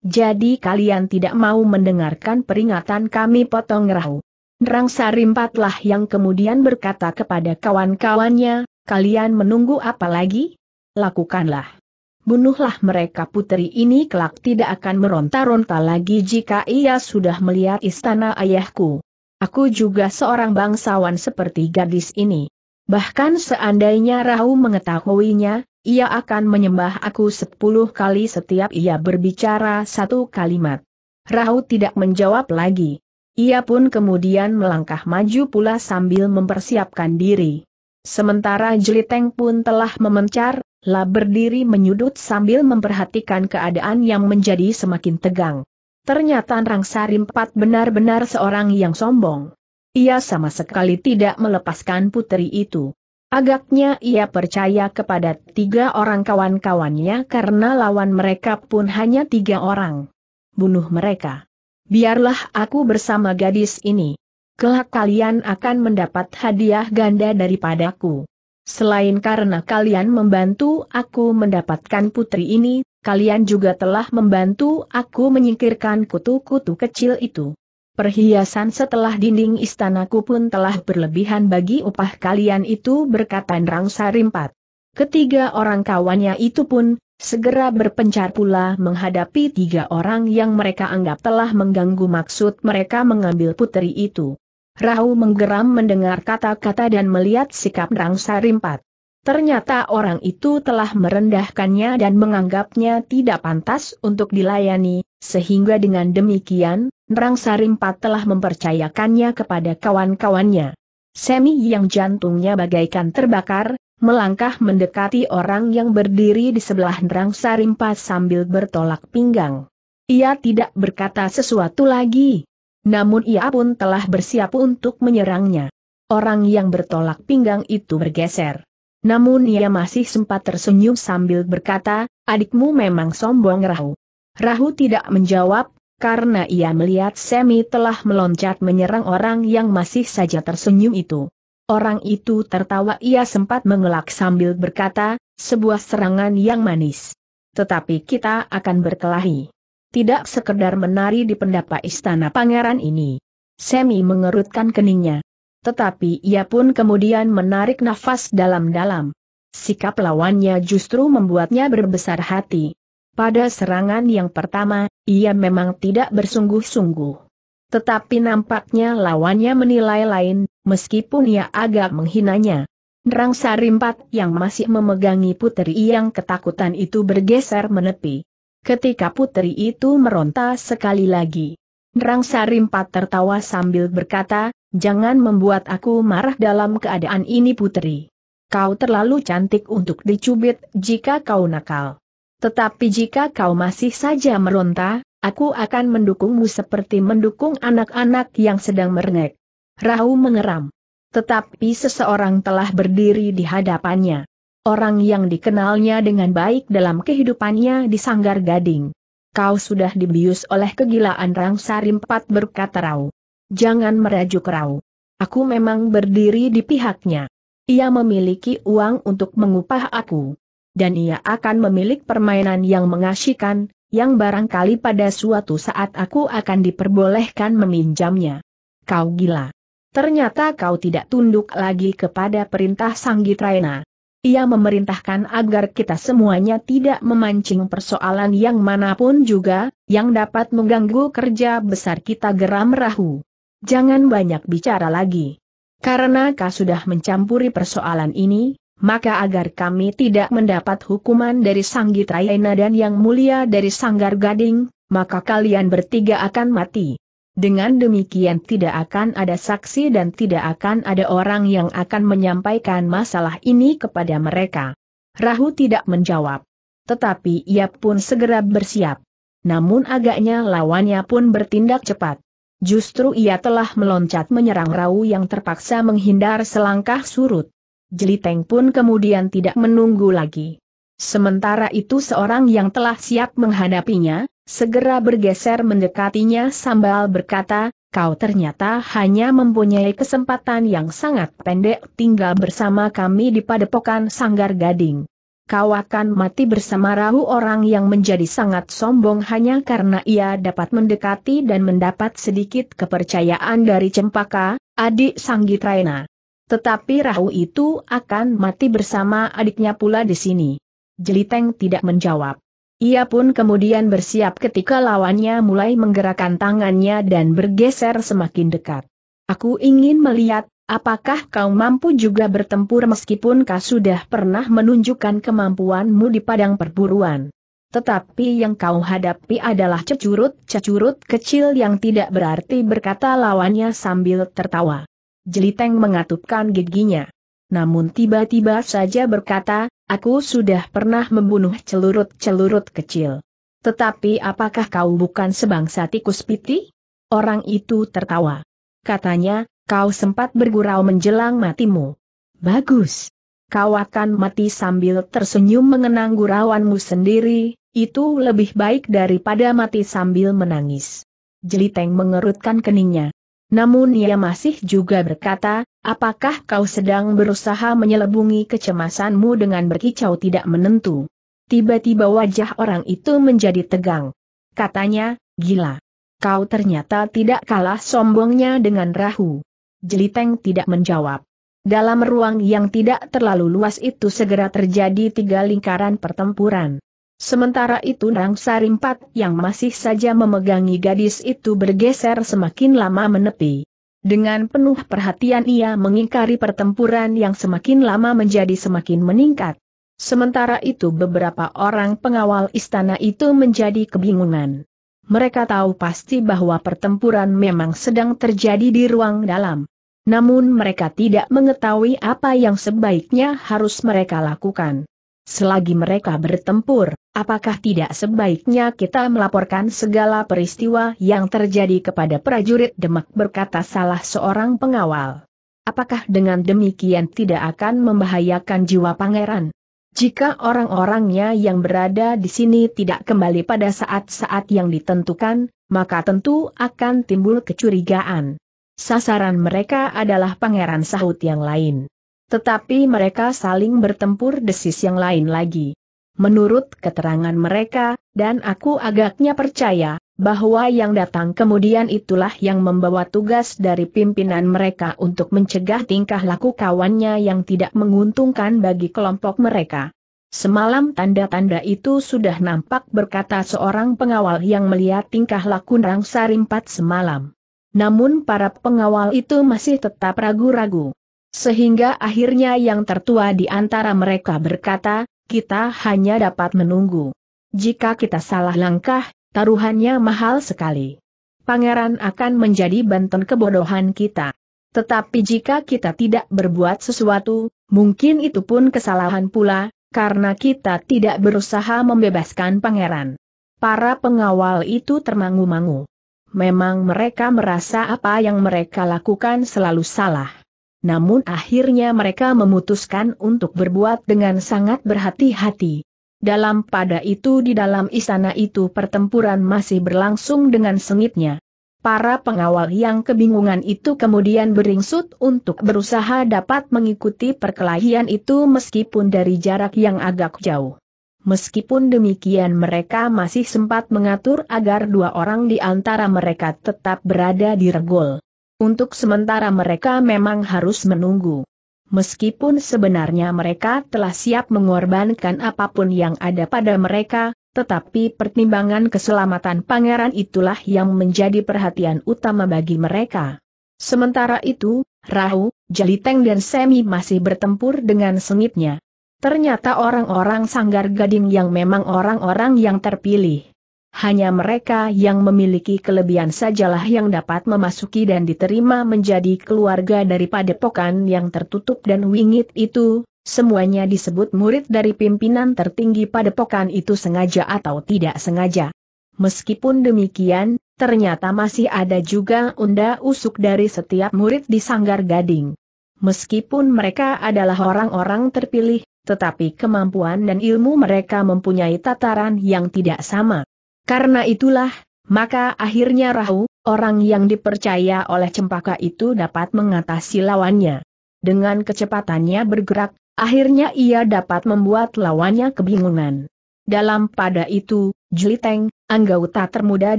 Jadi kalian tidak mau mendengarkan peringatan kami potong rahu. Nrang Sarimpatlah yang kemudian berkata kepada kawan-kawannya, kalian menunggu apa lagi? Lakukanlah. Bunuhlah mereka putri ini kelak tidak akan meronta-ronta lagi jika ia sudah melihat istana ayahku. Aku juga seorang bangsawan seperti gadis ini. Bahkan seandainya Rahu mengetahuinya, ia akan menyembah aku sepuluh kali setiap ia berbicara satu kalimat. Rahu tidak menjawab lagi. Ia pun kemudian melangkah maju pula sambil mempersiapkan diri. Sementara Jeliteng pun telah memencar, La berdiri menyudut sambil memperhatikan keadaan yang menjadi semakin tegang. Ternyata Rangsarim pat benar-benar seorang yang sombong. Ia sama sekali tidak melepaskan putri itu. Agaknya ia percaya kepada tiga orang kawan-kawannya karena lawan mereka pun hanya tiga orang. Bunuh mereka. Biarlah aku bersama gadis ini. Kelak kalian akan mendapat hadiah ganda daripadaku. Selain karena kalian membantu aku mendapatkan putri ini, kalian juga telah membantu aku menyingkirkan kutu-kutu kecil itu. Perhiasan setelah dinding istanaku pun telah berlebihan bagi upah kalian itu berkata Nrang Sarimpat. Ketiga orang kawannya itu pun, segera berpencar pula menghadapi tiga orang yang mereka anggap telah mengganggu maksud mereka mengambil putri itu. Rahu menggeram mendengar kata-kata dan melihat sikap Nrang Sarimpat. Ternyata orang itu telah merendahkannya dan menganggapnya tidak pantas untuk dilayani, sehingga dengan demikian, Nrang Sarimpat telah mempercayakannya kepada kawan-kawannya. Semi yang jantungnya bagaikan terbakar, melangkah mendekati orang yang berdiri di sebelah Nrang Sarimpat sambil bertolak pinggang. Ia tidak berkata sesuatu lagi. Namun ia pun telah bersiap untuk menyerangnya. Orang yang bertolak pinggang itu bergeser. Namun ia masih sempat tersenyum sambil berkata, adikmu memang sombong rahu. Rahu tidak menjawab, karena ia melihat Semi telah meloncat menyerang orang yang masih saja tersenyum itu. Orang itu tertawa ia sempat mengelak sambil berkata, sebuah serangan yang manis. Tetapi kita akan berkelahi. Tidak sekedar menari di pendapa istana pangeran ini. Semi mengerutkan keningnya. Tetapi ia pun kemudian menarik nafas dalam-dalam. Sikap lawannya justru membuatnya berbesar hati. Pada serangan yang pertama, ia memang tidak bersungguh-sungguh. Tetapi nampaknya lawannya menilai lain, meskipun ia agak menghinanya. Nerang Sarimpat yang masih memegangi puteri yang ketakutan itu bergeser menepi. Ketika putri itu meronta sekali lagi. Nerang Sarimpat tertawa sambil berkata, jangan membuat aku marah dalam keadaan ini putri. Kau terlalu cantik untuk dicubit jika kau nakal. Tetapi jika kau masih saja meronta, aku akan mendukungmu seperti mendukung anak-anak yang sedang merengek. Rahu mengeram. Tetapi seseorang telah berdiri di hadapannya. Orang yang dikenalnya dengan baik dalam kehidupannya di Sanggar Gading. Kau sudah dibius oleh kegilaan Rang Sarimpat berkata Rau. Jangan merajuk Rau. Aku memang berdiri di pihaknya. Ia memiliki uang untuk mengupah aku dan ia akan memiliki permainan yang mengasyikan, yang barangkali pada suatu saat aku akan diperbolehkan meminjamnya. Kau gila. Ternyata kau tidak tunduk lagi kepada perintah Sanggitraena. Ia memerintahkan agar kita semuanya tidak memancing persoalan yang manapun juga, yang dapat mengganggu kerja besar kita geram rahu. Jangan banyak bicara lagi. Karena kau sudah mencampuri persoalan ini, maka agar kami tidak mendapat hukuman dari Sang Sanggitrayana dan yang mulia dari Sanggar Gading, maka kalian bertiga akan mati. Dengan demikian tidak akan ada saksi dan tidak akan ada orang yang akan menyampaikan masalah ini kepada mereka. Rahu tidak menjawab. Tetapi ia pun segera bersiap. Namun agaknya lawannya pun bertindak cepat. Justru ia telah meloncat menyerang Rahu yang terpaksa menghindar selangkah surut. Jeliteng pun kemudian tidak menunggu lagi. Sementara itu seorang yang telah siap menghadapinya, segera bergeser mendekatinya sambal berkata, kau ternyata hanya mempunyai kesempatan yang sangat pendek tinggal bersama kami di padepokan Sanggar Gading. Kau akan mati bersama rahu orang yang menjadi sangat sombong hanya karena ia dapat mendekati dan mendapat sedikit kepercayaan dari Cempaka, adik Sanggitraina. Tetapi Rahu itu akan mati bersama adiknya pula di sini. Jeliteng tidak menjawab. Ia pun kemudian bersiap ketika lawannya mulai menggerakkan tangannya dan bergeser semakin dekat. Aku ingin melihat, apakah kau mampu juga bertempur meskipun kau sudah pernah menunjukkan kemampuanmu di padang perburuan. Tetapi yang kau hadapi adalah cecurut-cecurut kecil yang tidak berarti berkata lawannya sambil tertawa. Jeliteng mengatupkan giginya. Namun tiba-tiba saja berkata, aku sudah pernah membunuh celurut-celurut kecil. Tetapi apakah kau bukan sebangsa tikus piti? Orang itu tertawa. Katanya, kau sempat bergurau menjelang matimu. Bagus. Kau akan mati sambil tersenyum mengenang gurauanmu sendiri, itu lebih baik daripada mati sambil menangis. Jeliteng mengerutkan keningnya. Namun ia masih juga berkata, apakah kau sedang berusaha menyelebungi kecemasanmu dengan berkicau tidak menentu? Tiba-tiba wajah orang itu menjadi tegang. Katanya, gila. Kau ternyata tidak kalah sombongnya dengan Rahu. Jeliteng tidak menjawab. Dalam ruang yang tidak terlalu luas itu segera terjadi tiga lingkaran pertempuran. Sementara itu Nang Sarimpat yang masih saja memegangi gadis itu bergeser semakin lama menepi. Dengan penuh perhatian ia mengingkari pertempuran yang semakin lama menjadi semakin meningkat. Sementara itu beberapa orang pengawal istana itu menjadi kebingungan. Mereka tahu pasti bahwa pertempuran memang sedang terjadi di ruang dalam. Namun mereka tidak mengetahui apa yang sebaiknya harus mereka lakukan. Selagi mereka bertempur, apakah tidak sebaiknya kita melaporkan segala peristiwa yang terjadi kepada prajurit Demak berkata salah seorang pengawal. Apakah dengan demikian tidak akan membahayakan jiwa pangeran? Jika orang-orangnya yang berada di sini tidak kembali pada saat-saat yang ditentukan, maka tentu akan timbul kecurigaan. Sasaran mereka adalah pangeran sahut yang lain. Tetapi mereka saling bertempur desis yang lain lagi. Menurut keterangan mereka, dan aku agaknya percaya, bahwa yang datang kemudian itulah yang membawa tugas dari pimpinan mereka untuk mencegah tingkah laku kawannya yang tidak menguntungkan bagi kelompok mereka. Semalam tanda-tanda itu sudah nampak berkata seorang pengawal yang melihat tingkah laku Rangsa Sarimpat semalam. Namun para pengawal itu masih tetap ragu-ragu. Sehingga akhirnya yang tertua di antara mereka berkata, kita hanya dapat menunggu. Jika kita salah langkah, taruhannya mahal sekali. Pangeran akan menjadi banten kebodohan kita. Tetapi jika kita tidak berbuat sesuatu, mungkin itu pun kesalahan pula, karena kita tidak berusaha membebaskan pangeran. Para pengawal itu termangu-mangu. Memang mereka merasa apa yang mereka lakukan selalu salah namun akhirnya mereka memutuskan untuk berbuat dengan sangat berhati-hati. Dalam pada itu di dalam istana itu pertempuran masih berlangsung dengan sengitnya. Para pengawal yang kebingungan itu kemudian beringsut untuk berusaha dapat mengikuti perkelahian itu meskipun dari jarak yang agak jauh. Meskipun demikian mereka masih sempat mengatur agar dua orang di antara mereka tetap berada di regol. Untuk sementara mereka memang harus menunggu. Meskipun sebenarnya mereka telah siap mengorbankan apapun yang ada pada mereka, tetapi pertimbangan keselamatan pangeran itulah yang menjadi perhatian utama bagi mereka. Sementara itu, Rahu, Jaliteng dan Semi masih bertempur dengan sengitnya. Ternyata orang-orang sanggar gading yang memang orang-orang yang terpilih hanya mereka yang memiliki kelebihan sajalah yang dapat memasuki dan diterima menjadi keluarga dari padepokan yang tertutup dan wingit itu, semuanya disebut murid dari pimpinan tertinggi padepokan itu sengaja atau tidak sengaja. Meskipun demikian, ternyata masih ada juga unda usuk dari setiap murid di Sanggar Gading. Meskipun mereka adalah orang-orang terpilih, tetapi kemampuan dan ilmu mereka mempunyai tataran yang tidak sama. Karena itulah, maka akhirnya Rahu, orang yang dipercaya oleh cempaka itu dapat mengatasi lawannya. Dengan kecepatannya bergerak, akhirnya ia dapat membuat lawannya kebingungan. Dalam pada itu, Jliteng, anggota termuda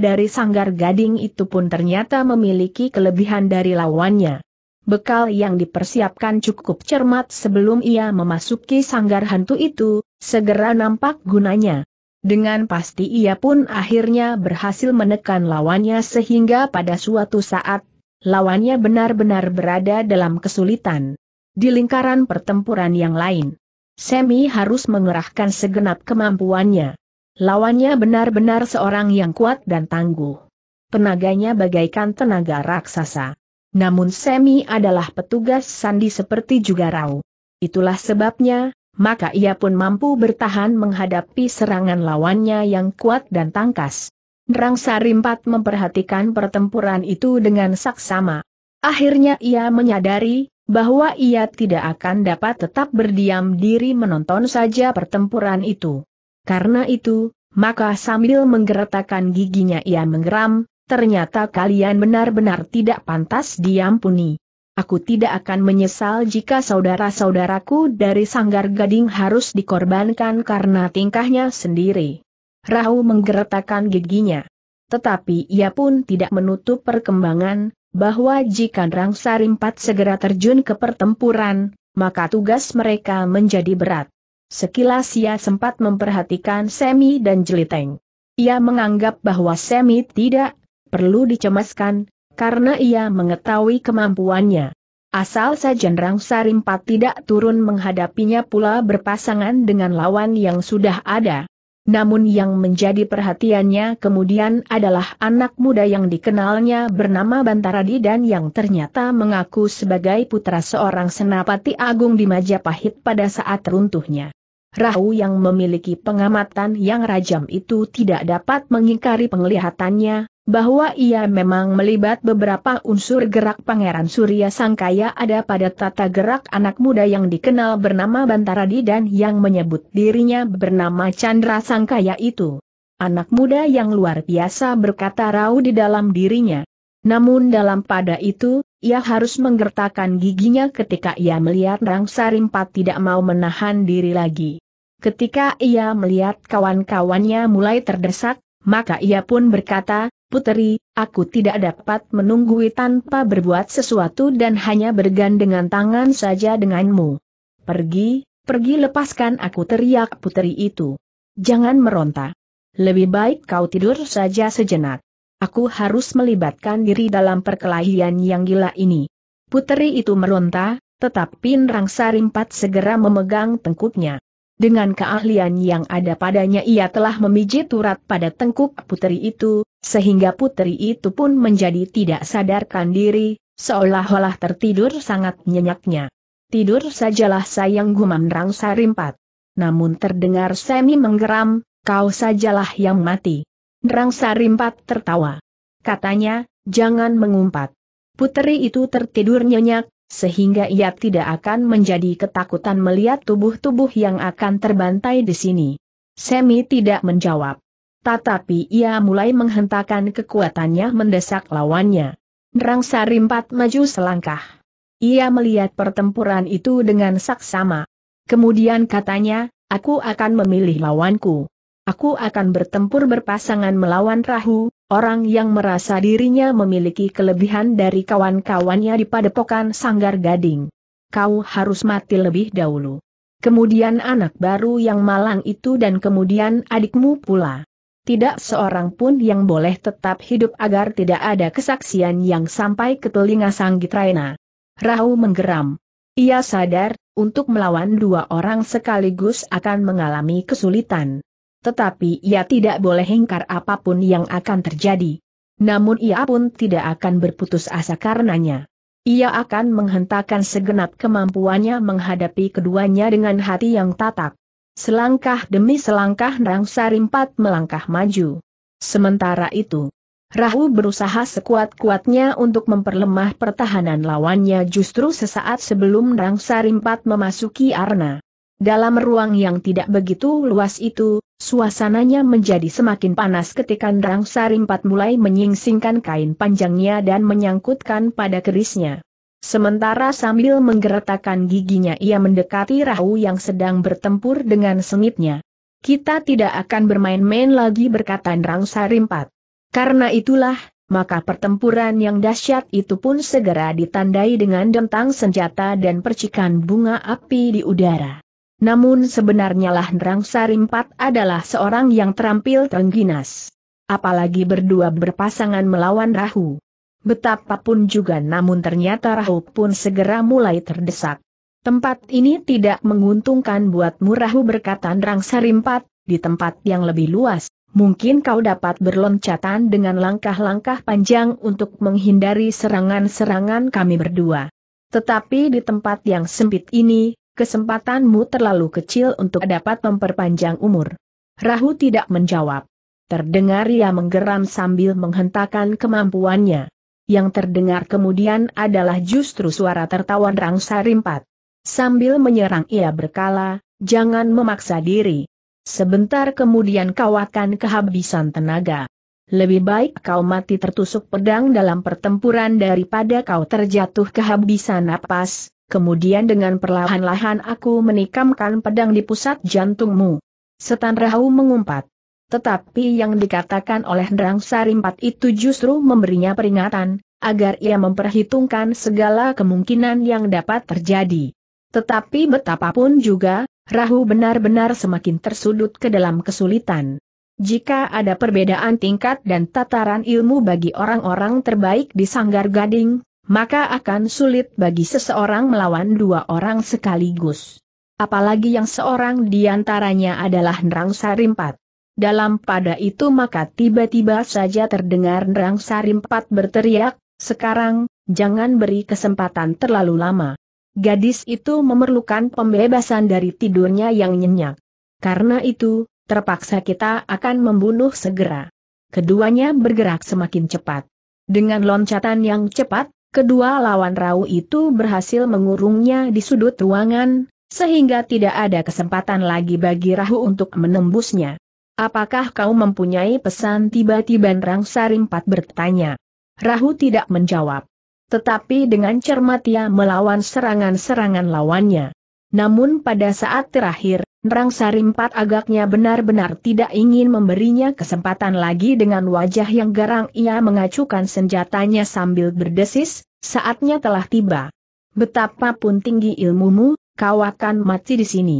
dari Sanggar Gading itu pun ternyata memiliki kelebihan dari lawannya. Bekal yang dipersiapkan cukup cermat sebelum ia memasuki sanggar hantu itu, segera nampak gunanya. Dengan pasti ia pun akhirnya berhasil menekan lawannya sehingga pada suatu saat, lawannya benar-benar berada dalam kesulitan. Di lingkaran pertempuran yang lain, Semi harus mengerahkan segenap kemampuannya. Lawannya benar-benar seorang yang kuat dan tangguh. Tenaganya bagaikan tenaga raksasa. Namun Semi adalah petugas sandi seperti juga Rau. Itulah sebabnya, maka ia pun mampu bertahan menghadapi serangan lawannya yang kuat dan tangkas. Nerang Sarimpat memperhatikan pertempuran itu dengan saksama. Akhirnya ia menyadari bahwa ia tidak akan dapat tetap berdiam diri menonton saja pertempuran itu. Karena itu, maka sambil menggeretakan giginya ia menggeram, ternyata kalian benar-benar tidak pantas diampuni. Aku tidak akan menyesal jika saudara-saudaraku dari Sanggar Gading harus dikorbankan karena tingkahnya sendiri. Rahu menggeretakkan giginya. Tetapi ia pun tidak menutup perkembangan, bahwa jika Rang Sarimpat segera terjun ke pertempuran, maka tugas mereka menjadi berat. Sekilas ia sempat memperhatikan Semi dan Jeliteng. Ia menganggap bahwa Semi tidak perlu dicemaskan, karena ia mengetahui kemampuannya. Asal saja Nerang Sarimpat tidak turun menghadapinya pula berpasangan dengan lawan yang sudah ada. Namun yang menjadi perhatiannya kemudian adalah anak muda yang dikenalnya bernama Bantaradi dan yang ternyata mengaku sebagai putra seorang senapati agung di Majapahit pada saat runtuhnya. Rahu yang memiliki pengamatan yang rajam itu tidak dapat mengingkari penglihatannya, bahwa ia memang melibat beberapa unsur gerak Pangeran Surya Sangkaya ada pada tata gerak anak muda yang dikenal bernama Bantaradi dan yang menyebut dirinya bernama Chandra Sangkaya itu. Anak muda yang luar biasa berkata rau di dalam dirinya. Namun dalam pada itu, ia harus menggertakkan giginya ketika ia melihat Rang Sarimpat tidak mau menahan diri lagi. Ketika ia melihat kawan-kawannya mulai terdesak, maka ia pun berkata, Puteri, aku tidak dapat menunggui tanpa berbuat sesuatu dan hanya bergandengan tangan saja denganmu. Pergi, pergi lepaskan aku teriak puteri itu. Jangan meronta. Lebih baik kau tidur saja sejenak. Aku harus melibatkan diri dalam perkelahian yang gila ini. Puteri itu meronta, tetapi Nrang Sarimpat segera memegang tengkuknya. Dengan keahlian yang ada padanya ia telah memijit urat pada tengkuk puteri itu, sehingga putri itu pun menjadi tidak sadarkan diri, seolah-olah tertidur sangat nyenyaknya. Tidur sajalah sayang gumam rangsa rimpat. Namun terdengar Semi menggeram, kau sajalah yang mati. Rangsa rimpat tertawa. Katanya, jangan mengumpat. putri itu tertidur nyenyak, sehingga ia tidak akan menjadi ketakutan melihat tubuh-tubuh yang akan terbantai di sini. Semi tidak menjawab. Tetapi ia mulai menghentakkan kekuatannya mendesak lawannya. Nerang Sarimpat maju selangkah. Ia melihat pertempuran itu dengan saksama. Kemudian katanya, aku akan memilih lawanku. Aku akan bertempur berpasangan melawan Rahu, orang yang merasa dirinya memiliki kelebihan dari kawan-kawannya di padepokan Sanggar Gading. Kau harus mati lebih dahulu. Kemudian anak baru yang malang itu dan kemudian adikmu pula tidak seorang pun yang boleh tetap hidup agar tidak ada kesaksian yang sampai ke telinga Sang Sanggitraina. Rahu menggeram. Ia sadar, untuk melawan dua orang sekaligus akan mengalami kesulitan. Tetapi ia tidak boleh hengkar apapun yang akan terjadi. Namun ia pun tidak akan berputus asa karenanya. Ia akan menghentakkan segenap kemampuannya menghadapi keduanya dengan hati yang tatak. Selangkah demi selangkah Nang Sarimpat melangkah maju. Sementara itu, Rahu berusaha sekuat-kuatnya untuk memperlemah pertahanan lawannya justru sesaat sebelum Nang Sarimpat memasuki arena. Dalam ruang yang tidak begitu luas itu, suasananya menjadi semakin panas ketika Nang Sarimpat mulai menyingsingkan kain panjangnya dan menyangkutkan pada kerisnya. Sementara sambil menggeretakkan giginya ia mendekati Rahu yang sedang bertempur dengan sengitnya. Kita tidak akan bermain-main lagi berkata Nrang Sarimpat. Karena itulah, maka pertempuran yang dahsyat itu pun segera ditandai dengan dentang senjata dan percikan bunga api di udara. Namun sebenarnya lah Nrang Sarimpat adalah seorang yang terampil terengginas. Apalagi berdua berpasangan melawan Rahu. Betapapun juga namun ternyata Rahu pun segera mulai terdesak. Tempat ini tidak menguntungkan buat Rahu berkata Nrang Sarimpat, di tempat yang lebih luas, mungkin kau dapat berloncatan dengan langkah-langkah panjang untuk menghindari serangan-serangan kami berdua. Tetapi di tempat yang sempit ini, kesempatanmu terlalu kecil untuk dapat memperpanjang umur. Rahu tidak menjawab. Terdengar ia menggeram sambil menghentakkan kemampuannya. Yang terdengar kemudian adalah justru suara tertawan Rangsa Rimpat. Sambil menyerang ia berkala, jangan memaksa diri. Sebentar kemudian kau akan kehabisan tenaga. Lebih baik kau mati tertusuk pedang dalam pertempuran daripada kau terjatuh kehabisan napas, kemudian dengan perlahan-lahan aku menikamkan pedang di pusat jantungmu. Setan Rahu mengumpat. Tetapi yang dikatakan oleh Ndrang Sarimpat itu justru memberinya peringatan, agar ia memperhitungkan segala kemungkinan yang dapat terjadi. Tetapi betapapun juga, Rahu benar-benar semakin tersudut ke dalam kesulitan. Jika ada perbedaan tingkat dan tataran ilmu bagi orang-orang terbaik di Sanggar Gading, maka akan sulit bagi seseorang melawan dua orang sekaligus. Apalagi yang seorang di antaranya adalah Nrang Sarimpat. Dalam pada itu maka tiba-tiba saja terdengar Nerang Sarimpat berteriak, sekarang, jangan beri kesempatan terlalu lama. Gadis itu memerlukan pembebasan dari tidurnya yang nyenyak. Karena itu, terpaksa kita akan membunuh segera. Keduanya bergerak semakin cepat. Dengan loncatan yang cepat, kedua lawan Rau itu berhasil mengurungnya di sudut ruangan, sehingga tidak ada kesempatan lagi bagi Rahu untuk menembusnya. Apakah kau mempunyai pesan tiba-tiba Rang Sarimpat bertanya. Rahu tidak menjawab. Tetapi dengan cermat ia melawan serangan-serangan lawannya. Namun pada saat terakhir, Rang Sarimpat agaknya benar-benar tidak ingin memberinya kesempatan lagi dengan wajah yang garang ia mengacukan senjatanya sambil berdesis, saatnya telah tiba. Betapapun tinggi ilmumu, kau akan mati di sini.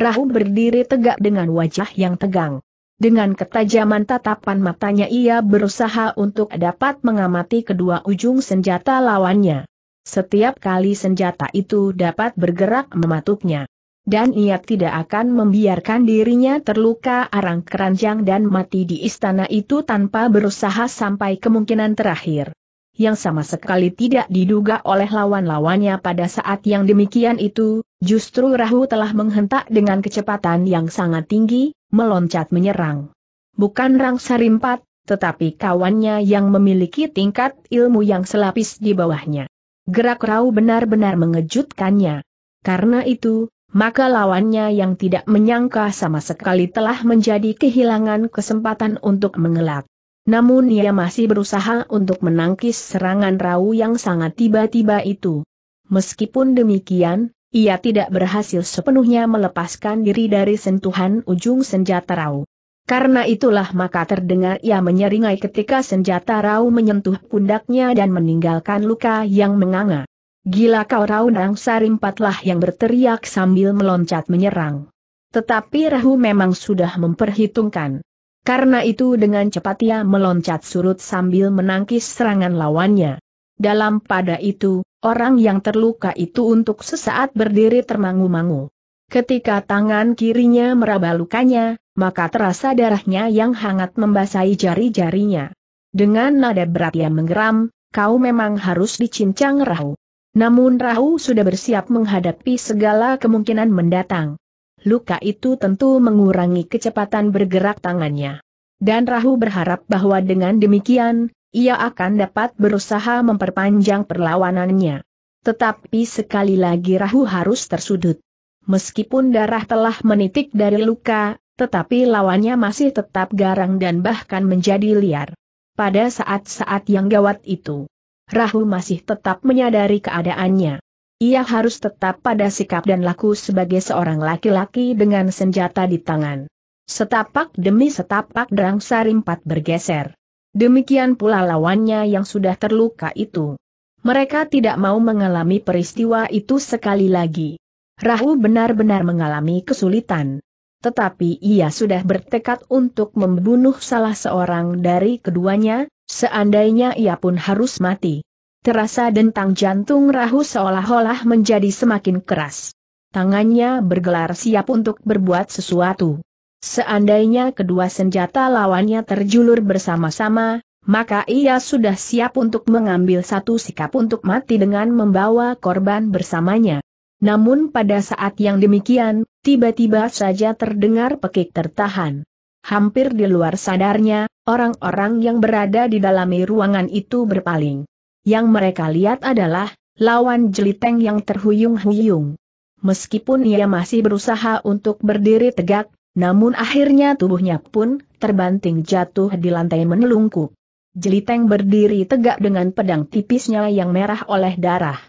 Rahu berdiri tegak dengan wajah yang tegang. Dengan ketajaman tatapan matanya ia berusaha untuk dapat mengamati kedua ujung senjata lawannya. Setiap kali senjata itu dapat bergerak mematuknya. Dan ia tidak akan membiarkan dirinya terluka arang keranjang dan mati di istana itu tanpa berusaha sampai kemungkinan terakhir yang sama sekali tidak diduga oleh lawan-lawannya pada saat yang demikian itu, justru Rahu telah menghentak dengan kecepatan yang sangat tinggi, meloncat menyerang. Bukan Rang Sarimpat, tetapi kawannya yang memiliki tingkat ilmu yang selapis di bawahnya. Gerak Rahu benar-benar mengejutkannya. Karena itu, maka lawannya yang tidak menyangka sama sekali telah menjadi kehilangan kesempatan untuk mengelak namun ia masih berusaha untuk menangkis serangan Rau yang sangat tiba-tiba itu. Meskipun demikian, ia tidak berhasil sepenuhnya melepaskan diri dari sentuhan ujung senjata Rau. Karena itulah maka terdengar ia menyeringai ketika senjata Rau menyentuh pundaknya dan meninggalkan luka yang menganga. Gila kau Rau Nang Sarimpatlah yang berteriak sambil meloncat menyerang. Tetapi Rahu memang sudah memperhitungkan. Karena itu dengan cepat ia meloncat surut sambil menangkis serangan lawannya. Dalam pada itu, orang yang terluka itu untuk sesaat berdiri termangu-mangu. Ketika tangan kirinya meraba lukanya, maka terasa darahnya yang hangat membasahi jari-jarinya. Dengan nada berat yang menggeram, kau memang harus dicincang Rahu. Namun Rahu sudah bersiap menghadapi segala kemungkinan mendatang luka itu tentu mengurangi kecepatan bergerak tangannya. Dan Rahu berharap bahwa dengan demikian, ia akan dapat berusaha memperpanjang perlawanannya. Tetapi sekali lagi Rahu harus tersudut. Meskipun darah telah menitik dari luka, tetapi lawannya masih tetap garang dan bahkan menjadi liar. Pada saat-saat yang gawat itu, Rahu masih tetap menyadari keadaannya. Ia harus tetap pada sikap dan laku sebagai seorang laki-laki dengan senjata di tangan. Setapak demi setapak Drang Sarimpat bergeser. Demikian pula lawannya yang sudah terluka itu. Mereka tidak mau mengalami peristiwa itu sekali lagi. Rahu benar-benar mengalami kesulitan. Tetapi ia sudah bertekad untuk membunuh salah seorang dari keduanya, seandainya ia pun harus mati terasa dentang jantung Rahu seolah-olah menjadi semakin keras. Tangannya bergelar siap untuk berbuat sesuatu. Seandainya kedua senjata lawannya terjulur bersama-sama, maka ia sudah siap untuk mengambil satu sikap untuk mati dengan membawa korban bersamanya. Namun pada saat yang demikian, tiba-tiba saja terdengar pekik tertahan. Hampir di luar sadarnya, orang-orang yang berada di dalam ruangan itu berpaling. Yang mereka lihat adalah, lawan jeliteng yang terhuyung-huyung. Meskipun ia masih berusaha untuk berdiri tegak, namun akhirnya tubuhnya pun terbanting jatuh di lantai menelungkup. Jeliteng berdiri tegak dengan pedang tipisnya yang merah oleh darah.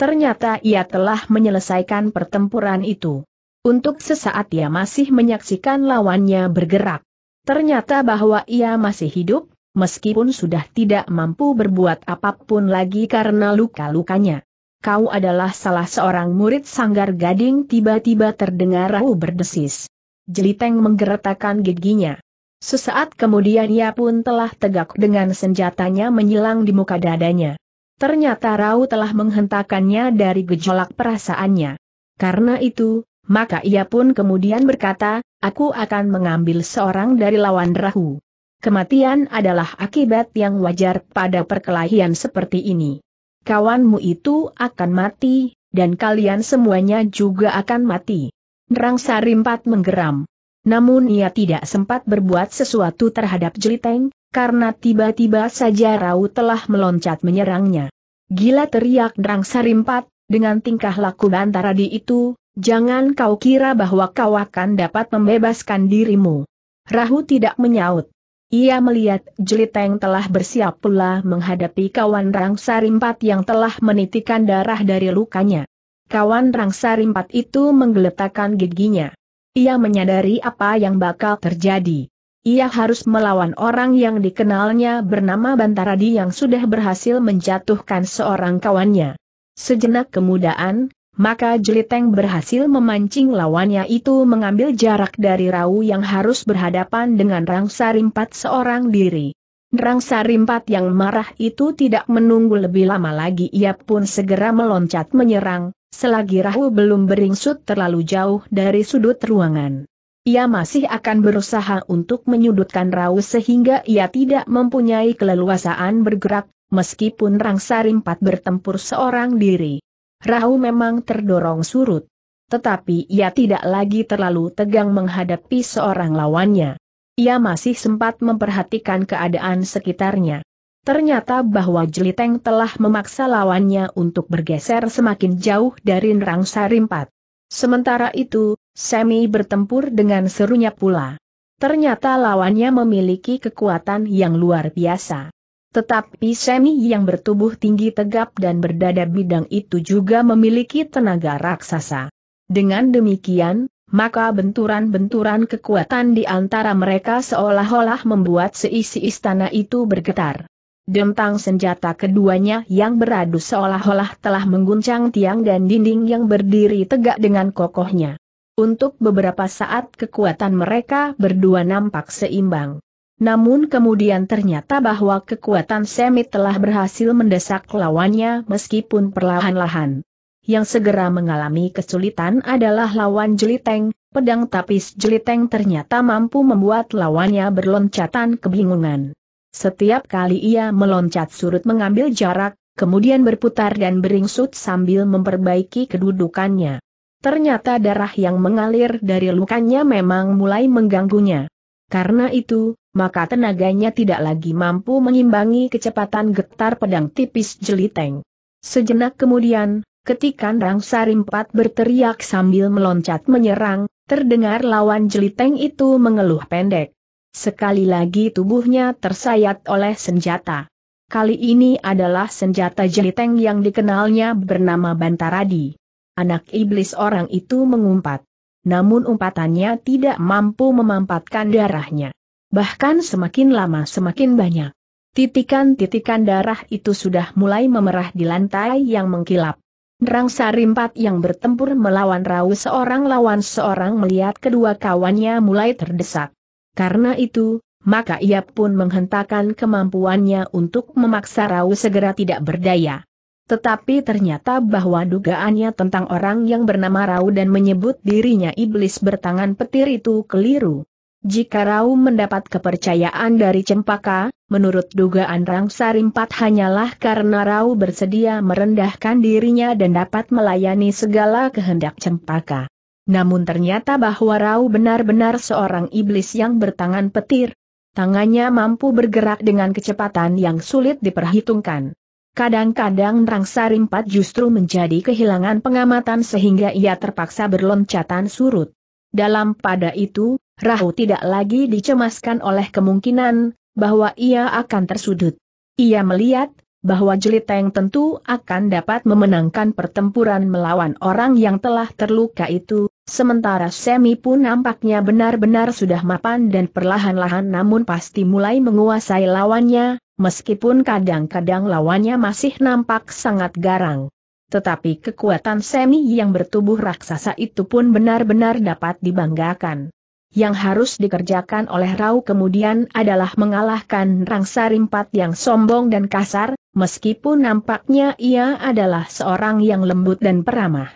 Ternyata ia telah menyelesaikan pertempuran itu. Untuk sesaat ia masih menyaksikan lawannya bergerak. Ternyata bahwa ia masih hidup, meskipun sudah tidak mampu berbuat apapun lagi karena luka-lukanya. Kau adalah salah seorang murid sanggar gading tiba-tiba terdengar Rau berdesis. Jeliteng menggeretakan giginya. Sesaat kemudian ia pun telah tegak dengan senjatanya menyilang di muka dadanya. Ternyata Rau telah menghentakannya dari gejolak perasaannya. Karena itu, maka ia pun kemudian berkata, aku akan mengambil seorang dari lawan Rahu. Kematian adalah akibat yang wajar pada perkelahian seperti ini. Kawanmu itu akan mati, dan kalian semuanya juga akan mati. Nerang Sarimpat menggeram. Namun ia tidak sempat berbuat sesuatu terhadap Jeliteng, karena tiba-tiba saja Rau telah meloncat menyerangnya. Gila teriak Nerang Sarimpat, dengan tingkah laku Bantara di itu, jangan kau kira bahwa kau akan dapat membebaskan dirimu. Rahu tidak menyaut. Ia melihat Jeliteng telah bersiap pula menghadapi kawan rangsa rimpat yang telah menitikan darah dari lukanya. Kawan rangsa rimpat itu menggeletakkan giginya. Ia menyadari apa yang bakal terjadi. Ia harus melawan orang yang dikenalnya bernama Bantaradi yang sudah berhasil menjatuhkan seorang kawannya. Sejenak kemudian, maka Jeliteng berhasil memancing lawannya itu mengambil jarak dari Rau yang harus berhadapan dengan Sarimpat seorang diri. Sarimpat yang marah itu tidak menunggu lebih lama lagi ia pun segera meloncat menyerang, selagi Rau belum beringsut terlalu jauh dari sudut ruangan. Ia masih akan berusaha untuk menyudutkan Rau sehingga ia tidak mempunyai keleluasaan bergerak, meskipun Sarimpat bertempur seorang diri. Rahu memang terdorong surut. Tetapi ia tidak lagi terlalu tegang menghadapi seorang lawannya. Ia masih sempat memperhatikan keadaan sekitarnya. Ternyata bahwa Jeliteng telah memaksa lawannya untuk bergeser semakin jauh dari Nerang Sarimpat. Sementara itu, Semi bertempur dengan serunya pula. Ternyata lawannya memiliki kekuatan yang luar biasa. Tetapi Semi yang bertubuh tinggi tegap dan berdada bidang itu juga memiliki tenaga raksasa. Dengan demikian, maka benturan-benturan kekuatan di antara mereka seolah-olah membuat seisi istana itu bergetar. Dentang senjata keduanya yang beradu seolah-olah telah mengguncang tiang dan dinding yang berdiri tegak dengan kokohnya. Untuk beberapa saat kekuatan mereka berdua nampak seimbang. Namun kemudian ternyata bahwa kekuatan Semit telah berhasil mendesak lawannya meskipun perlahan-lahan. Yang segera mengalami kesulitan adalah lawan Jeliteng, pedang tapis Jeliteng ternyata mampu membuat lawannya berloncatan kebingungan. Setiap kali ia meloncat surut mengambil jarak, kemudian berputar dan beringsut sambil memperbaiki kedudukannya. Ternyata darah yang mengalir dari lukanya memang mulai mengganggunya. Karena itu, maka tenaganya tidak lagi mampu mengimbangi kecepatan getar pedang tipis jeliteng. Sejenak kemudian, ketika Rang Sarimpat berteriak sambil meloncat menyerang, terdengar lawan jeliteng itu mengeluh pendek. Sekali lagi tubuhnya tersayat oleh senjata. Kali ini adalah senjata jeliteng yang dikenalnya bernama Bantaradi. Anak iblis orang itu mengumpat. Namun umpatannya tidak mampu memampatkan darahnya bahkan semakin lama semakin banyak. Titikan-titikan darah itu sudah mulai memerah di lantai yang mengkilap. Nerang Sarimpat yang bertempur melawan Rau seorang lawan seorang melihat kedua kawannya mulai terdesak. Karena itu, maka ia pun menghentakkan kemampuannya untuk memaksa Rau segera tidak berdaya. Tetapi ternyata bahwa dugaannya tentang orang yang bernama Rau dan menyebut dirinya iblis bertangan petir itu keliru. Jika Rau mendapat kepercayaan dari Cempaka, menurut dugaan Rang Sarimpat hanyalah karena Rau bersedia merendahkan dirinya dan dapat melayani segala kehendak Cempaka. Namun ternyata bahwa Rau benar-benar seorang iblis yang bertangan petir. Tangannya mampu bergerak dengan kecepatan yang sulit diperhitungkan. Kadang-kadang Rang Sarimpat justru menjadi kehilangan pengamatan sehingga ia terpaksa berloncatan surut. Dalam pada itu, Rahu tidak lagi dicemaskan oleh kemungkinan bahwa ia akan tersudut. Ia melihat bahwa Jeliteng tentu akan dapat memenangkan pertempuran melawan orang yang telah terluka itu, sementara Semi pun nampaknya benar-benar sudah mapan dan perlahan-lahan namun pasti mulai menguasai lawannya, meskipun kadang-kadang lawannya masih nampak sangat garang. Tetapi kekuatan Semi yang bertubuh raksasa itu pun benar-benar dapat dibanggakan yang harus dikerjakan oleh Rau kemudian adalah mengalahkan Rangsa Rimpat yang sombong dan kasar, meskipun nampaknya ia adalah seorang yang lembut dan peramah.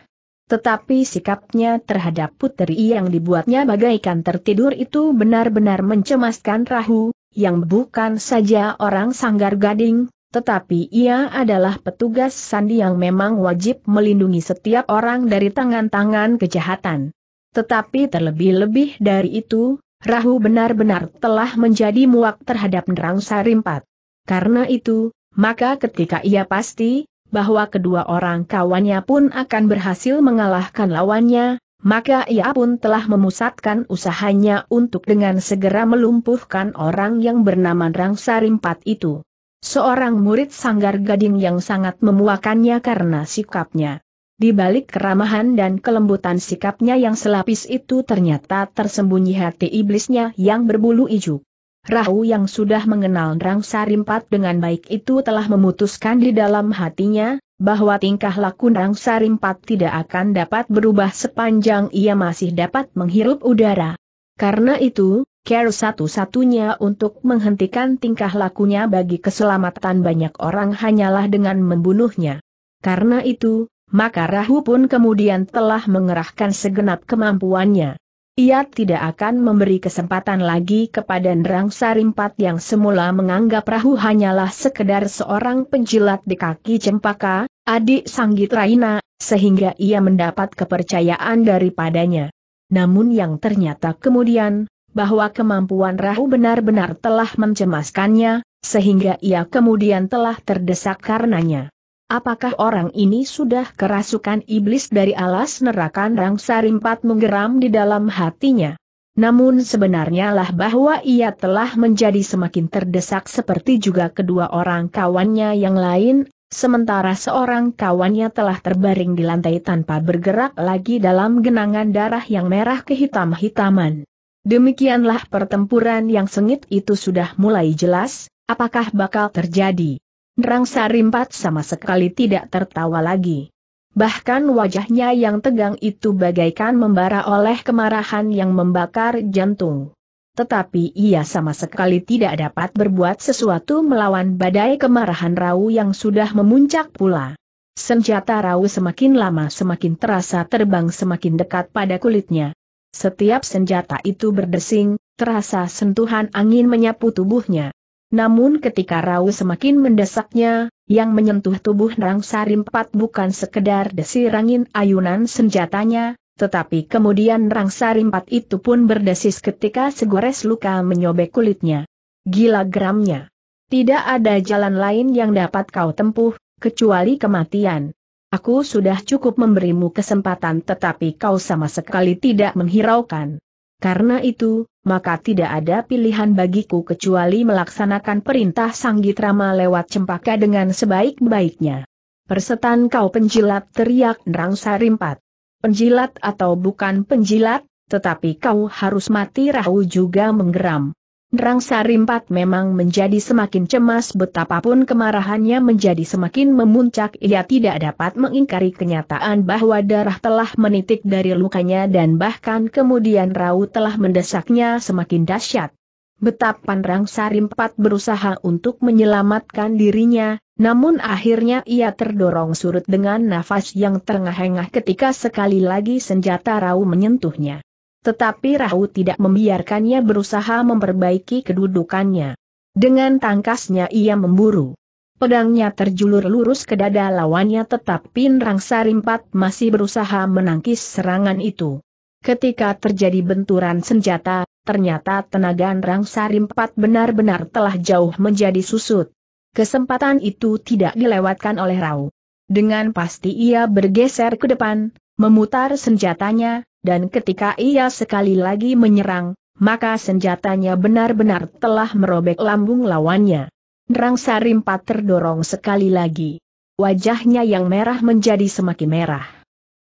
Tetapi sikapnya terhadap putri yang dibuatnya bagaikan tertidur itu benar-benar mencemaskan Rahu, yang bukan saja orang sanggar gading, tetapi ia adalah petugas sandi yang memang wajib melindungi setiap orang dari tangan-tangan kejahatan. Tetapi terlebih-lebih dari itu, Rahu benar-benar telah menjadi muak terhadap Nerang Sarimpat. Karena itu, maka ketika ia pasti, bahwa kedua orang kawannya pun akan berhasil mengalahkan lawannya, maka ia pun telah memusatkan usahanya untuk dengan segera melumpuhkan orang yang bernama Rang Sarimpat itu. Seorang murid sanggar gading yang sangat memuakannya karena sikapnya. Di balik keramahan dan kelembutan sikapnya yang selapis itu ternyata tersembunyi hati iblisnya yang berbulu ijuk. Rahu yang sudah mengenal Rang Sarimpat dengan baik itu telah memutuskan di dalam hatinya, bahwa tingkah laku Rang Sarimpat tidak akan dapat berubah sepanjang ia masih dapat menghirup udara. Karena itu, care satu-satunya untuk menghentikan tingkah lakunya bagi keselamatan banyak orang hanyalah dengan membunuhnya. Karena itu, maka Rahu pun kemudian telah mengerahkan segenap kemampuannya. Ia tidak akan memberi kesempatan lagi kepada Nerang Sarimpat yang semula menganggap Rahu hanyalah sekedar seorang penjilat di kaki cempaka, adik Sanggit Raina, sehingga ia mendapat kepercayaan daripadanya. Namun yang ternyata kemudian, bahwa kemampuan Rahu benar-benar telah mencemaskannya, sehingga ia kemudian telah terdesak karenanya. Apakah orang ini sudah kerasukan iblis dari alas neraka Rang Sarimpat menggeram di dalam hatinya? Namun sebenarnya lah bahwa ia telah menjadi semakin terdesak seperti juga kedua orang kawannya yang lain, sementara seorang kawannya telah terbaring di lantai tanpa bergerak lagi dalam genangan darah yang merah kehitam-hitaman. Demikianlah pertempuran yang sengit itu sudah mulai jelas, apakah bakal terjadi? Rangsa Sarimpat sama sekali tidak tertawa lagi. Bahkan wajahnya yang tegang itu bagaikan membara oleh kemarahan yang membakar jantung. Tetapi ia sama sekali tidak dapat berbuat sesuatu melawan badai kemarahan Rau yang sudah memuncak pula. Senjata Rau semakin lama semakin terasa terbang semakin dekat pada kulitnya. Setiap senjata itu berdesing, terasa sentuhan angin menyapu tubuhnya. Namun ketika Rau semakin mendesaknya, yang menyentuh tubuh Nang Sarimpat bukan sekedar desirangin ayunan senjatanya, tetapi kemudian Nang Sarimpat itu pun berdesis ketika segores luka menyobek kulitnya. Gila geramnya. Tidak ada jalan lain yang dapat kau tempuh, kecuali kematian. Aku sudah cukup memberimu kesempatan tetapi kau sama sekali tidak menghiraukan. Karena itu, maka tidak ada pilihan bagiku kecuali melaksanakan perintah Sang Sanggitrama lewat cempaka dengan sebaik-baiknya. Persetan kau penjilat teriak Nerang Sarimpat. Penjilat atau bukan penjilat, tetapi kau harus mati Rahu juga menggeram. Sarimpat memang menjadi semakin cemas betapapun kemarahannya menjadi semakin memuncak ia tidak dapat mengingkari kenyataan bahwa darah telah menitik dari lukanya dan bahkan kemudian raut telah mendesaknya semakin dahsyat. Betap Pandrang Sarimpat berusaha untuk menyelamatkan dirinya, namun akhirnya ia terdorong surut dengan nafas yang terengah-engah ketika sekali lagi senjata rau menyentuhnya. Tetapi Rahu tidak membiarkannya berusaha memperbaiki kedudukannya. Dengan tangkasnya ia memburu. Pedangnya terjulur lurus ke dada lawannya tetapi Nrang Sarimpat masih berusaha menangkis serangan itu. Ketika terjadi benturan senjata, ternyata tenaga Nrang Sarimpat benar-benar telah jauh menjadi susut. Kesempatan itu tidak dilewatkan oleh Rau. Dengan pasti ia bergeser ke depan, memutar senjatanya, dan ketika ia sekali lagi menyerang, maka senjatanya benar-benar telah merobek lambung lawannya. Nerang Sarimpat terdorong sekali lagi. Wajahnya yang merah menjadi semakin merah.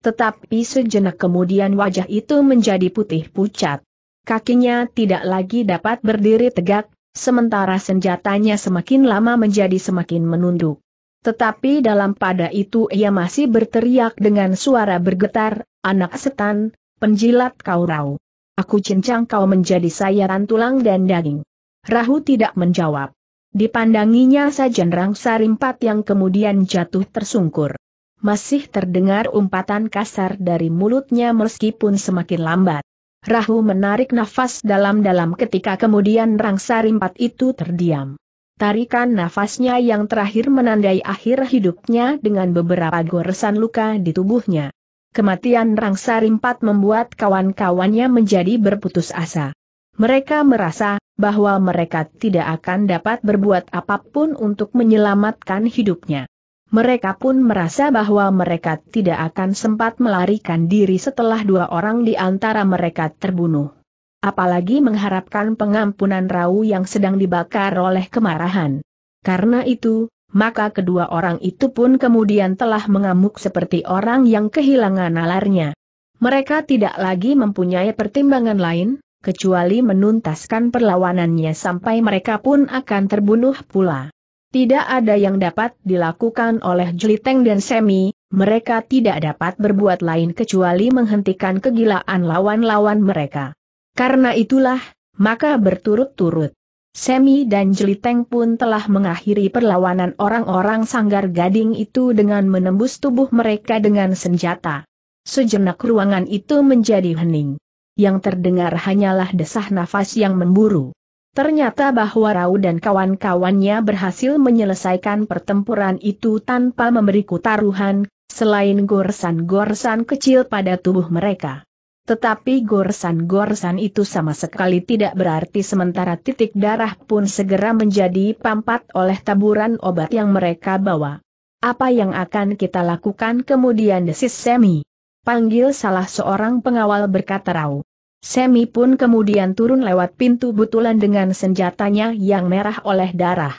Tetapi sejenak kemudian wajah itu menjadi putih pucat. Kakinya tidak lagi dapat berdiri tegak, sementara senjatanya semakin lama menjadi semakin menunduk. Tetapi dalam pada itu ia masih berteriak dengan suara bergetar, anak setan, penjilat kau rau. Aku cincang kau menjadi sayaran tulang dan daging. Rahu tidak menjawab. Dipandanginya sajen rimpat yang kemudian jatuh tersungkur. Masih terdengar umpatan kasar dari mulutnya meskipun semakin lambat. Rahu menarik nafas dalam-dalam ketika kemudian rangsa rimpat itu terdiam. Tarikan nafasnya yang terakhir menandai akhir hidupnya dengan beberapa goresan luka di tubuhnya. Kematian Rangsarimpat membuat kawan-kawannya menjadi berputus asa. Mereka merasa bahwa mereka tidak akan dapat berbuat apapun untuk menyelamatkan hidupnya. Mereka pun merasa bahwa mereka tidak akan sempat melarikan diri setelah dua orang di antara mereka terbunuh. Apalagi mengharapkan pengampunan Rau yang sedang dibakar oleh kemarahan. Karena itu, maka kedua orang itu pun kemudian telah mengamuk seperti orang yang kehilangan nalarnya. Mereka tidak lagi mempunyai pertimbangan lain, kecuali menuntaskan perlawanannya sampai mereka pun akan terbunuh pula. Tidak ada yang dapat dilakukan oleh Jeliteng dan Semi, mereka tidak dapat berbuat lain kecuali menghentikan kegilaan lawan-lawan mereka. Karena itulah, maka berturut-turut. Semi dan Jeliteng pun telah mengakhiri perlawanan orang-orang sanggar gading itu dengan menembus tubuh mereka dengan senjata. Sejenak ruangan itu menjadi hening. Yang terdengar hanyalah desah nafas yang memburu. Ternyata bahwa Rau dan kawan-kawannya berhasil menyelesaikan pertempuran itu tanpa memberiku taruhan, selain gorsan-gorsan kecil pada tubuh mereka. Tetapi gorsan-gorsan itu sama sekali tidak berarti sementara titik darah pun segera menjadi pampat oleh taburan obat yang mereka bawa. Apa yang akan kita lakukan kemudian desis Semi? Panggil salah seorang pengawal berkata Rau. Semi pun kemudian turun lewat pintu butulan dengan senjatanya yang merah oleh darah.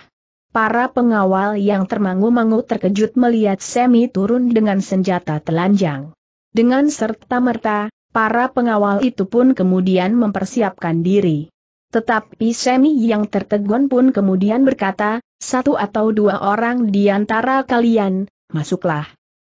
Para pengawal yang termangu-mangu terkejut melihat Semi turun dengan senjata telanjang. Dengan serta merta, Para pengawal itu pun kemudian mempersiapkan diri. Tetapi Semi yang tertegun pun kemudian berkata, satu atau dua orang di antara kalian, masuklah.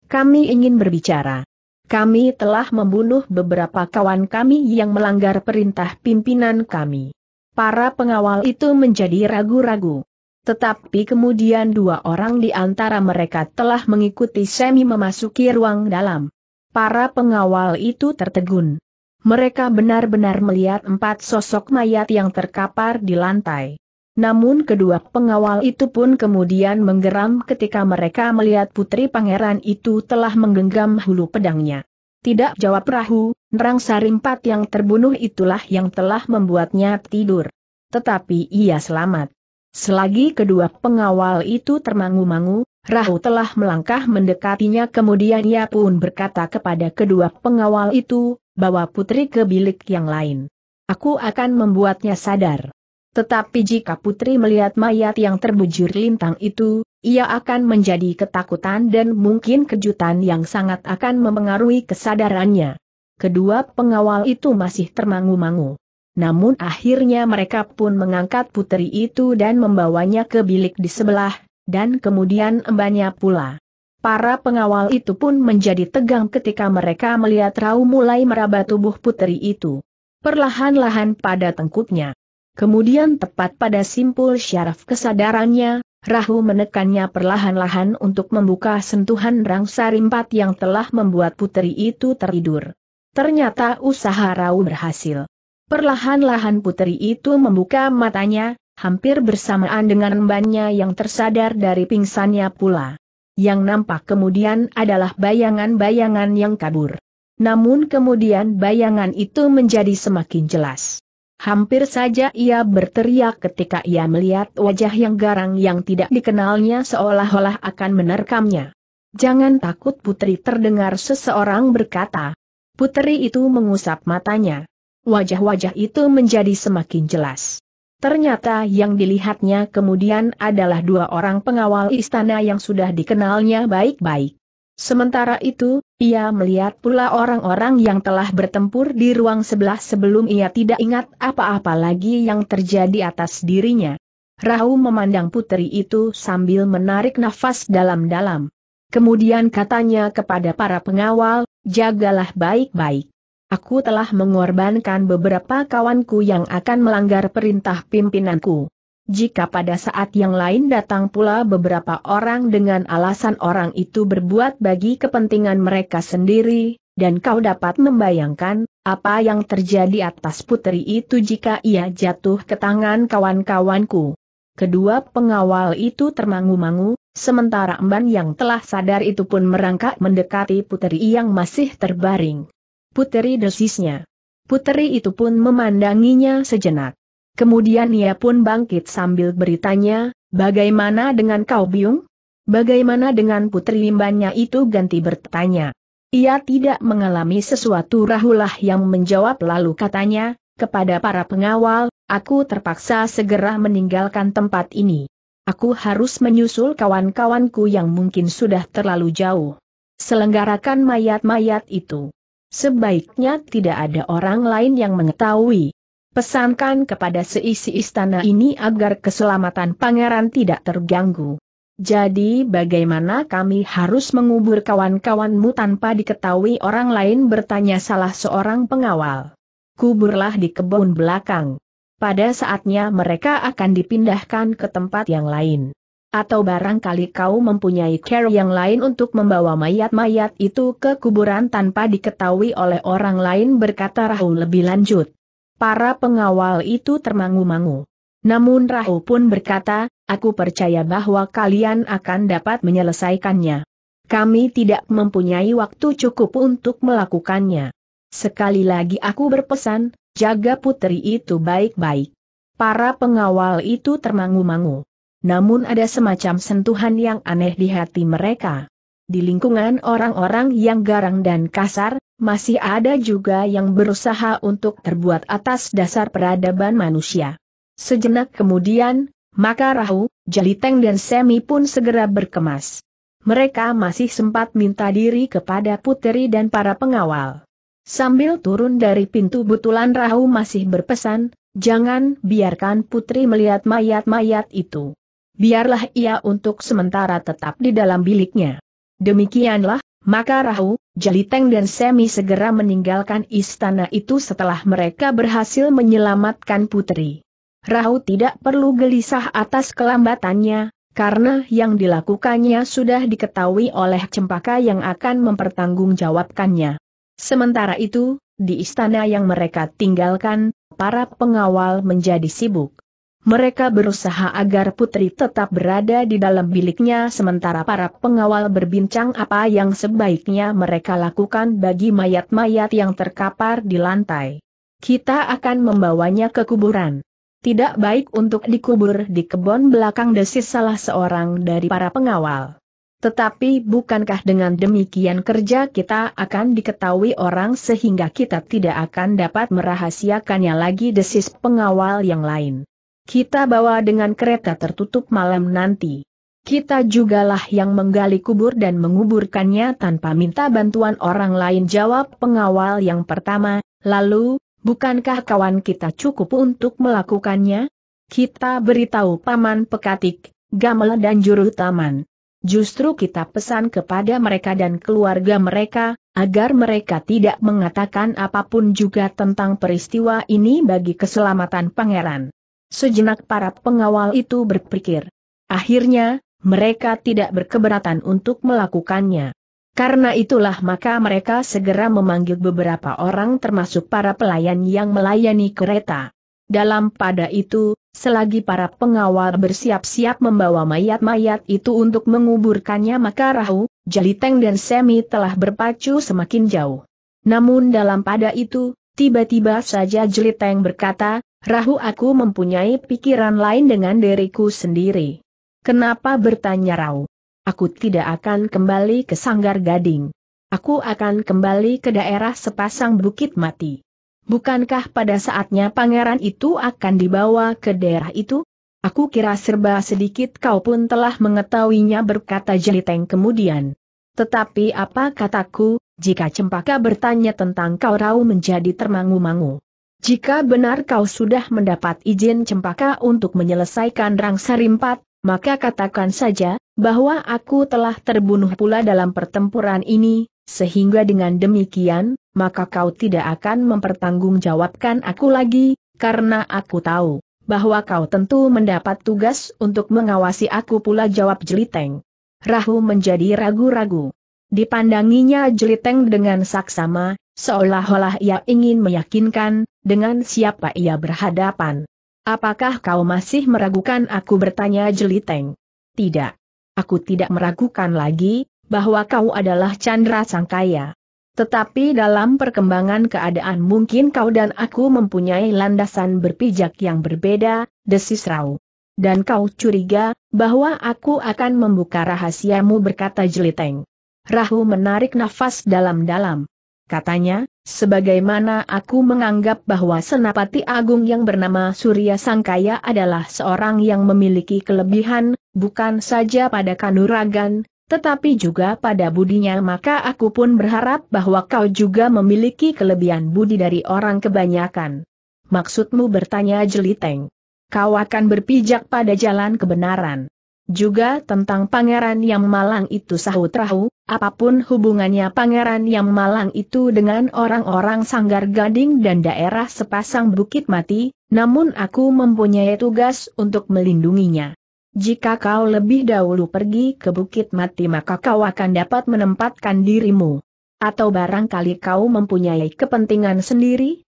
Kami ingin berbicara. Kami telah membunuh beberapa kawan kami yang melanggar perintah pimpinan kami. Para pengawal itu menjadi ragu-ragu. Tetapi kemudian dua orang di antara mereka telah mengikuti Semi memasuki ruang dalam. Para pengawal itu tertegun. Mereka benar-benar melihat empat sosok mayat yang terkapar di lantai. Namun kedua pengawal itu pun kemudian menggeram ketika mereka melihat putri pangeran itu telah menggenggam hulu pedangnya. Tidak jawab perahu, nerang sarimpat yang terbunuh itulah yang telah membuatnya tidur. Tetapi ia selamat. Selagi kedua pengawal itu termangu-mangu, Rahu telah melangkah mendekatinya kemudian ia pun berkata kepada kedua pengawal itu, bawa putri ke bilik yang lain. Aku akan membuatnya sadar. Tetapi jika putri melihat mayat yang terbujur lintang itu, ia akan menjadi ketakutan dan mungkin kejutan yang sangat akan memengaruhi kesadarannya. Kedua pengawal itu masih termangu-mangu. Namun akhirnya mereka pun mengangkat putri itu dan membawanya ke bilik di sebelah, dan kemudian embannya pula. Para pengawal itu pun menjadi tegang ketika mereka melihat Rau mulai meraba tubuh putri itu. Perlahan-lahan pada tengkuknya. Kemudian tepat pada simpul syaraf kesadarannya, Rahu menekannya perlahan-lahan untuk membuka sentuhan rangsa rangsarimpat yang telah membuat putri itu tertidur. Ternyata usaha Rau berhasil. Perlahan-lahan putri itu membuka matanya, hampir bersamaan dengan embannya yang tersadar dari pingsannya pula. Yang nampak kemudian adalah bayangan-bayangan yang kabur. Namun kemudian bayangan itu menjadi semakin jelas. Hampir saja ia berteriak ketika ia melihat wajah yang garang yang tidak dikenalnya seolah-olah akan menerkamnya. Jangan takut putri terdengar seseorang berkata. Putri itu mengusap matanya. Wajah-wajah itu menjadi semakin jelas. Ternyata yang dilihatnya kemudian adalah dua orang pengawal istana yang sudah dikenalnya baik-baik. Sementara itu, ia melihat pula orang-orang yang telah bertempur di ruang sebelah sebelum ia tidak ingat apa-apa lagi yang terjadi atas dirinya. Rahu memandang putri itu sambil menarik nafas dalam-dalam. Kemudian katanya kepada para pengawal, jagalah baik-baik. Aku telah mengorbankan beberapa kawanku yang akan melanggar perintah pimpinanku. Jika pada saat yang lain datang pula beberapa orang dengan alasan orang itu berbuat bagi kepentingan mereka sendiri, dan kau dapat membayangkan, apa yang terjadi atas putri itu jika ia jatuh ke tangan kawan-kawanku. Kedua pengawal itu termangu-mangu, sementara Emban yang telah sadar itu pun merangkak mendekati putri yang masih terbaring puteri desisnya. Puteri itu pun memandanginya sejenak. Kemudian ia pun bangkit sambil beritanya, bagaimana dengan kau biung? Bagaimana dengan putri limbanya itu ganti bertanya. Ia tidak mengalami sesuatu rahulah yang menjawab lalu katanya, kepada para pengawal, aku terpaksa segera meninggalkan tempat ini. Aku harus menyusul kawan-kawanku yang mungkin sudah terlalu jauh. Selenggarakan mayat-mayat itu. Sebaiknya tidak ada orang lain yang mengetahui. Pesankan kepada seisi istana ini agar keselamatan pangeran tidak terganggu. Jadi bagaimana kami harus mengubur kawan-kawanmu tanpa diketahui orang lain bertanya salah seorang pengawal. Kuburlah di kebun belakang. Pada saatnya mereka akan dipindahkan ke tempat yang lain. Atau barangkali kau mempunyai care yang lain untuk membawa mayat-mayat itu ke kuburan tanpa diketahui oleh orang lain berkata Rahu lebih lanjut. Para pengawal itu termangu-mangu. Namun Rahu pun berkata, aku percaya bahwa kalian akan dapat menyelesaikannya. Kami tidak mempunyai waktu cukup untuk melakukannya. Sekali lagi aku berpesan, jaga putri itu baik-baik. Para pengawal itu termangu-mangu namun ada semacam sentuhan yang aneh di hati mereka. Di lingkungan orang-orang yang garang dan kasar, masih ada juga yang berusaha untuk terbuat atas dasar peradaban manusia. Sejenak kemudian, maka Rahu, Jaliteng dan Semi pun segera berkemas. Mereka masih sempat minta diri kepada Putri dan para pengawal. Sambil turun dari pintu butulan Rahu masih berpesan, jangan biarkan putri melihat mayat-mayat itu biarlah ia untuk sementara tetap di dalam biliknya. Demikianlah, maka Rahu, Jaliteng dan Semi segera meninggalkan istana itu setelah mereka berhasil menyelamatkan putri. Rahu tidak perlu gelisah atas kelambatannya, karena yang dilakukannya sudah diketahui oleh cempaka yang akan mempertanggungjawabkannya. Sementara itu, di istana yang mereka tinggalkan, para pengawal menjadi sibuk mereka berusaha agar putri tetap berada di dalam biliknya sementara para pengawal berbincang apa yang sebaiknya mereka lakukan bagi mayat-mayat yang terkapar di lantai. Kita akan membawanya ke kuburan. Tidak baik untuk dikubur di kebun belakang desis salah seorang dari para pengawal. Tetapi bukankah dengan demikian kerja kita akan diketahui orang sehingga kita tidak akan dapat merahasiakannya lagi desis pengawal yang lain. Kita bawa dengan kereta tertutup malam nanti. Kita jugalah yang menggali kubur dan menguburkannya tanpa minta bantuan orang lain jawab pengawal yang pertama, lalu, bukankah kawan kita cukup untuk melakukannya? Kita beritahu Paman Pekatik, Gamel dan Juru Taman. Justru kita pesan kepada mereka dan keluarga mereka, agar mereka tidak mengatakan apapun juga tentang peristiwa ini bagi keselamatan pangeran. Sejenak para pengawal itu berpikir. Akhirnya, mereka tidak berkeberatan untuk melakukannya. Karena itulah maka mereka segera memanggil beberapa orang termasuk para pelayan yang melayani kereta. Dalam pada itu, selagi para pengawal bersiap-siap membawa mayat-mayat itu untuk menguburkannya maka Rahu, Jaliteng dan Semi telah berpacu semakin jauh. Namun dalam pada itu, tiba-tiba saja Jaliteng berkata, Rahu aku mempunyai pikiran lain dengan diriku sendiri. Kenapa bertanya Rau? Aku tidak akan kembali ke Sanggar Gading. Aku akan kembali ke daerah sepasang bukit mati. Bukankah pada saatnya pangeran itu akan dibawa ke daerah itu? Aku kira serba sedikit kau pun telah mengetahuinya berkata Jeliteng kemudian. Tetapi apa kataku, jika cempaka bertanya tentang kau Rau menjadi termangu-mangu. Jika benar kau sudah mendapat izin cempaka untuk menyelesaikan Rangsarimpat, maka katakan saja, bahwa aku telah terbunuh pula dalam pertempuran ini, sehingga dengan demikian, maka kau tidak akan mempertanggungjawabkan aku lagi, karena aku tahu, bahwa kau tentu mendapat tugas untuk mengawasi aku pula jawab Jeliteng. Rahu menjadi ragu-ragu. Dipandanginya Jeliteng dengan saksama, seolah-olah ia ingin meyakinkan, dengan siapa ia berhadapan? Apakah kau masih meragukan aku bertanya Jeliteng? Tidak. Aku tidak meragukan lagi, bahwa kau adalah Chandra Sangkaya. Tetapi dalam perkembangan keadaan mungkin kau dan aku mempunyai landasan berpijak yang berbeda, desis Rau. Dan kau curiga, bahwa aku akan membuka rahasiamu berkata Jeliteng. Rahu menarik nafas dalam-dalam. Katanya, Sebagaimana aku menganggap bahwa Senapati Agung yang bernama Surya Sangkaya adalah seorang yang memiliki kelebihan, bukan saja pada kanuragan, tetapi juga pada budinya maka aku pun berharap bahwa kau juga memiliki kelebihan budi dari orang kebanyakan. Maksudmu bertanya Jeliteng. Kau akan berpijak pada jalan kebenaran. Juga tentang pangeran yang malang itu sahut Rahu, apapun hubungannya pangeran yang malang itu dengan orang-orang sanggar gading dan daerah sepasang bukit mati, namun aku mempunyai tugas untuk melindunginya. Jika kau lebih dahulu pergi ke bukit mati maka kau akan dapat menempatkan dirimu. Atau barangkali kau mempunyai kepentingan sendiri,